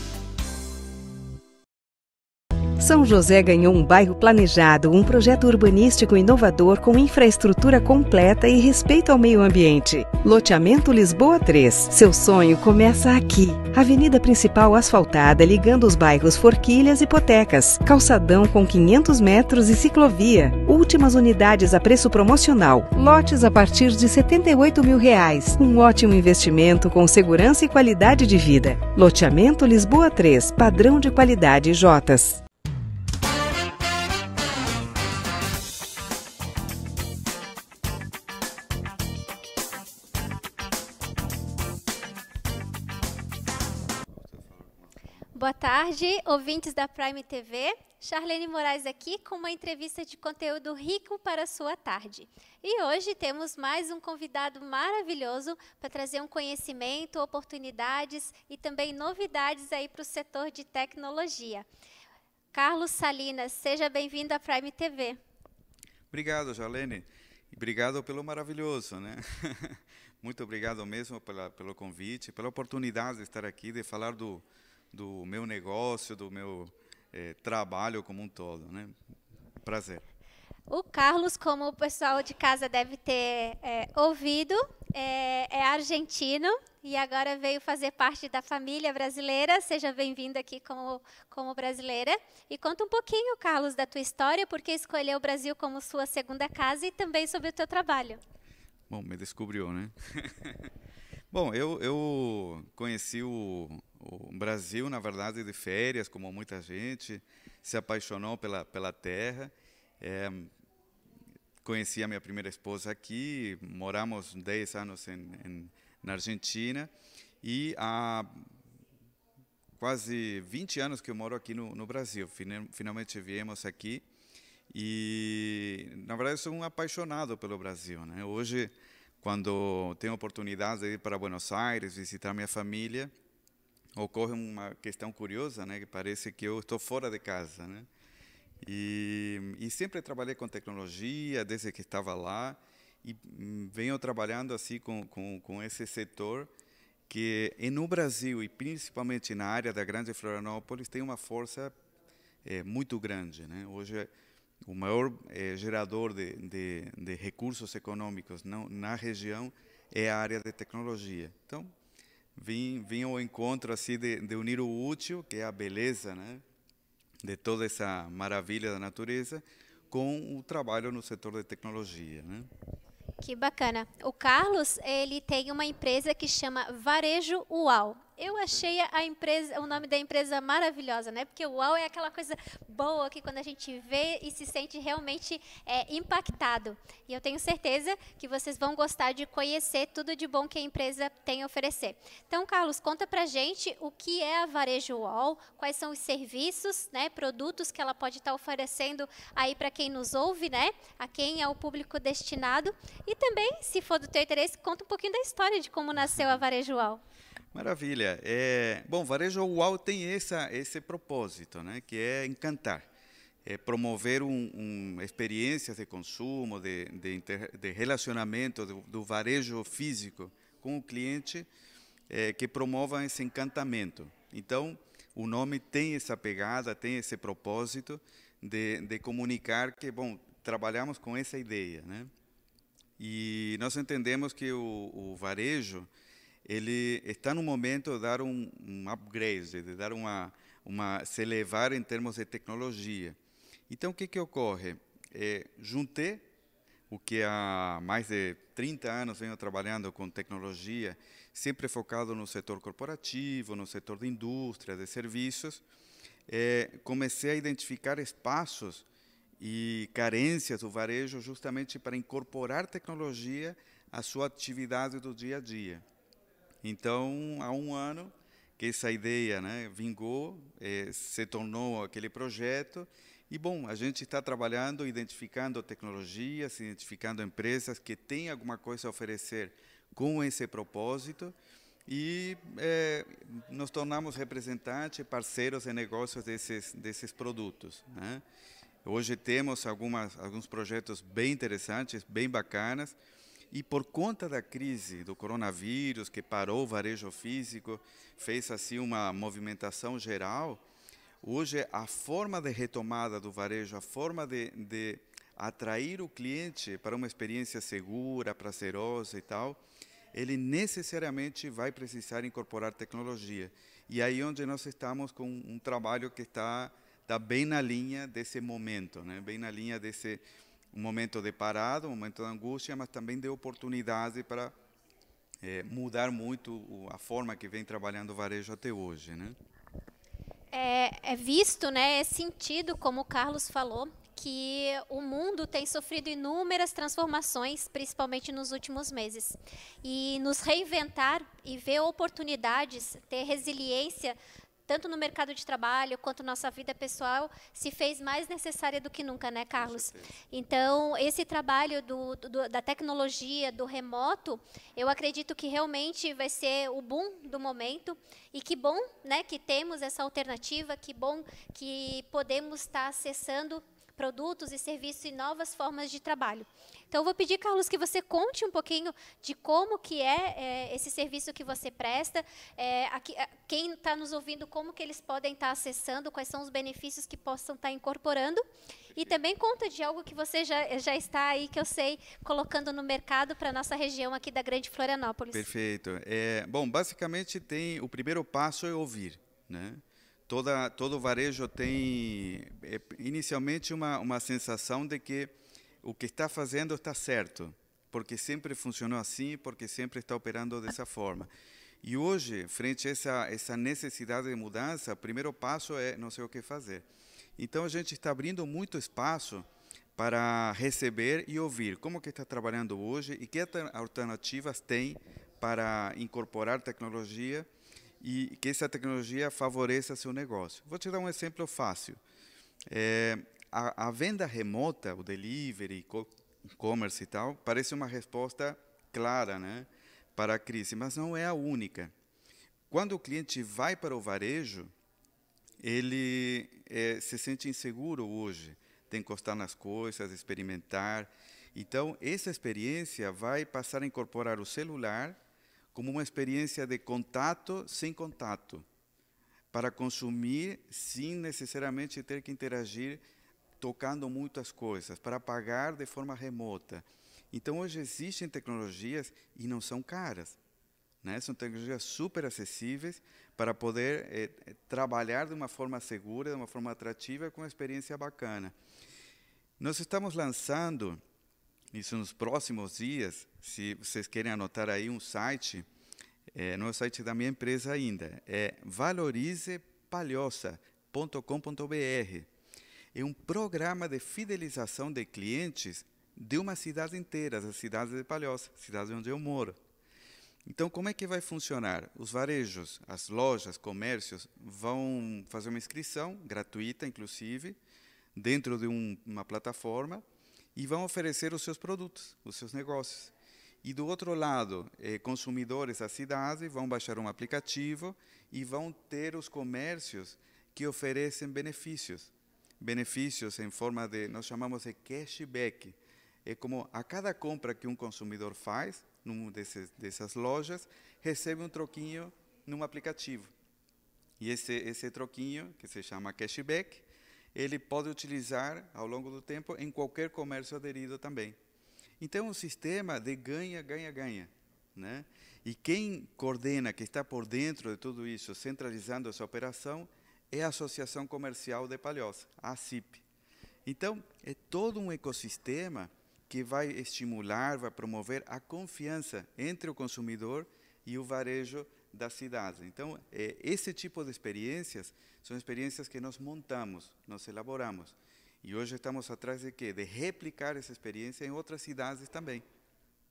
[SPEAKER 7] São José ganhou um bairro planejado, um projeto urbanístico inovador com infraestrutura completa e respeito ao meio ambiente. Loteamento Lisboa 3. Seu sonho começa aqui. Avenida principal asfaltada ligando os bairros Forquilhas e Potecas. Calçadão com 500 metros e ciclovia. Últimas unidades a preço promocional. Lotes a partir de 78 mil reais. Um ótimo investimento com segurança e qualidade de vida. Loteamento Lisboa 3. Padrão de qualidade Jotas.
[SPEAKER 8] Boa tarde, ouvintes da Prime TV. Charlene Moraes aqui com uma entrevista de conteúdo rico para a sua tarde. E hoje temos mais um convidado maravilhoso para trazer um conhecimento, oportunidades e também novidades aí para o setor de tecnologia. Carlos Salinas, seja bem-vindo à Prime TV.
[SPEAKER 14] Obrigado, Charlene. Obrigado pelo maravilhoso, né? [laughs] Muito obrigado mesmo pela, pelo convite, pela oportunidade de estar aqui, de falar do, do meu negócio, do meu é, trabalho como um todo. Né? Prazer.
[SPEAKER 8] O Carlos, como o pessoal de casa deve ter é, ouvido, é, é argentino e agora veio fazer parte da família brasileira. Seja bem-vindo aqui como, como brasileira. E conta um pouquinho, Carlos, da tua história, por que escolheu o Brasil como sua segunda casa e também sobre o teu trabalho.
[SPEAKER 14] Bom, me descobriu, né? [laughs] Bom, eu, eu conheci o, o Brasil, na verdade, de férias, como muita gente, se apaixonou pela, pela terra. É, conheci a minha primeira esposa aqui, moramos 10 anos em, em, na Argentina e há quase 20 anos que eu moro aqui no, no Brasil. finalmente viemos aqui e, na verdade, sou um apaixonado pelo Brasil. Né? Hoje, quando tenho a oportunidade de ir para Buenos Aires visitar minha família, ocorre uma questão curiosa, né? Que parece que eu estou fora de casa, né? E, e sempre trabalhei com tecnologia desde que estava lá e venho trabalhando assim com, com, com esse setor que e no Brasil e principalmente na área da Grande Florianópolis tem uma força é, muito grande. Né? Hoje, o maior é, gerador de, de, de, recursos econômicos não, na região é a área de tecnologia. Então, vim, vim ao encontro assim de, de unir o útil, que é a beleza, né? de toda essa maravilha da natureza, com o trabalho no setor de tecnologia. Né?
[SPEAKER 8] Que bacana. O Carlos, ele tem uma empresa que chama Varejo UAU eu achei a empresa, o nome da empresa maravilhosa, né? Porque o UOL é aquela coisa boa que quando a gente vê e se sente realmente é, impactado. E eu tenho certeza que vocês vão gostar de conhecer tudo de bom que a empresa tem a oferecer. Então, Carlos, conta pra gente o que é a Varejo UOL, quais são os serviços, né, produtos que ela pode estar oferecendo aí para quem nos ouve, né? A quem é o público destinado. E também, se for do teu interesse, conta um pouquinho da história de como nasceu a Varejo UOL.
[SPEAKER 14] Maravilha. É, bom, Varejo UAU tem essa, esse propósito, né, que é encantar, é promover um, um, experiências de consumo, de, de, inter, de relacionamento do, do, varejo físico com o cliente é, que promovam esse encantamento. Então, o nome tem essa pegada, tem esse propósito de, de comunicar que, bom, trabalhamos com essa ideia, né? E nós entendemos que o, o varejo ele está no momento de dar um, um upgrade, de dar uma, uma se elevar em termos de tecnologia. Então, o que, que ocorre? É, juntei o que há mais de 30 anos venho trabalhando com tecnologia, sempre focado no setor corporativo, no setor de indústria, de serviços, é, comecei a identificar espaços e carências do varejo justamente para incorporar tecnologia à sua atividade do dia a dia. Então, há um ano que essa ideia né, vingou, eh, se tornou aquele projeto. E, bom, a gente está trabalhando, identificando tecnologias, identificando empresas que têm alguma coisa a oferecer com esse propósito. E eh, nos tornamos representantes, parceiros de negócios desses, desses produtos. Né? Hoje temos algumas, alguns projetos bem interessantes, bem bacanas. E por conta da crise do coronavírus, que parou o varejo físico, fez assim uma movimentação geral, hoje a forma de retomada do varejo, a forma de, de atrair o cliente para uma experiência segura, prazerosa e tal, ele necessariamente vai precisar incorporar tecnologia. E aí onde nós estamos com um trabalho que está, está bem na linha desse momento, né? bem na linha desse um momento de parado, um momento de angústia, mas também de oportunidade para é, mudar muito a forma que vem trabalhando o varejo até hoje, né?
[SPEAKER 8] É, é visto, né, é sentido, como o Carlos falou, que o mundo tem sofrido inúmeras transformações, principalmente nos últimos meses. E nos reinventar e ver oportunidades, ter resiliência tanto no mercado de trabalho quanto nossa vida pessoal, se fez mais necessária do que nunca, né, Carlos? Então, esse trabalho do, do, da tecnologia, do remoto, eu acredito que realmente vai ser o boom do momento. E que bom né, que temos essa alternativa, que bom que podemos estar acessando produtos e serviços e novas formas de trabalho. Então, eu vou pedir, Carlos, que você conte um pouquinho de como que é, é esse serviço que você presta, é, aqui, quem está nos ouvindo, como que eles podem estar tá acessando, quais são os benefícios que possam estar tá incorporando, e também conta de algo que você já, já está aí, que eu sei, colocando no mercado para a nossa região aqui da Grande Florianópolis.
[SPEAKER 14] Perfeito. É, bom, basicamente tem o primeiro passo é ouvir, né? Toda, todo varejo tem é, inicialmente uma, uma sensação de que o que está fazendo está certo, porque sempre funcionou assim, porque sempre está operando dessa forma. E hoje, frente a essa, essa necessidade de mudança, o primeiro passo é não sei o que fazer. Então, a gente está abrindo muito espaço para receber e ouvir como que está trabalhando hoje e que alternativas tem para incorporar tecnologia e que essa tecnologia favoreça seu negócio. Vou te dar um exemplo fácil. É, a, a venda remota, o delivery, e-commerce e tal, parece uma resposta clara né, para a crise, mas não é a única. Quando o cliente vai para o varejo, ele é, se sente inseguro hoje, tem que encostar nas coisas, experimentar. Então, essa experiência vai passar a incorporar o celular como uma experiência de contato sem contato, para consumir sem necessariamente ter que interagir tocando muitas coisas, para pagar de forma remota. Então, hoje existem tecnologias e não são caras. Né? São tecnologias super acessíveis para poder eh, eh, trabalhar de uma forma segura, de uma forma atrativa, com uma experiência bacana. Nós estamos lançando, isso nos próximos dias, se vocês querem anotar aí um site, é, não é o site da minha empresa ainda, é valorizepalhoça.com.br é um programa de fidelização de clientes de uma cidade inteira, as cidade de Palhoça, cidade onde eu moro. Então, como é que vai funcionar? Os varejos, as lojas, comércios vão fazer uma inscrição gratuita, inclusive, dentro de um, uma plataforma e vão oferecer os seus produtos, os seus negócios. E do outro lado, eh, consumidores da cidade vão baixar um aplicativo e vão ter os comércios que oferecem benefícios benefícios em forma de, nós chamamos de cashback. É como a cada compra que um consumidor faz numa desses, dessas lojas, recebe um troquinho num aplicativo. E esse, esse troquinho, que se chama cashback, ele pode utilizar ao longo do tempo em qualquer comércio aderido também. Então, um sistema de ganha, ganha, ganha. Né? E quem coordena, que está por dentro de tudo isso, centralizando essa operação, é a Associação Comercial de Palhoça, a ACIP. Então, é todo um ecossistema que vai estimular, vai promover a confiança entre o consumidor e o varejo da cidade. Então, é, esse tipo de experiências são experiências que nós montamos, nós elaboramos. E hoje estamos atrás de quê? De replicar essa experiência em outras cidades também.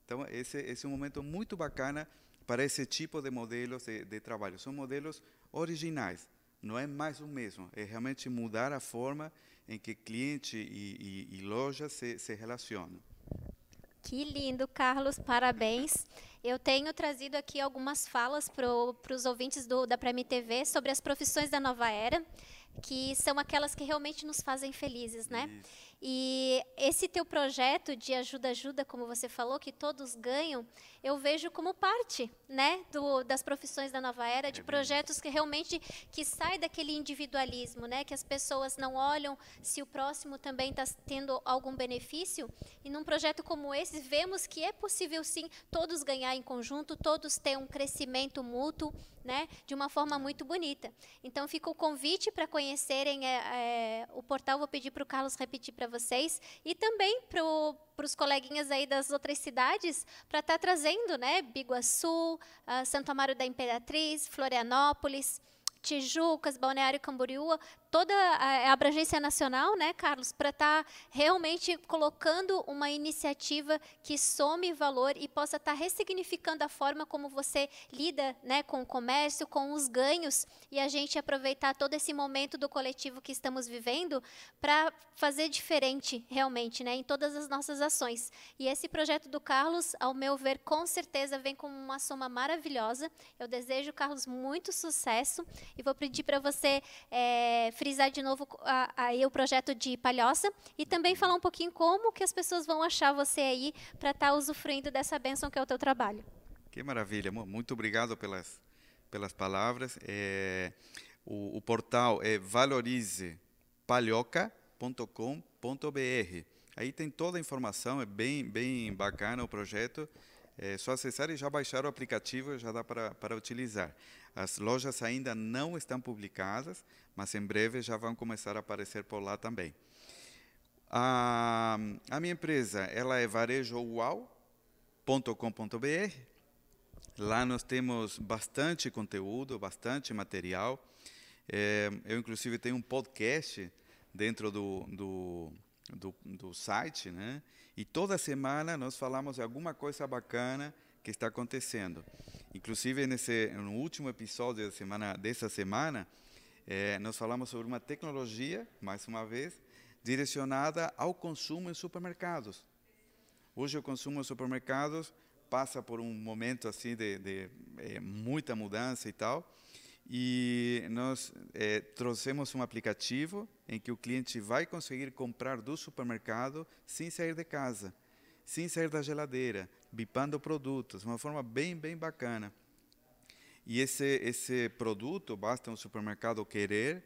[SPEAKER 14] Então, esse, esse é um momento muito bacana para esse tipo de modelos de, de trabalho. São modelos originais, não é mais o mesmo, é realmente mudar a forma em que cliente e, e, e loja se, se relacionam.
[SPEAKER 8] Que lindo, Carlos, parabéns. Eu tenho trazido aqui algumas falas para os ouvintes do, da Prime TV sobre as profissões da nova era, que são aquelas que realmente nos fazem felizes, né? Isso. E esse teu projeto de ajuda-ajuda, como você falou, que todos ganham, eu vejo como parte, né, do, das profissões da nova era, de é projetos que realmente que sai daquele individualismo, né, que as pessoas não olham se o próximo também está tendo algum benefício. E num projeto como esse vemos que é possível sim todos ganhar em conjunto, todos ter um crescimento mútuo, né, de uma forma muito bonita. Então fica o convite para conhecerem é, é, o portal. Vou pedir para o Carlos repetir para vocês e também para o para os coleguinhas aí das outras cidades para estar tá trazendo, né? Biguaçu, uh, Santo Amaro da Imperatriz, Florianópolis, Tijucas, Balneário Camboriú, toda é a abrangência nacional, né, Carlos, para estar tá realmente colocando uma iniciativa que some valor e possa estar tá ressignificando a forma como você lida né, com o comércio, com os ganhos, e a gente aproveitar todo esse momento do coletivo que estamos vivendo para fazer diferente, realmente, né, em todas as nossas ações. E esse projeto do Carlos, ao meu ver, com certeza vem com uma soma maravilhosa. Eu desejo, Carlos, muito sucesso e vou pedir para você é, frisar de novo aí o projeto de Palhoça e também falar um pouquinho como que as pessoas vão achar você aí para estar tá usufruindo dessa bênção que é o teu trabalho.
[SPEAKER 14] Que maravilha, muito obrigado pelas pelas palavras. É, o, o, portal é valorizepalhoca.com.br. Aí tem toda a informação, é bem bem bacana o projeto. É só acessar e já baixar o aplicativo, já dá para, para utilizar. As lojas ainda não estão publicadas, mas em breve já vão começar a aparecer por lá também. A, a minha empresa ela é varejoual.com.br Lá nós temos bastante conteúdo, bastante material. É, eu, inclusive, tenho um podcast dentro do, do, do, do site, né? E toda semana nós falamos de alguma coisa bacana que está acontecendo. Inclusive, nesse, no último episódio da semana, dessa semana, é, nós falamos sobre uma tecnologia, mais uma vez, direcionada ao consumo em supermercados. Hoje o consumo em supermercados passa por um momento assim de, de é, muita mudança e tal, e nós é, trouxemos um aplicativo em que o cliente vai conseguir comprar do supermercado sem sair de casa, sem sair da geladeira, bipando produtos, uma forma bem bem bacana. E esse, esse produto, basta um supermercado querer,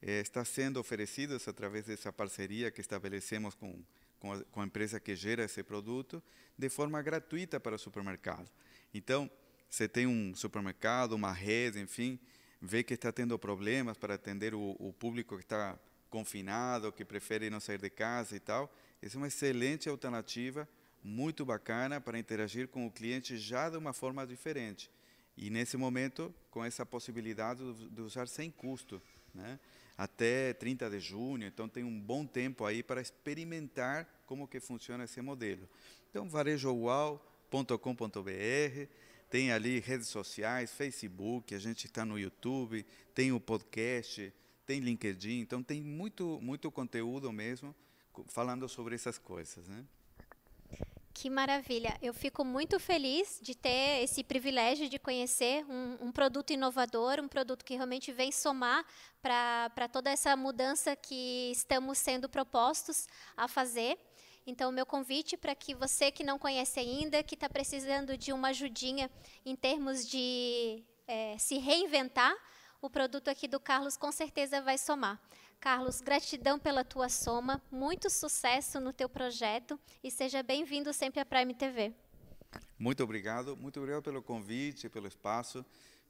[SPEAKER 14] eh, está sendo oferecido através dessa parceria que estabelecemos com, com a, com a empresa que gera esse produto, de forma gratuita para o supermercado. Então, você tem um supermercado, uma rede, enfim, vê que está tendo problemas para atender o, o, público que está confinado, que prefere não sair de casa e tal. Essa é uma excelente alternativa, muito bacana para interagir com o cliente já de uma forma diferente. E nesse momento, com essa possibilidade de usar sem custo, né? até 30 de junho, então tem um bom tempo aí para experimentar como que funciona esse modelo. Então, varejoual.com.br, tem ali redes sociais, Facebook, a gente está no YouTube, tem o podcast, tem LinkedIn, então tem muito, muito conteúdo mesmo falando sobre essas coisas. Né?
[SPEAKER 8] Que maravilha! Eu fico muito feliz de ter esse privilégio de conhecer um, um produto inovador, um produto que realmente vem somar para toda essa mudança que estamos sendo propostos a fazer. Então, meu convite para que você que não conhece ainda, que está precisando de uma ajudinha em termos de é, se reinventar, o produto aqui do Carlos com certeza vai somar. Carlos, gratidão pela tua soma, muito sucesso no teu projeto e seja bem-vindo sempre à Prime TV.
[SPEAKER 14] Muito obrigado, muito obrigado pelo convite, pelo espaço,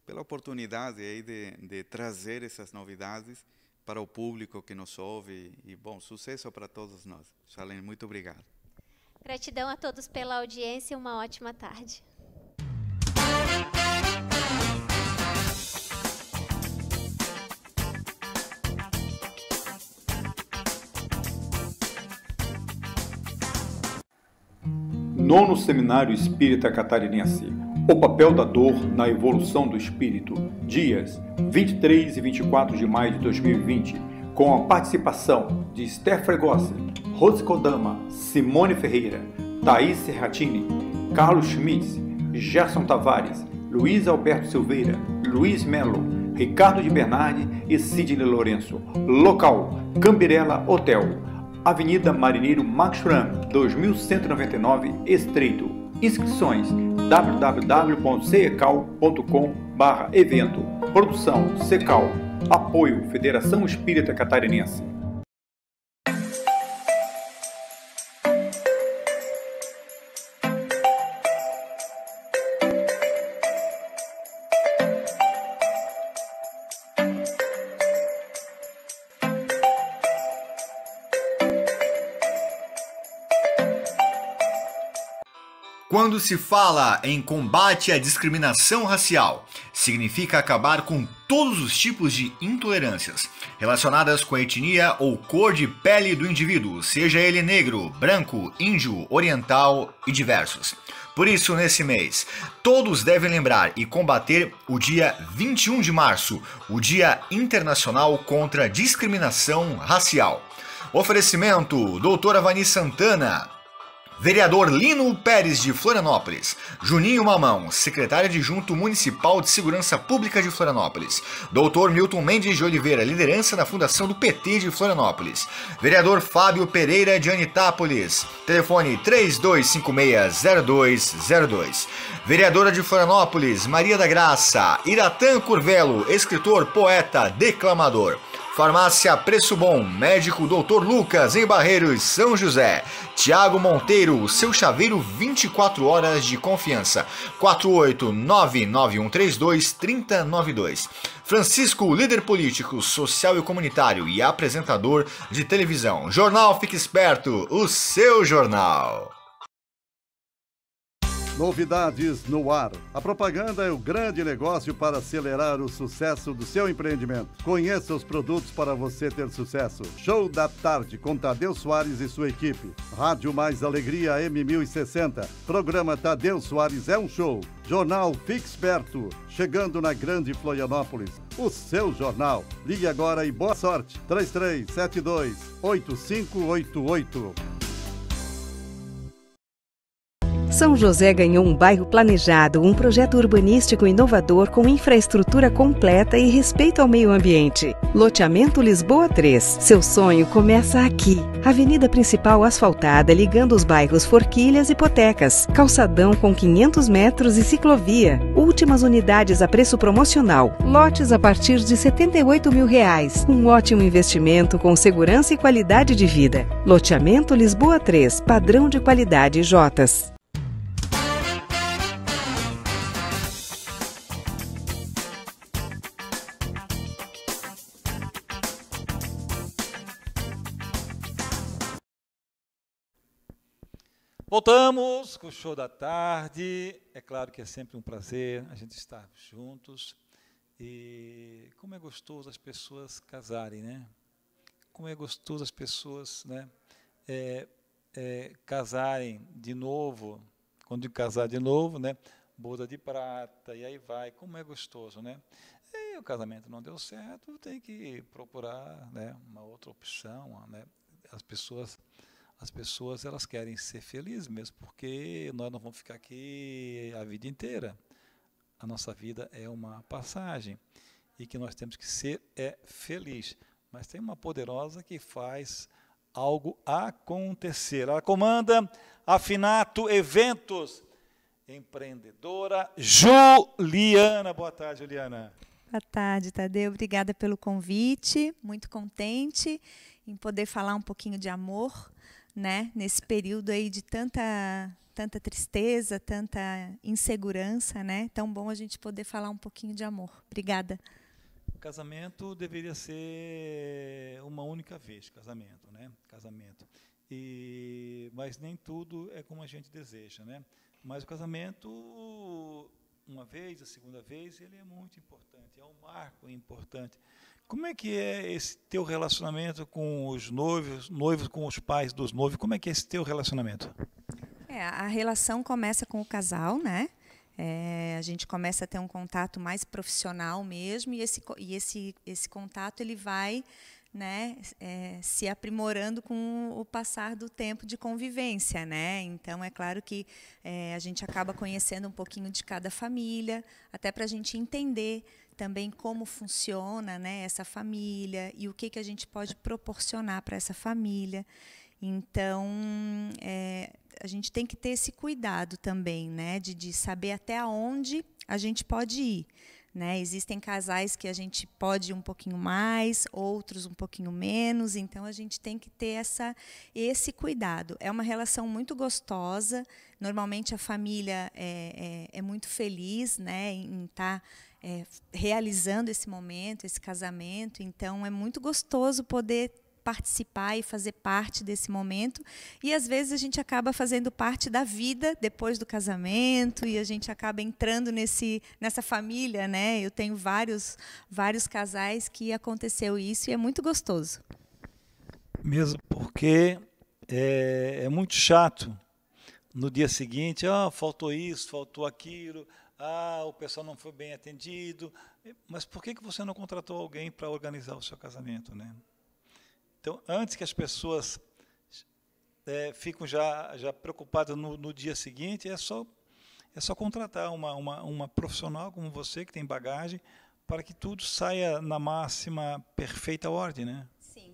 [SPEAKER 14] pela oportunidade aí de, de trazer essas novidades para o público que nos ouve e bom sucesso para todos nós. Chalene, muito obrigado.
[SPEAKER 8] Gratidão a todos pela audiência, uma ótima tarde.
[SPEAKER 4] Nono Seminário Espírita Catarinense. O papel da dor na evolução do espírito. Dias 23 e 24 de maio de 2020, com a participação de Esther Fregosi, Rose Kodama, Simone Ferreira, Thaís Serratini, Carlos Schmitz, Gerson Tavares, Luiz Alberto Silveira, Luiz Melo, Ricardo de Bernardi e Sidney Lourenço. Local: Cambirela Hotel. Avenida Marineiro Max Schramm, 2199, Estreito. Inscrições www.cecal.com/evento. Produção Secal. Apoio Federação Espírita Catarinense.
[SPEAKER 5] Quando se fala em combate à discriminação racial, significa acabar com todos os tipos de intolerâncias relacionadas com a etnia ou cor de pele do indivíduo, seja ele negro, branco, índio, oriental e diversos. Por isso, nesse mês, todos devem lembrar e combater o dia 21 de março, o Dia Internacional contra a Discriminação Racial. Oferecimento: Doutora Vani Santana Vereador Lino Pérez de Florianópolis, Juninho Mamão, secretário adjunto municipal de Segurança Pública de Florianópolis, Doutor Milton Mendes de Oliveira, liderança da Fundação do PT de Florianópolis, vereador Fábio Pereira de Anitápolis, telefone 32560202, vereadora de Florianópolis, Maria da Graça, Iratã Curvelo, escritor, poeta, declamador. Farmácia Preço Bom, médico Dr. Lucas em Barreiros, São José. Tiago Monteiro, seu chaveiro 24 horas de confiança. 48991323092. Francisco, líder político, social e comunitário e
[SPEAKER 6] apresentador
[SPEAKER 5] de televisão. Jornal Fique Esperto, o seu jornal.
[SPEAKER 6] Novidades no ar. A propaganda é o grande negócio para acelerar o sucesso do seu empreendimento. Conheça os produtos para você ter sucesso. Show da tarde com Tadeu Soares e sua equipe. Rádio Mais Alegria M1060. Programa Tadeu Soares é um show. Jornal Fique Esperto, chegando na Grande Florianópolis. O seu jornal. Ligue agora e boa sorte. 3372 8588.
[SPEAKER 7] São José ganhou um bairro planejado, um projeto urbanístico inovador com infraestrutura completa e respeito ao meio ambiente. Loteamento Lisboa 3. Seu sonho começa aqui. Avenida principal asfaltada ligando os bairros Forquilhas e Potecas. Calçadão com 500 metros e ciclovia. Últimas unidades a preço promocional. Lotes a partir de 78 mil reais. Um ótimo investimento com segurança e qualidade de vida. Loteamento Lisboa 3. Padrão de qualidade Jotas.
[SPEAKER 1] voltamos com o show da tarde. É claro que é sempre um prazer a gente estar juntos. E como é gostoso as pessoas casarem, né? Como é gostoso as pessoas né, é, é, casarem de novo. Quando casar de novo, né? Boda de prata, e aí vai. Como é gostoso, né? E o casamento não deu certo, tem que procurar né, uma outra opção. Né? As pessoas as pessoas elas querem ser felizes mesmo, porque nós não vamos ficar aqui a vida inteira. A nossa vida é uma passagem e que nós temos que ser é feliz. Mas tem uma poderosa que faz algo acontecer. Ela comanda Afinato Eventos, empreendedora Juliana. Boa tarde, Juliana.
[SPEAKER 15] Boa tarde, Tadeu. Obrigada pelo convite. Muito contente em poder falar um pouquinho de amor, né? Nesse período aí de tanta tanta tristeza, tanta insegurança, né? Tão bom a gente poder falar um pouquinho de amor. Obrigada.
[SPEAKER 1] O casamento deveria ser uma única vez, casamento, né? Casamento. E mas nem tudo é como a gente deseja, né? Mas o casamento uma vez, a segunda vez, ele é muito importante, é um marco importante. Como é que é esse teu relacionamento com os noivos, noivos com os pais dos noivos? Como é que é esse teu relacionamento?
[SPEAKER 15] É, a relação começa com o casal, né? É, a gente começa a ter um contato mais profissional mesmo e esse, e esse, esse contato ele vai né, é, se aprimorando com o passar do tempo de convivência, né? Então é claro que é, a gente acaba conhecendo um pouquinho de cada família, até para a gente entender também como funciona né, essa família e o que, que a gente pode proporcionar para essa família. Então, é, a gente tem que ter esse cuidado também, né, de, de saber até onde a gente pode ir. Né? Existem casais que a gente pode ir um pouquinho mais, outros um pouquinho menos, então a gente tem que ter essa, esse cuidado. É uma relação muito gostosa, normalmente a família é, é, é muito feliz né, em estar. Tá é, realizando esse momento, esse casamento. Então, é muito gostoso poder participar e fazer parte desse momento. E às vezes a gente acaba fazendo parte da vida depois do casamento e a gente acaba entrando nesse nessa família, né? Eu tenho vários vários casais que aconteceu isso e é muito gostoso.
[SPEAKER 1] Mesmo porque é, é muito chato no dia seguinte, ah, faltou isso, faltou aquilo, ah, o pessoal não foi bem atendido, mas por que, que você não contratou alguém para organizar o seu casamento? Né? Então, antes que as pessoas é, já, já preocupadas no, no, dia seguinte, é só, é só contratar uma, uma, uma profissional como você, que tem bagagem, para que tudo saia na máxima perfeita ordem, né?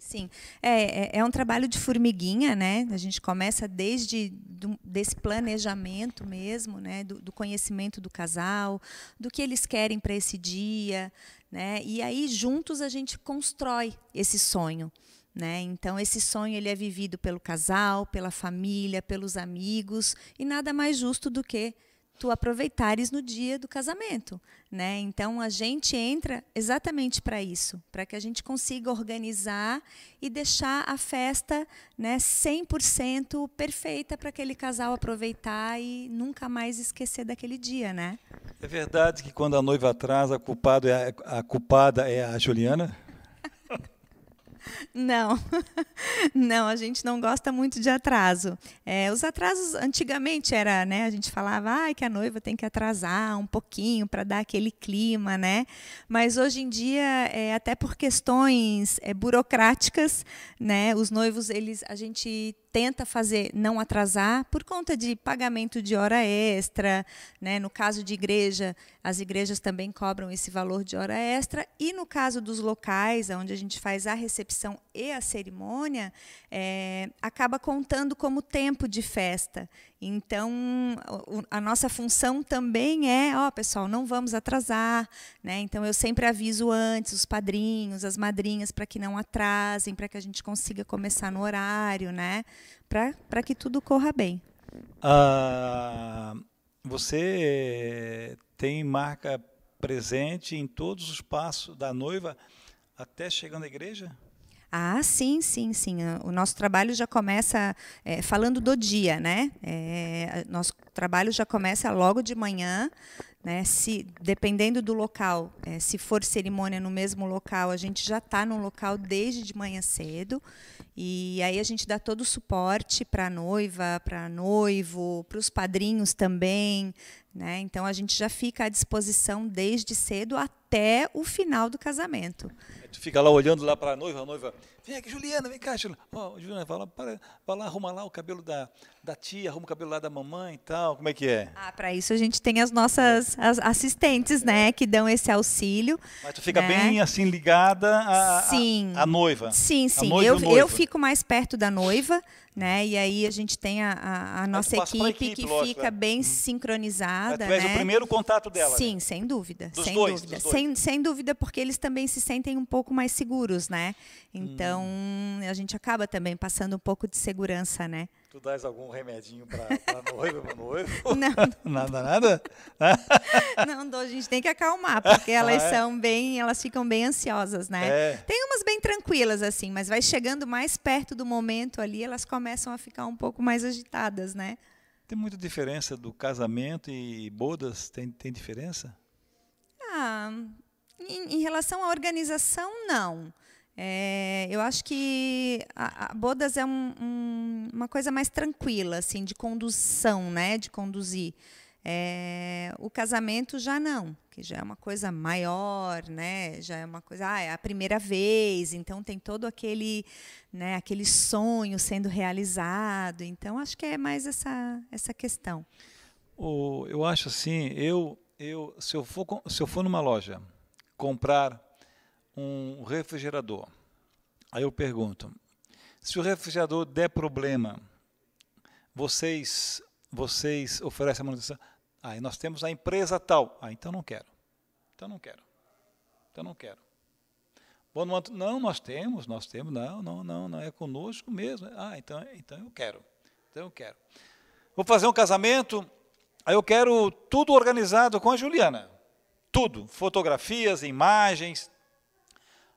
[SPEAKER 15] Sim, é, é, é um trabalho de formiguinha, né? A gente começa desde do, desse planejamento mesmo, né? Do, do conhecimento do casal, do que eles querem para esse dia, né? E aí juntos a gente constrói esse sonho. Né? Então esse sonho ele é vivido pelo casal, pela família, pelos amigos e nada mais justo do que tu aproveitares no dia do casamento, né? Então a gente entra exatamente para isso, para que a gente consiga organizar e deixar a festa, né, 100% perfeita para aquele casal aproveitar e nunca mais esquecer daquele dia, né?
[SPEAKER 1] É verdade que quando a noiva atrasa, a culpada é a, a culpada é a Juliana?
[SPEAKER 15] Não, [laughs] não, a gente não gosta muito de atraso. É, os atrasos antigamente era, né? A gente falava, ah, que a noiva tem que atrasar um pouquinho para dar aquele clima, né? Mas hoje em dia, é, até por questões é, burocráticas, né? Os noivos, eles, a gente tenta fazer não atrasar por conta de pagamento de hora extra, né? No caso de igreja, as igrejas também cobram esse valor de hora extra e no caso dos locais, onde a gente faz a recepção e a cerimônia, é, acaba contando como tempo de festa. Então, a nossa função também é, ó, pessoal, não vamos atrasar, né? Então eu sempre aviso antes os padrinhos, as madrinhas para que não atrasem, para que a gente consiga começar no horário, né? Para que tudo corra bem.
[SPEAKER 1] Ah, você tem marca presente em todos os passos da noiva até chegando à igreja?
[SPEAKER 15] Ah, sim, sim, sim. Ah, o nosso trabalho já começa é, falando do dia, né? É, nosso trabalho já começa logo de manhã, né? Se dependendo do local, é, se for cerimônia no mesmo local, a gente já está no local desde de manhã cedo e aí a gente dá todo o suporte para a noiva, para noivo, para os padrinhos também, né? Então a gente já fica à disposição desde cedo até o final do casamento.
[SPEAKER 1] Tu fica lá olhando lá para a noiva, a noiva, vem aqui, Juliana, vem cá, Juliana. Oh, Juliana, vai lá, para, vai lá, arruma lá o cabelo da, da tia, arruma o cabelo lá da mamãe e tal. Como é
[SPEAKER 6] que é?
[SPEAKER 15] Ah, para isso a gente tem as nossas as assistentes, né, é. que dão esse auxílio. Mas tu fica né? bem
[SPEAKER 1] assim ligada à, sim. A noiva. Sim, sim. Noiva eu, eu fico
[SPEAKER 15] mais perto da noiva, né? E aí a gente tem a, a, a nossa equipe, equipe, que lógico, né? fica bem uhum. sincronizada. Mas tu és né? o primeiro contato dela. Né? Sim, né? sem dúvida. Dos sem dois, dúvida. Sem, sem dúvida, porque eles também se sentem um pouco mais seguros, né? Então hum. a gente acaba também passando um pouco de segurança, né?
[SPEAKER 1] Tu dás algum remedinho para [laughs] noiva, para noivo? Não. [laughs] nada, nada?
[SPEAKER 15] [laughs] não, dou, a gente tem que acalmar, porque ah, elas ah, é? são bem, elas ficam bem ansiosas, né? É. Tem umas bem tranquilas, assim, mas vai chegando mais perto do momento ali, elas começam a ficar um pouco mais agitadas, né? Tem muita
[SPEAKER 1] diferença do casamento e bodas? Tem, tem diferença?
[SPEAKER 15] Ah, em, em relação à organização, não. É, eu acho que a, a bodas é um, um, uma coisa mais tranquila, assim, de condução, né? De conduzir. É, o casamento já não, que já é uma coisa maior, né? Já é uma coisa, ah, é a primeira vez, então tem todo aquele, né? Aquele sonho sendo realizado. Então acho que é mais essa essa questão.
[SPEAKER 1] eu acho assim, eu eu se eu for se eu for numa loja comprar um refrigerador. Aí eu pergunto: se o refrigerador der problema, vocês vocês oferecem a manutenção? Aí ah, nós temos a empresa tal. Ah, então não quero. Então não quero. Então não quero. Bom, não, nós temos, nós temos, não, não, não, não é conosco mesmo. Ah, então, então eu quero. Então eu quero. Vou fazer um casamento, aí eu quero tudo organizado com a Juliana. Tudo, fotografias, imagens,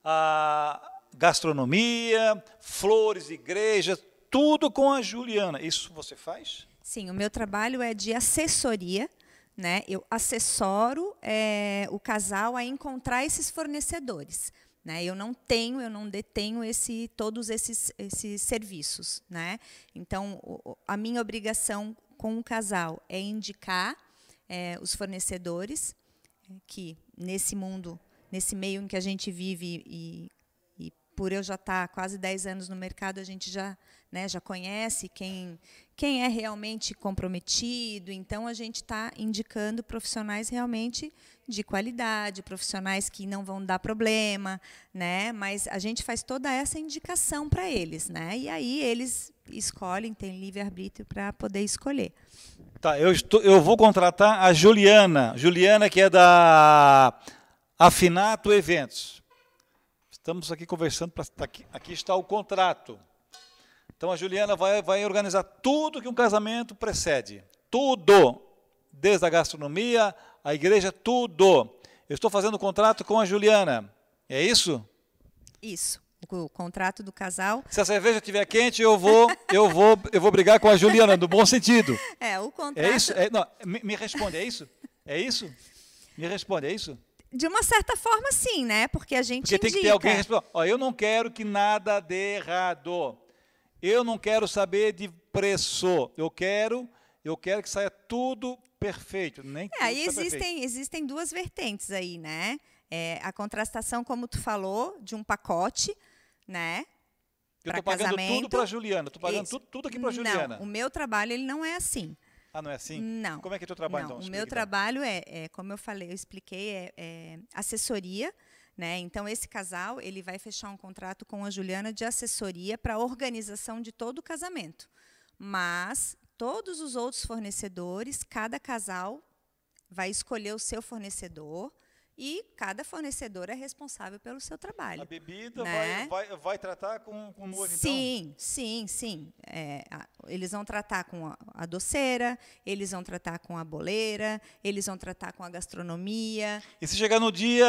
[SPEAKER 1] a gastronomia, flores, igreja, tudo com a Juliana. Isso você faz?
[SPEAKER 15] Sim, o meu trabalho é de assessoria. Né? Eu assessoro é, o casal a encontrar esses fornecedores. Né? Eu não tenho, eu não detenho esse, todos esses, esses serviços. Né? Então, o, a minha obrigação com o casal é indicar é, os fornecedores é, que, nesse mundo nesse meio em que a gente vive e, e por eu já estar tá quase 10 anos no mercado, a gente já, né, já conhece quem, quem é realmente comprometido. Então, a gente está indicando profissionais realmente de qualidade, profissionais que não vão dar problema, né? mas a gente faz toda essa indicação para eles. Né? E aí eles escolhem, tem livre-arbítrio para poder escolher.
[SPEAKER 1] Tá, eu, estou, eu vou contratar a Juliana. Juliana, que é da Afinato Eventos. Estamos aqui conversando, pra, tá aqui, aqui está o contrato. Então a Juliana vai, vai organizar tudo que um casamento precede. Tudo. Desde a gastronomia, a igreja, tudo. Eu estou fazendo o contrato com a Juliana. É isso?
[SPEAKER 15] Isso. O contrato do casal.
[SPEAKER 1] Se a cerveja estiver quente, eu vou, eu vou, eu vou brigar com a Juliana, no bom sentido.
[SPEAKER 15] É, o é contrato. É isso?
[SPEAKER 1] É, não, me, me responde, é isso? É isso? Me responde, é isso?
[SPEAKER 15] de uma certa forma, sim, né? Porque a gente. Porque indica. tem que ter alguém respondendo.
[SPEAKER 1] Ó, eu não quero que nada dê errado. Eu não quero saber de preço. Eu quero, eu quero que saia tudo perfeito. Nem é, aí tá existem, perfeito.
[SPEAKER 15] existem duas vertentes aí, né? É, a contrastação, como tu falou, de um pacote, né? Eu estou pagando casamento. tudo para
[SPEAKER 1] Juliana, estou pagando tudo, tudo aqui para Juliana. Não, o meu
[SPEAKER 15] trabalho ele não é assim.
[SPEAKER 1] Ah, não é assim? Não. Como é que é o teu trabalho, não, então? O meu então.
[SPEAKER 15] trabalho é, é, como eu falei, eu expliquei, é, é assessoria. Né? Então, esse casal ele vai fechar um contrato com a Juliana de assessoria para a organização de todo o casamento. Mas todos os outros fornecedores, cada casal vai escolher o seu fornecedor e cada fornecedor é responsável pelo seu trabalho. A bebida né? vai, vai, vai, tratar com, com noivo, sim, então? Sim, sim, sim. É, eles vão tratar com a, a doceira, eles vão tratar com a boleira, eles vão tratar com a gastronomia. E se chegar no
[SPEAKER 1] dia,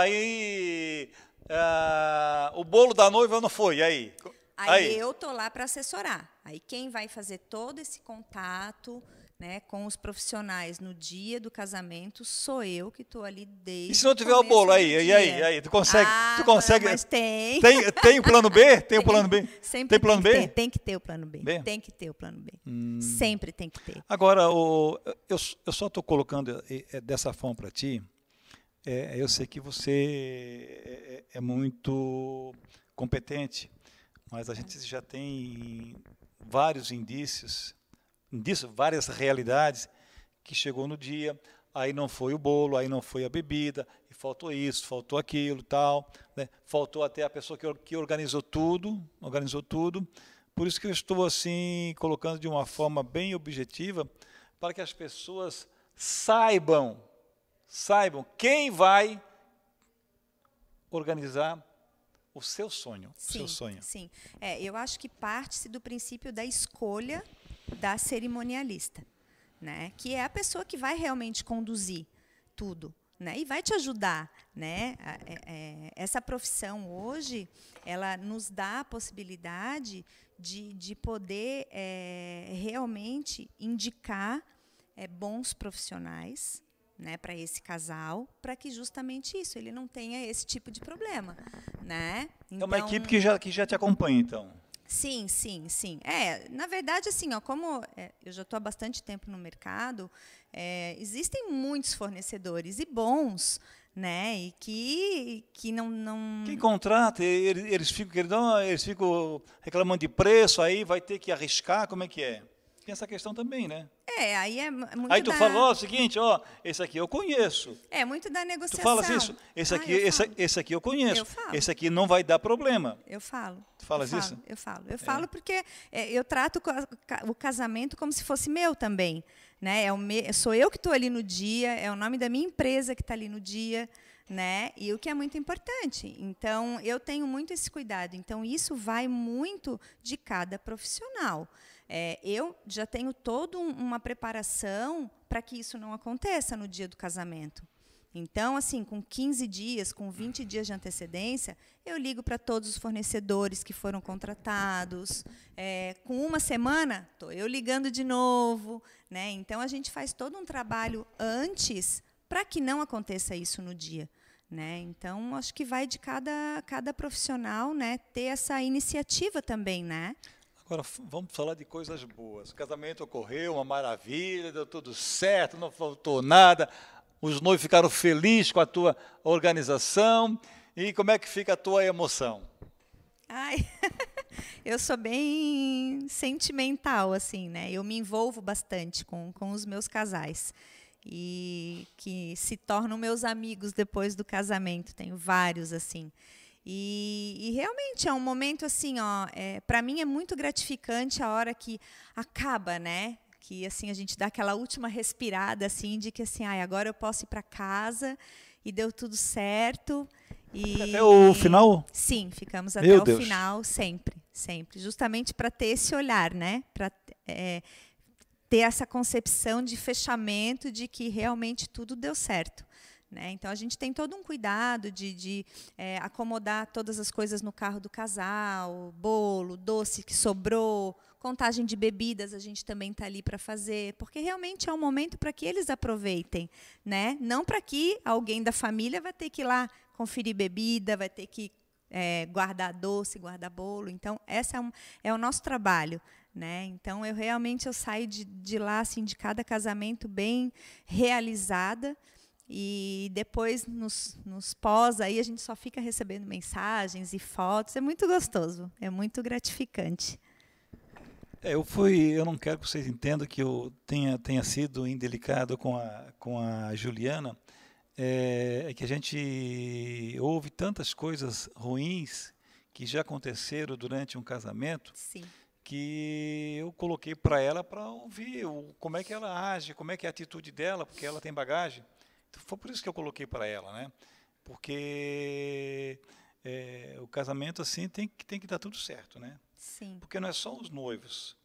[SPEAKER 1] aí é, o bolo da noiva não foi, aí?
[SPEAKER 15] Aí, aí. eu tô lá para assessorar. Aí quem vai fazer todo esse contato né, com os profissionais no dia do casamento, sou eu que estou ali desde. E se não tiver o bolo aí, e aí, aí, tu consegue, ah, tu consegue? Mas tem. Tem, tem o plano B? Tem, [laughs] tem o plano B? Sempre tem plano tem B? Ter, tem que ter o plano B. B? Tem que ter o plano B. Hum. Sempre tem que ter.
[SPEAKER 1] Agora, o, eu, eu só estou colocando é, é, dessa forma para ti. É, eu sei que você é, é, é muito competente, mas a gente já tem vários indícios disso, várias realidades, que chegou no dia, aí não foi o bolo, aí não foi a bebida, e faltou isso, faltou aquilo, tal, né? faltou até a pessoa que, que organizou tudo, organizou tudo. Por isso que eu estou assim colocando de uma forma bem objetiva para que as pessoas saibam, saibam quem vai organizar o seu sonho, sim, o seu sonho.
[SPEAKER 15] Sim, é, eu acho que parte-se do princípio da escolha da cerimonialista, né? Que é a pessoa que vai realmente conduzir tudo, né? E vai te ajudar, né? É, é, essa profissão hoje, ela nos dá a possibilidade de, de poder é, realmente indicar é, bons profissionais, né, para esse casal, para que justamente isso, ele não tenha esse tipo de problema, né? Então, é uma então equipe que já, que já te acompanha, então. Sim, sim, sim. É, na verdade, assim, ó, como é, eu já estou há bastante tempo no mercado, é, existem muitos fornecedores e bons, né? E que, que não, não. Quem
[SPEAKER 1] contrata, eles, ah, eles ficam reclamando de preço, aí vai ter que arriscar, como é que é? tem essa questão também, né?
[SPEAKER 15] É, aí é muito Aí tu da... falou o
[SPEAKER 1] seguinte, ó, esse aqui eu conheço.
[SPEAKER 15] É, muito da negociação. Tu falas assim, isso,
[SPEAKER 1] esse ah, aqui, esse, esse aqui eu conheço. Eu falo. Esse aqui não vai dar problema. Eu falo. Tu falas eu falo, isso?
[SPEAKER 15] Eu falo. Eu é. falo porque é, eu trato o casamento como se fosse meu também, né? É o me... sou eu que estou ali no dia, é o nome da minha empresa que está ali no dia. Né? E o que é muito importante. Então, eu tenho muito esse cuidado. Então, isso vai muito de cada profissional. É, eu já tenho toda uma preparação para que isso não aconteça no dia do casamento. Então, assim, com 15 dias, com 20 dias de antecedência, eu ligo para todos os fornecedores que foram contratados. É, com uma semana, estou eu ligando de novo. Né? Então, a gente faz todo um trabalho antes para que não aconteça isso no dia. Né? Então, acho que vai de cada, cada profissional né, ter essa iniciativa também, né?
[SPEAKER 1] Agora vamos falar de coisas boas. O casamento ocorreu, uma maravilha, deu tudo certo, não faltou nada. Os noivos ficaram felizes com a tua organização. E como é que fica a tua emoção?
[SPEAKER 15] Ai, [laughs] eu sou bem sentimental, assim, né? Eu me envolvo bastante com, com os meus casais. E que se tornam meus amigos depois do casamento. Tenho vários, assim. E, e, realmente é um momento assim, ó, é, para mim é muito gratificante a hora que acaba, né? Que assim a gente dá aquela última respirada assim de que assim, ai, agora eu posso ir para casa e deu tudo certo. E, até o final? Sim, ficamos até Meu o Deus. final sempre, sempre, justamente para ter esse olhar, né? Para é, ter essa concepção de fechamento de que realmente tudo deu certo. Né? Então a gente tem todo um cuidado de, de é, acomodar todas as coisas no carro do casal, bolo, doce que sobrou, contagem de bebidas a gente também está ali para fazer, porque realmente é um momento para que eles aproveitem, né? Não para que alguém da família vai ter que ir lá conferir bebida, vai ter que é, guardar doce, guardar bolo. Então essa é, um, é o nosso trabalho, né? Então eu realmente eu saio de, de lá assim de cada casamento bem realizada. E depois, nos, nos pós, aí a gente só fica recebendo mensagens e fotos. É muito gostoso, é muito gratificante.
[SPEAKER 1] É, eu fui, eu não quero que vocês entendam que eu tenha, tenha sido indelicado com a, com a Juliana, é, é que a gente ouve tantas coisas ruins que já aconteceram durante um casamento, Sim. que eu coloquei para ela para ouvir o, como é que ela age, como é que é a atitude dela, porque ela tem bagagem. Foi por isso que eu coloquei para ela, né? Porque é, o casamento assim tem que tem que dar tudo certo, né?
[SPEAKER 15] Sim. Porque
[SPEAKER 1] não é só os noivos,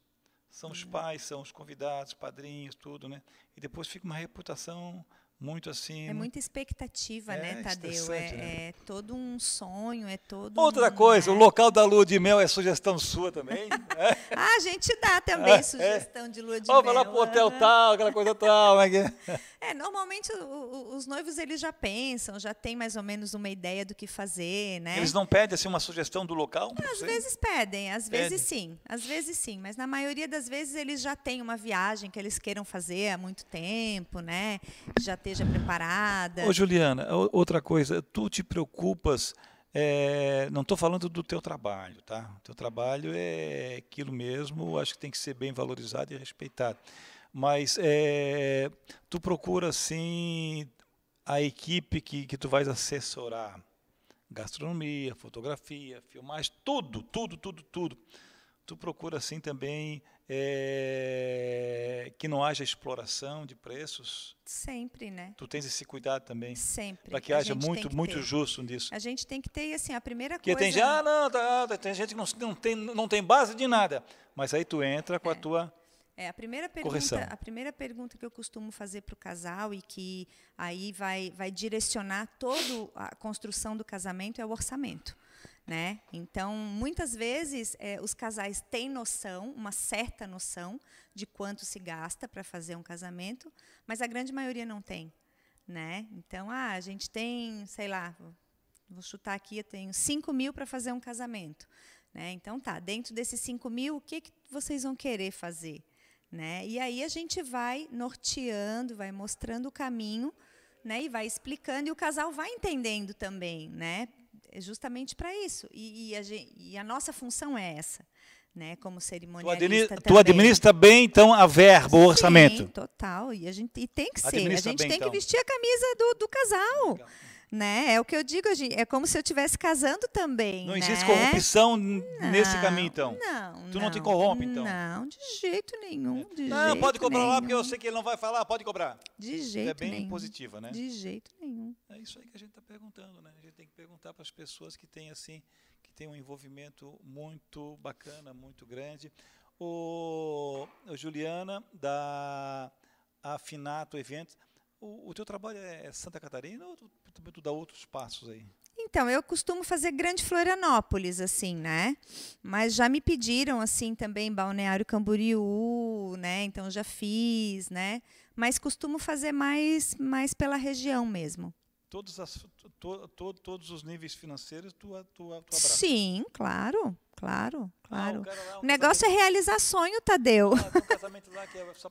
[SPEAKER 1] são os uhum. pais, são os convidados, padrinhos, tudo, né? E depois fica uma reputação muito assim. É muita
[SPEAKER 15] expectativa, é, né, Tadeu? É, né? é, todo um sonho, é todo. Outra
[SPEAKER 1] um, coisa, né? o local da lua de mel é sugestão sua também.
[SPEAKER 15] Né? [laughs] ah, a gente dá também é, é. sugestão de lua de oh, mel. Vai lá pro hotel tal,
[SPEAKER 1] aquela coisa tal. É, [laughs]
[SPEAKER 15] é, normalmente o, o, os noivos eles já pensam, já têm mais ou menos uma ideia do que fazer, né? Eles não
[SPEAKER 1] pedem assim uma sugestão do local? Às vezes
[SPEAKER 15] pedem, às vezes sim, às vezes sim, mas na maioria das vezes eles já têm uma viagem que eles queiram fazer há muito tempo, né? Já esteja preparada. Ô,
[SPEAKER 1] Juliana, outra coisa, tu te preocupas. É, não estou falando do teu trabalho, tá? O teu trabalho é aquilo mesmo, acho que tem que ser bem valorizado e respeitado. Mas é, tu procura, assim, a equipe que, que tu vais assessorar. Gastronomia, fotografia, filmagem, tudo, tudo, tudo, tudo tu procura assim também é, que não haja exploração de preços?
[SPEAKER 15] Sempre, né? Tu
[SPEAKER 1] tens esse cuidado também? Sempre. Para que haja muito, que muito justo nisso. A
[SPEAKER 15] gente tem que ter, assim, a primeira coisa... Porque tem, já, ah, não, tá, tá, tem gente que não, não,
[SPEAKER 1] tem, não tem base de nada, mas aí tu entra com é. a tua...
[SPEAKER 15] É, a primeira pergunta, Correção. a primeira pergunta que eu costumo fazer para o casal e que aí vai, vai direcionar toda a construção do casamento é o orçamento. Né? Então, muitas vezes, é, os casais têm noção, uma certa noção, de quanto se gasta para fazer um casamento, mas a grande maioria não tem. Né? Então, ah, a gente tem, sei lá, vou chutar aqui, eu tenho 5 mil para fazer um casamento. Né? Então, tá, dentro desses 5 mil, o que, que vocês vão querer fazer? Né? E aí a gente vai norteando, vai mostrando o caminho né? e vai explicando, e o casal vai entendendo também, né? é justamente para isso. E, e, a gente, e, a nossa função é essa, né? Como cerimonialista.
[SPEAKER 1] Tu, tu administra bem, então, a verba, o orçamento. Sim,
[SPEAKER 15] total. E, a gente, e tem que ser. Administra a gente bem, tem então. que vestir a camisa do, do casal. Legal né? É o que eu digo, é como se eu estivesse casando também. Não né? existe corrupção
[SPEAKER 1] não, nesse caminho, então. Não. Tu não, não te corrompe,
[SPEAKER 15] então? Não, de jeito nenhum. De não, jeito pode cobrar nenhum. lá, porque eu
[SPEAKER 1] sei que ele não vai falar, pode cobrar. De é jeito nenhum é bem nenhum. positiva, né? De jeito
[SPEAKER 15] nenhum. É isso aí que a gente está
[SPEAKER 1] perguntando, né? A gente tem que perguntar para as pessoas que têm assim, que têm um envolvimento muito bacana, muito grande. O, o Juliana, da Afinato Eventos. O, o teu trabalho é Santa Catarina ou tu também tu dá outros passos aí.
[SPEAKER 15] Então, eu costumo fazer Grande Florianópolis, assim, né? Mas já me pediram, assim, também Balneário Camboriú, né? Então já fiz, né? Mas costumo fazer mais, mais pela região mesmo
[SPEAKER 1] todos, as, to, to, todos os níveis financeiros tu, tu, tu abraça.
[SPEAKER 15] Sim, claro, claro, ah, claro. Ah, lá, é um o negócio é realizar sonho, Tadeu. Ah, um casamento
[SPEAKER 1] lá que é só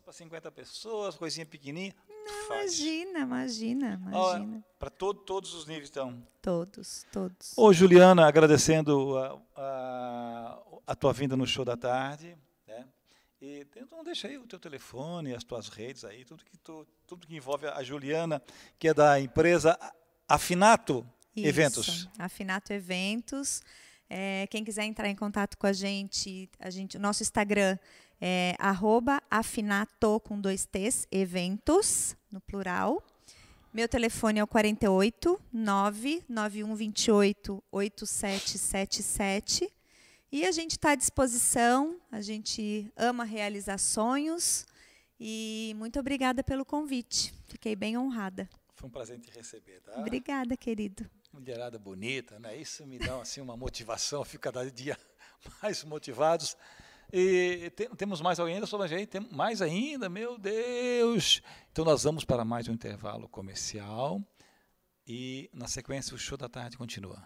[SPEAKER 1] para 50 pessoas, coisinha pequenininha. Não, imagina, imagina, imagina. Ah, para to, todos os níveis, então.
[SPEAKER 15] Todos, todos. Ô,
[SPEAKER 1] Juliana, agradecendo a, a, a tua vinda no show da tarde. E então deixa aí o teu telefone, as tuas redes aí, tudo que, tu, tudo que envolve a Juliana, que é da empresa Afinato Isso, Eventos.
[SPEAKER 15] Afinato Eventos. É, quem quiser entrar em contato com a gente, a gente o nosso Instagram é afinato com dois T's, eventos, no plural. Meu telefone é o 48 99128 8777. E a gente está à disposição, a gente ama realizar sonhos. E muito obrigada pelo convite. Fiquei bem honrada.
[SPEAKER 1] Foi um prazer te receber, tá? Obrigada, querido. Mulherada bonita, né? Isso me dá assim uma motivação, [laughs] fico cada dia mais motivados. E temos mais alguém ainda, Solange? Aí? Tem mais ainda? Meu Deus! Então nós vamos para mais um intervalo comercial e na sequência o show da tarde continua.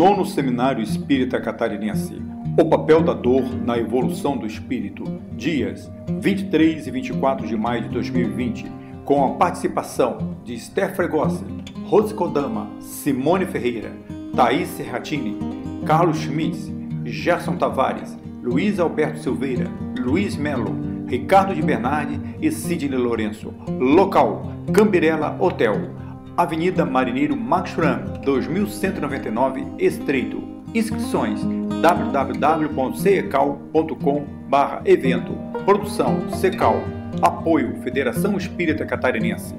[SPEAKER 4] Nono Seminário Espírita Catarinense. O papel da dor na evolução do espírito. Dias 23 e 24 de maio de 2020, com a participação de Esther Fregosi, Rose Kodama, Simone Ferreira, Thaís Serratini, Carlos Schmitz, Gerson Tavares, Luiz Alberto Silveira, Luiz Melo, Ricardo de Bernardi e Sidney Lourenço. Local: Cambirela Hotel. Avenida Marineiro Max Schramm, 2199 Estreito. Inscrições www.cecal.com/evento. Produção Secal. Apoio Federação Espírita Catarinense.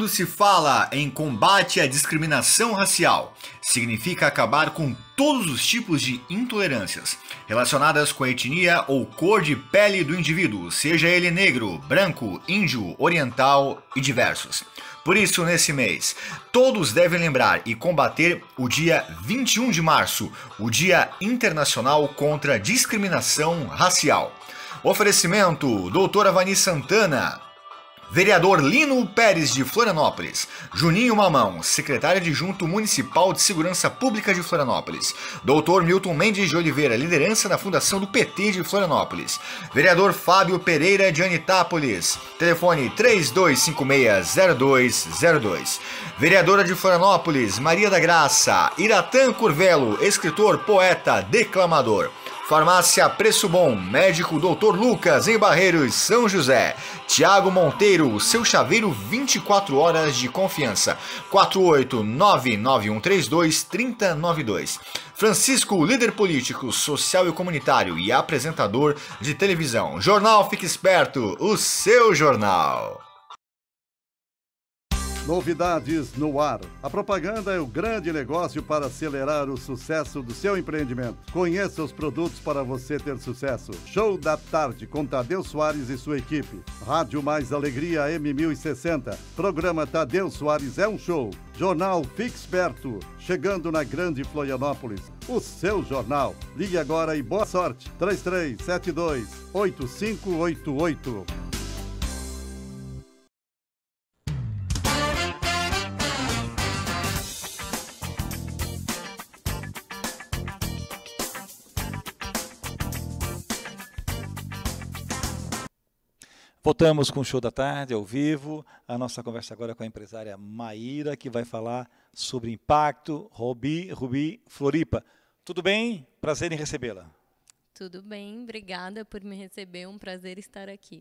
[SPEAKER 5] Quando se fala em combate à discriminação racial, significa acabar com todos os tipos de intolerâncias relacionadas com a etnia ou cor de pele do indivíduo, seja ele negro, branco, índio, oriental e diversos. Por isso, nesse mês, todos devem lembrar e combater o dia 21 de março, o Dia Internacional contra a Discriminação Racial. Oferecimento: Doutora Vani Santana, Vereador Lino Pérez de Florianópolis. Juninho Mamão, secretário adjunto municipal de Segurança Pública de Florianópolis. Doutor Milton Mendes de Oliveira, liderança da Fundação do PT de Florianópolis. Vereador Fábio Pereira de Anitápolis. Telefone 32560202. Vereadora de Florianópolis, Maria da Graça. Iratan Curvelo, escritor, poeta, declamador. Farmácia Preço Bom, médico Dr. Lucas em Barreiros, São José. Tiago Monteiro, seu chaveiro 24 horas de confiança. 48991323092. Francisco, líder político, social e comunitário e apresentador de televisão. Jornal Fique Esperto, o seu jornal.
[SPEAKER 6] Novidades no ar. A propaganda é o grande negócio para acelerar o sucesso do seu empreendimento. Conheça os produtos para você ter sucesso. Show da tarde com Tadeu Soares e sua equipe. Rádio Mais Alegria M1060. Programa Tadeu Soares é um show. Jornal Fixperto, chegando na Grande Florianópolis. O seu jornal. Ligue agora e boa sorte. 3372 8588.
[SPEAKER 1] Voltamos com o show da tarde, ao vivo. A nossa conversa agora é com a empresária Maíra, que vai falar sobre impacto Rubi, Rubi Floripa. Tudo bem? Prazer em recebê-la.
[SPEAKER 16] Tudo bem, obrigada por me receber. Um prazer estar aqui.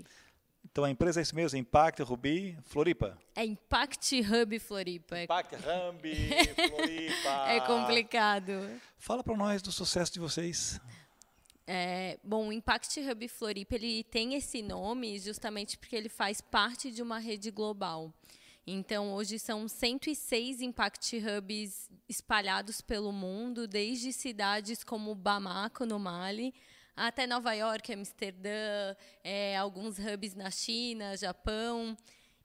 [SPEAKER 1] Então a empresa é isso mesmo, Impact Rubi Floripa.
[SPEAKER 16] É Impact Hub Floripa. É Impact Hub [laughs]
[SPEAKER 3] Floripa.
[SPEAKER 1] é complicado. Fala para nós do sucesso de vocês.
[SPEAKER 16] É, bom, o Impact Hub Floripa ele tem esse nome justamente porque ele faz parte de uma rede global. Então, hoje são 106 Impact Hubs espalhados pelo mundo, desde cidades como Bamako, no Mali, até Nova York, Amsterdã, é, alguns hubs na China, Japão.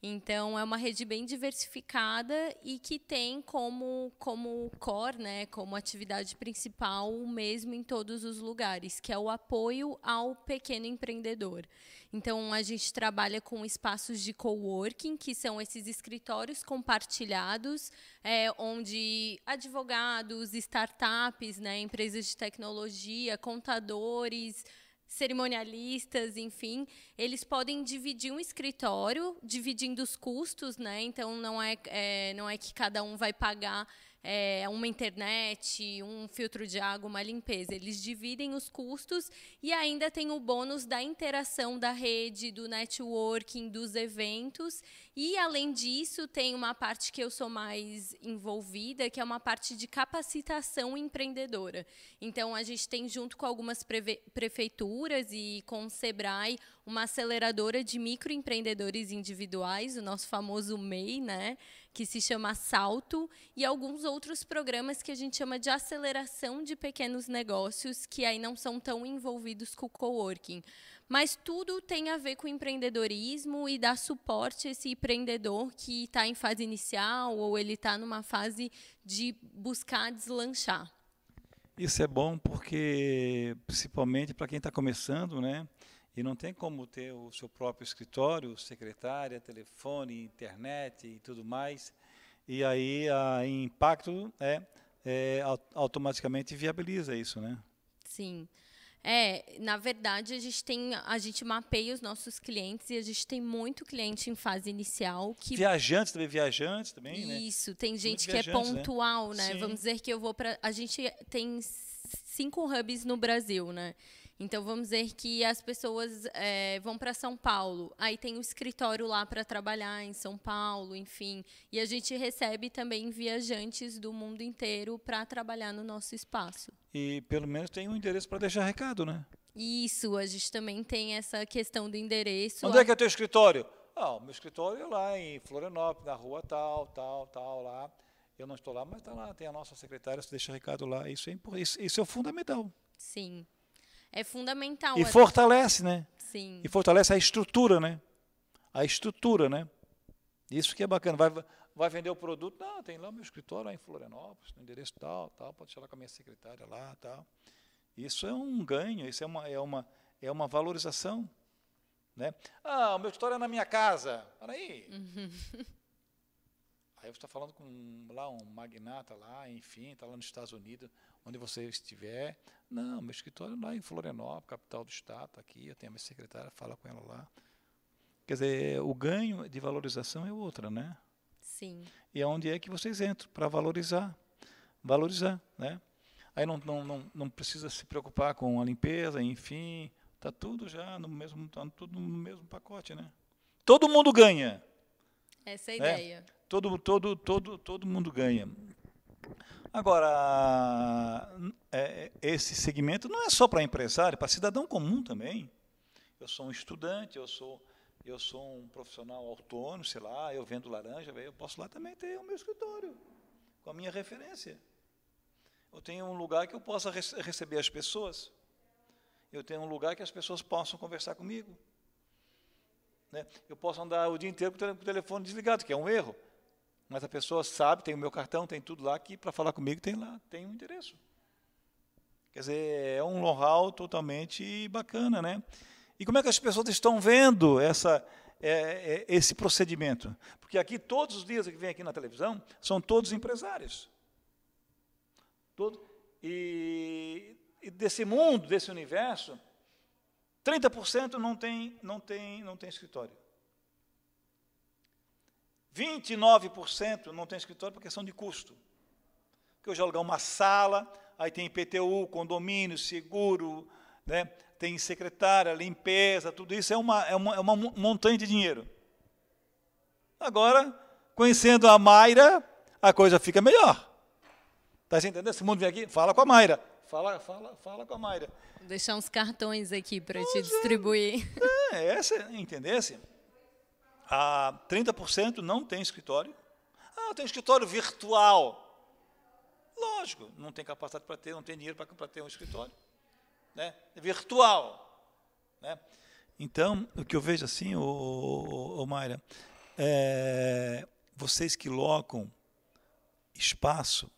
[SPEAKER 16] Então, é uma rede bem diversificada e que tem como, como core, né, como atividade principal, o mesmo em todos os lugares, que é o apoio ao pequeno empreendedor. Então, a gente trabalha com espaços de coworking, que são esses escritórios compartilhados, é, onde advogados, startups, né, empresas de tecnologia, contadores, cerimonialistas, enfim, eles podem dividir um escritório, dividindo os custos, né? Então não é, é, não é que cada um vai pagar é, uma internet, um filtro de água, uma limpeza. Eles dividem os custos e ainda tem o bônus da interação da rede, do networking, dos eventos. E, além disso, tem uma parte que eu sou mais envolvida, que é uma parte de capacitação empreendedora. Então, a gente tem, junto com algumas prefeituras e com o SEBRAE, uma aceleradora de microempreendedores individuais, o nosso famoso MEI, né? que se chama Salto, e alguns outros programas que a gente chama de aceleração de pequenos negócios, que aí não são tão envolvidos com o coworking. Mas tudo tem a ver com empreendedorismo e dar suporte a esse empreendedor que está em fase inicial ou ele está numa fase de buscar deslanchar.
[SPEAKER 1] Isso é bom porque, principalmente para quem está começando, né? E não tem como ter o seu próprio escritório, secretária, telefone, internet e tudo mais. E aí o impacto é, é, automaticamente viabiliza isso, né?
[SPEAKER 16] Sim. É, na verdade, a gente tem, a gente mapeia os nossos clientes e a gente tem muito cliente em fase inicial que
[SPEAKER 1] viajantes também, viajantes também, Isso, né? Isso,
[SPEAKER 16] tem gente que é né? pontual, né? né? Vamos dizer que eu vou para, a gente tem cinco hubs no Brasil, né? Então, vamos dizer que as pessoas é, vão para São Paulo, aí tem o um escritório lá para trabalhar em São Paulo, enfim. E a gente recebe também viajantes do mundo inteiro para trabalhar no nosso espaço.
[SPEAKER 1] E pelo menos tem um endereço para deixar recado, né?
[SPEAKER 16] Isso, a gente também tem essa questão do endereço. Onde é que é o
[SPEAKER 1] teu escritório? Ah, o meu escritório é lá em Florianópolis, na rua tal, tal, tal, lá. Eu não estou lá, mas está lá, tem a nossa secretária, se deixa recado lá. Isso é, isso, isso é fundamental.
[SPEAKER 16] Sim. É fundamental. E fortalece, né? Sim. E
[SPEAKER 1] fortalece a estrutura, né? A estrutura, né? Isso que é bacana. Vai, vai vender o produto? Não, tem lá o meu escritório, lá em Florianópolis, no endereço tal, tal, pode falar com a minha secretária lá, tal. Isso é um ganho, isso é uma, é uma, é uma valorização. Né? Ah, o meu escritório é na minha casa. Olha aí. Uhum. Aí você está falando com lá um magnata lá, enfim, está lá nos Estados Unidos, onde você estiver. Não, meu escritório é lá em Florianópolis, capital do estado, tá aqui, eu tenho a minha secretária, fala com ela lá. Quer dizer, o ganho de valorização é outra, né? Sim. E aonde é, é que vocês entram para valorizar? Valorizar, né? Aí não, não, não, não precisa se preocupar com a limpeza, enfim, tá tudo já no mesmo, tá tudo no mesmo pacote, né? Todo mundo ganha.
[SPEAKER 16] Essa é a né? ideia.
[SPEAKER 1] Todo, todo, todo, todo mundo ganha. Agora, é, é esse segmento não é só para empresário, é para cidadão comum também. Eu sou um estudante, eu sou, eu sou um profissional autônomo, sei lá, eu vendo laranja, eu posso lá também ter o meu escritório, com a minha referência. Eu tenho um lugar que eu possa rece receber as pessoas. Eu tenho um lugar que as pessoas possam conversar comigo. Né? Eu posso andar o dia inteiro com o telefone desligado, que é um erro. Mas a pessoa sabe, tem o meu cartão, tem tudo lá, que para falar comigo tem lá, tem um endereço. Quer dizer, é um know-how totalmente bacana, né? E como é que as pessoas estão vendo essa, é, é, esse procedimento? Porque aqui, todos os dias que vem aqui na televisão, são todos empresários. Todo, e, e desse mundo, desse universo, 30% não tem, não, tem, não tem escritório. 29% não tem escritório por é questão de custo. Porque hoje alugar uma sala, aí tem IPTU, condomínio, seguro, né? tem secretária, limpeza, tudo isso é uma, é uma, é uma montanha de dinheiro. Agora, conhecendo a Mayra, a coisa fica melhor. Está entendendo? Esse mundo vem aqui, fala com a Mayra.
[SPEAKER 16] Fala, fala, fala com a Mayra. Vou deixar uns cartões aqui para te é. distribuir.
[SPEAKER 1] É, essa, entendesse? A 30% não tem escritório. Ah, tem escritório virtual. Lógico, não tem capacidade para ter, não tem dinheiro para ter um escritório. Né? É virtual. Né? Então, o que eu vejo assim, ô, ô, ô Mayra, é, vocês que locam espaço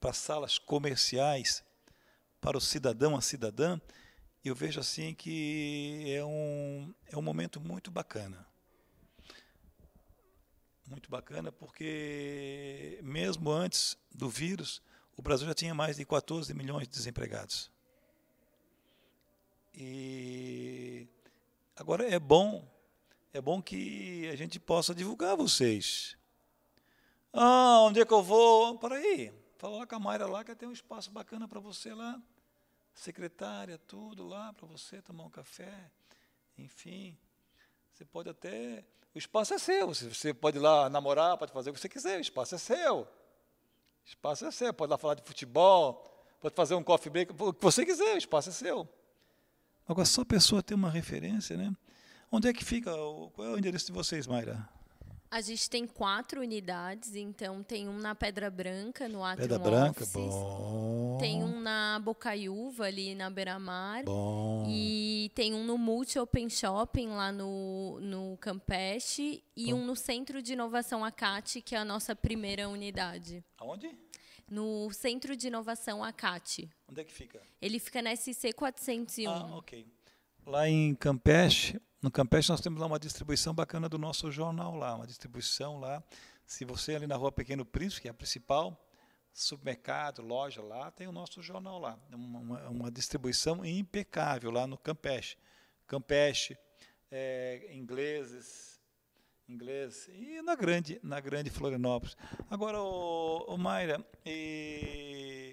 [SPEAKER 1] para salas comerciais para o cidadão, a cidadã, eu vejo assim que é um, é um momento muito bacana muito bacana, porque mesmo antes do vírus, o Brasil já tinha mais de 14 milhões de desempregados.
[SPEAKER 11] E
[SPEAKER 1] agora é bom, é bom que a gente possa divulgar vocês. Ah, onde é que eu vou? Para aí, fala lá com a Mayra lá que tem um espaço bacana para você lá, secretária, tudo lá para você tomar um café, enfim. Você pode até o espaço é seu. Você pode ir lá namorar, pode fazer o que você quiser. O espaço é seu. O espaço é seu. Pode lá falar de futebol, pode fazer um coffee break, o que você quiser. O espaço é seu. Agora, só a pessoa tem uma referência, né? Onde é que fica? Qual é o endereço de vocês, Mayra?
[SPEAKER 16] A gente tem quatro unidades, então tem um na Pedra Branca, no Atrium Pedra Branca, Offices,
[SPEAKER 3] bom.
[SPEAKER 16] Tem um na Bocaiúva, ali na Beira-Mar.
[SPEAKER 3] Bom.
[SPEAKER 16] E tem um no Multi Open Shopping, lá no, no Campeche. E bom. um no Centro de Inovação Acate, que é a nossa primeira unidade. Aonde? No Centro de Inovação Acate. Onde é que fica? Ele fica na SC 401. Ah, ok.
[SPEAKER 1] Lá em Campeche, no Campeche nós temos lá uma distribuição bacana do nosso jornal lá, uma distribuição lá. Se você ali na rua Pequeno Príncipe, que é a principal, supermercado, loja lá, tem o nosso jornal lá. É uma, uma, uma distribuição impecável lá no Campeche. Campeche, é, ingleses, inglês e na grande, na grande Florianópolis. Agora, o, o Mayra, e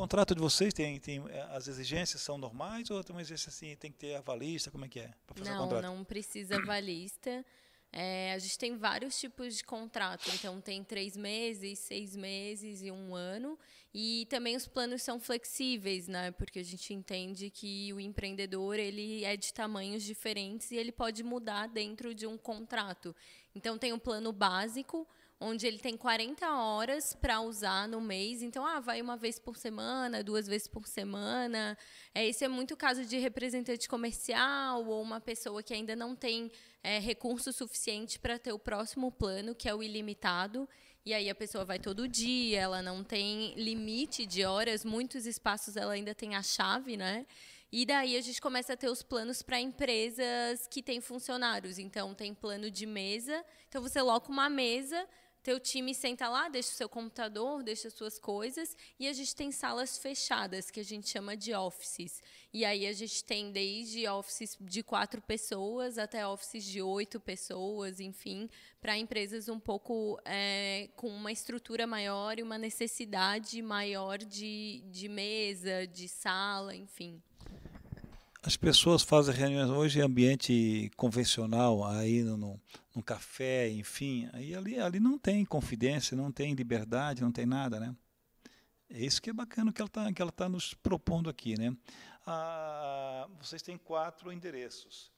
[SPEAKER 1] contrato de vocês tem, tem é, as exigências são normais ou tem uma exigência assim, tem que ter avalista, como é que é? não,
[SPEAKER 16] não precisa avalista. É, a gente tem vários tipos de contrato, então tem três meses, seis meses e um ano. E também os planos são flexíveis, né? Porque a gente entende que o empreendedor ele é de tamanhos diferentes e ele pode mudar dentro de um contrato. Então tem o um plano básico, onde ele tem 40 horas para usar no mês. Então, ah, vai uma vez por semana, duas vezes por semana. É, isso é muito caso de representante comercial ou uma pessoa que ainda não tem é, recurso suficiente para ter o próximo plano, que é o ilimitado. E aí a pessoa vai todo dia, ela não tem limite de horas, muitos espaços ela ainda tem a chave, né? E daí a gente começa a ter os planos para empresas que têm funcionários. Então, tem plano de mesa. Então, você loca uma mesa teu time senta lá, deixa o seu computador, deixa as suas coisas, e a gente tem salas fechadas, que a gente chama de offices. E aí a gente tem desde offices de quatro pessoas até offices de oito pessoas, enfim, para empresas um pouco é, com uma estrutura maior e uma necessidade maior de, de mesa, de sala, enfim.
[SPEAKER 1] As pessoas fazem reuniões hoje em é ambiente convencional, aí no, no, no, café, enfim. Aí ali, ali não tem confidência, não tem liberdade, não tem nada, né? É isso que é bacana que ela está que ela tá nos propondo aqui, né? Ah, vocês têm quatro endereços.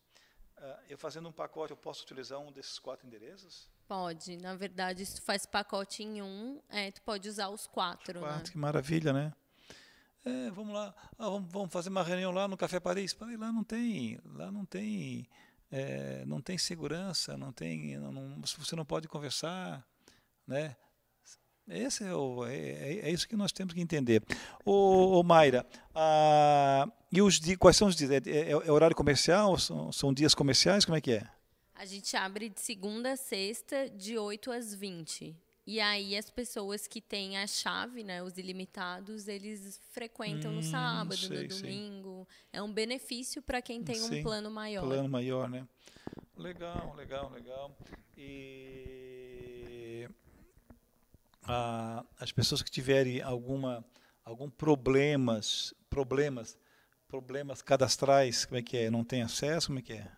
[SPEAKER 1] Ah, eu fazendo um pacote, eu posso utilizar um desses quatro endereços?
[SPEAKER 16] Pode. Na verdade, se tu faz pacote em um, é, tu pode usar os quatro. Os quatro, né? que maravilha,
[SPEAKER 1] né? É, vamos lá, ah, vamos, vamos, fazer uma reunião lá no Café Paris. Falei, lá não tem, lá não tem, é, não tem segurança, não tem, não, não, você não pode conversar, né? Esse é, o, é, é, é isso que nós temos que entender. o Mayra, a, ah, e os quais são os dias? É, é, é horário comercial? São, são, dias comerciais? Como é que é?
[SPEAKER 16] A gente abre de segunda a sexta, de 8 às 20. E aí as pessoas que têm a chave, né, os ilimitados, eles frequentam hum, no sábado, sei, no domingo. Sim. É um benefício para quem tem sim, um plano maior. Plano
[SPEAKER 1] maior, né? Legal, legal, legal. E as pessoas que tiverem alguma algum problemas, problemas, problemas cadastrais, como é que é? Não tem acesso, como é que é?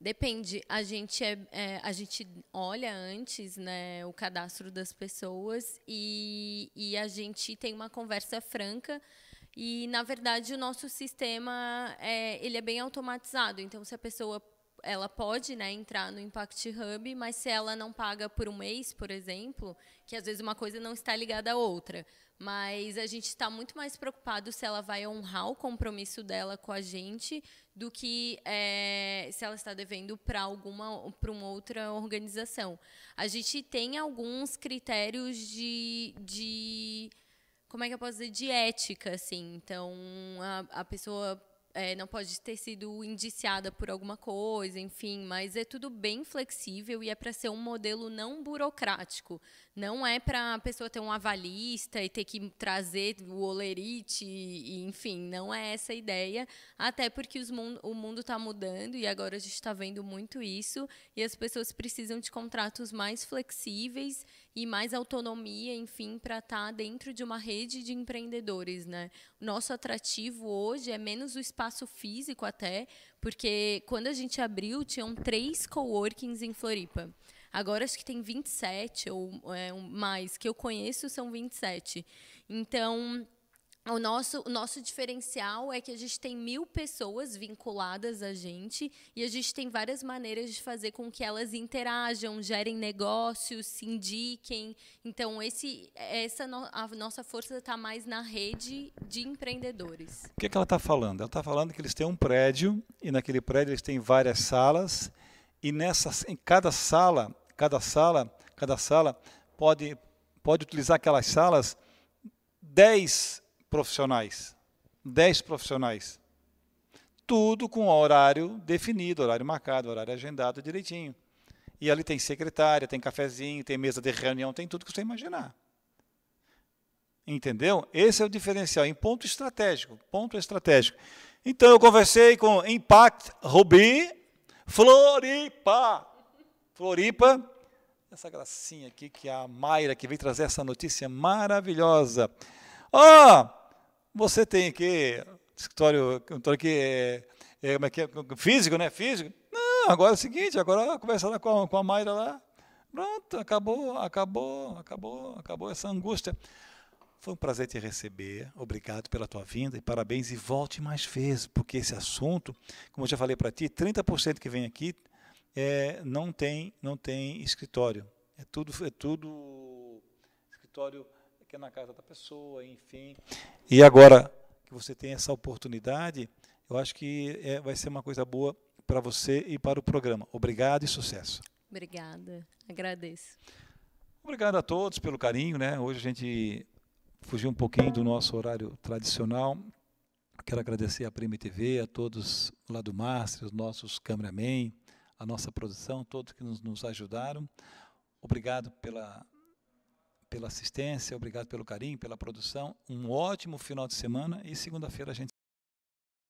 [SPEAKER 16] Depende. A gente, é, é, a gente olha antes né, o cadastro das pessoas e, e a gente tem uma conversa franca. E, na verdade, o nosso sistema é, ele é bem automatizado. Então, se a pessoa ela pode né, entrar no Impact Hub, mas se ela não paga por um mês, por exemplo, que às vezes uma coisa não está ligada à outra. Mas a gente está muito mais preocupado se ela vai honrar o compromisso dela com a gente do que é, se ela está devendo para alguma para uma outra organização. A gente tem alguns critérios de, de como é que eu posso dizer de ética, assim. Então a, a pessoa é, não pode ter sido indiciada por alguma coisa, enfim, mas é tudo bem flexível e é para ser um modelo não burocrático. Não é para a pessoa ter um avalista e ter que trazer o olerite, e, enfim, não é essa a ideia. Até porque mundo, o mundo está mudando e agora a gente está vendo muito isso. E as pessoas precisam de contratos mais flexíveis e mais autonomia, enfim, para estar tá dentro de uma rede de empreendedores. Né? Nosso atrativo hoje é menos o espaço físico até, porque quando a gente abriu, tinham três coworkings em Floripa. Agora acho que tem 27 ou é, mais, que eu conheço são 27. Então. O nosso, o nosso diferencial é que a gente tem mil pessoas vinculadas a gente e a gente tem várias maneiras de fazer com que elas interajam, gerem negócios, se indiquem. Então, esse, essa no, a nossa força está mais na rede de empreendedores.
[SPEAKER 1] O que, é que ela está falando? Ela está falando que eles têm um prédio e naquele prédio eles têm várias salas e nessa, em cada sala cada sala, cada sala pode, pode utilizar aquelas salas 10 profissionais. 10 profissionais. Tudo com horário definido, horário marcado, horário agendado direitinho. E ali tem secretária, tem cafezinho, tem mesa de reunião, tem tudo que você imaginar. Entendeu? Esse é o diferencial, em ponto estratégico. Ponto estratégico. Então, eu conversei com Impact Rubi Floripa. Floripa, essa gracinha aqui que é a Mayra, que veio trazer essa notícia maravilhosa. Ó, oh, você tem aqui escritório, escritório que é, é, como é que é, físico, né? Físico? Não, agora é o seguinte, agora conversa lá com a, com a Mayra lá. Pronto, acabou, acabou, acabou, acabou essa angústia. Foi um prazer te receber. Obrigado pela tua vinda e parabéns e volte mais vezes, porque esse assunto, como eu já falei para ti, 30% que vem aqui é, não tem não tem escritório. É tudo é tudo escritório que é na casa da pessoa, enfim. E agora que você tem essa oportunidade, eu acho que é, vai ser uma coisa boa para você e para o programa. Obrigado e sucesso.
[SPEAKER 16] Obrigada, agradeço.
[SPEAKER 1] Obrigado a todos pelo carinho, né? Hoje a gente fugiu um pouquinho do nosso horário tradicional. Quero agradecer à Prime TV, a todos lá do Master, os nossos cameramen, a nossa produção, todos que nos, nos ajudaram. Obrigado pela, pela assistência, obrigado pelo carinho, pela produção. Um ótimo final de semana e segunda-feira a gente.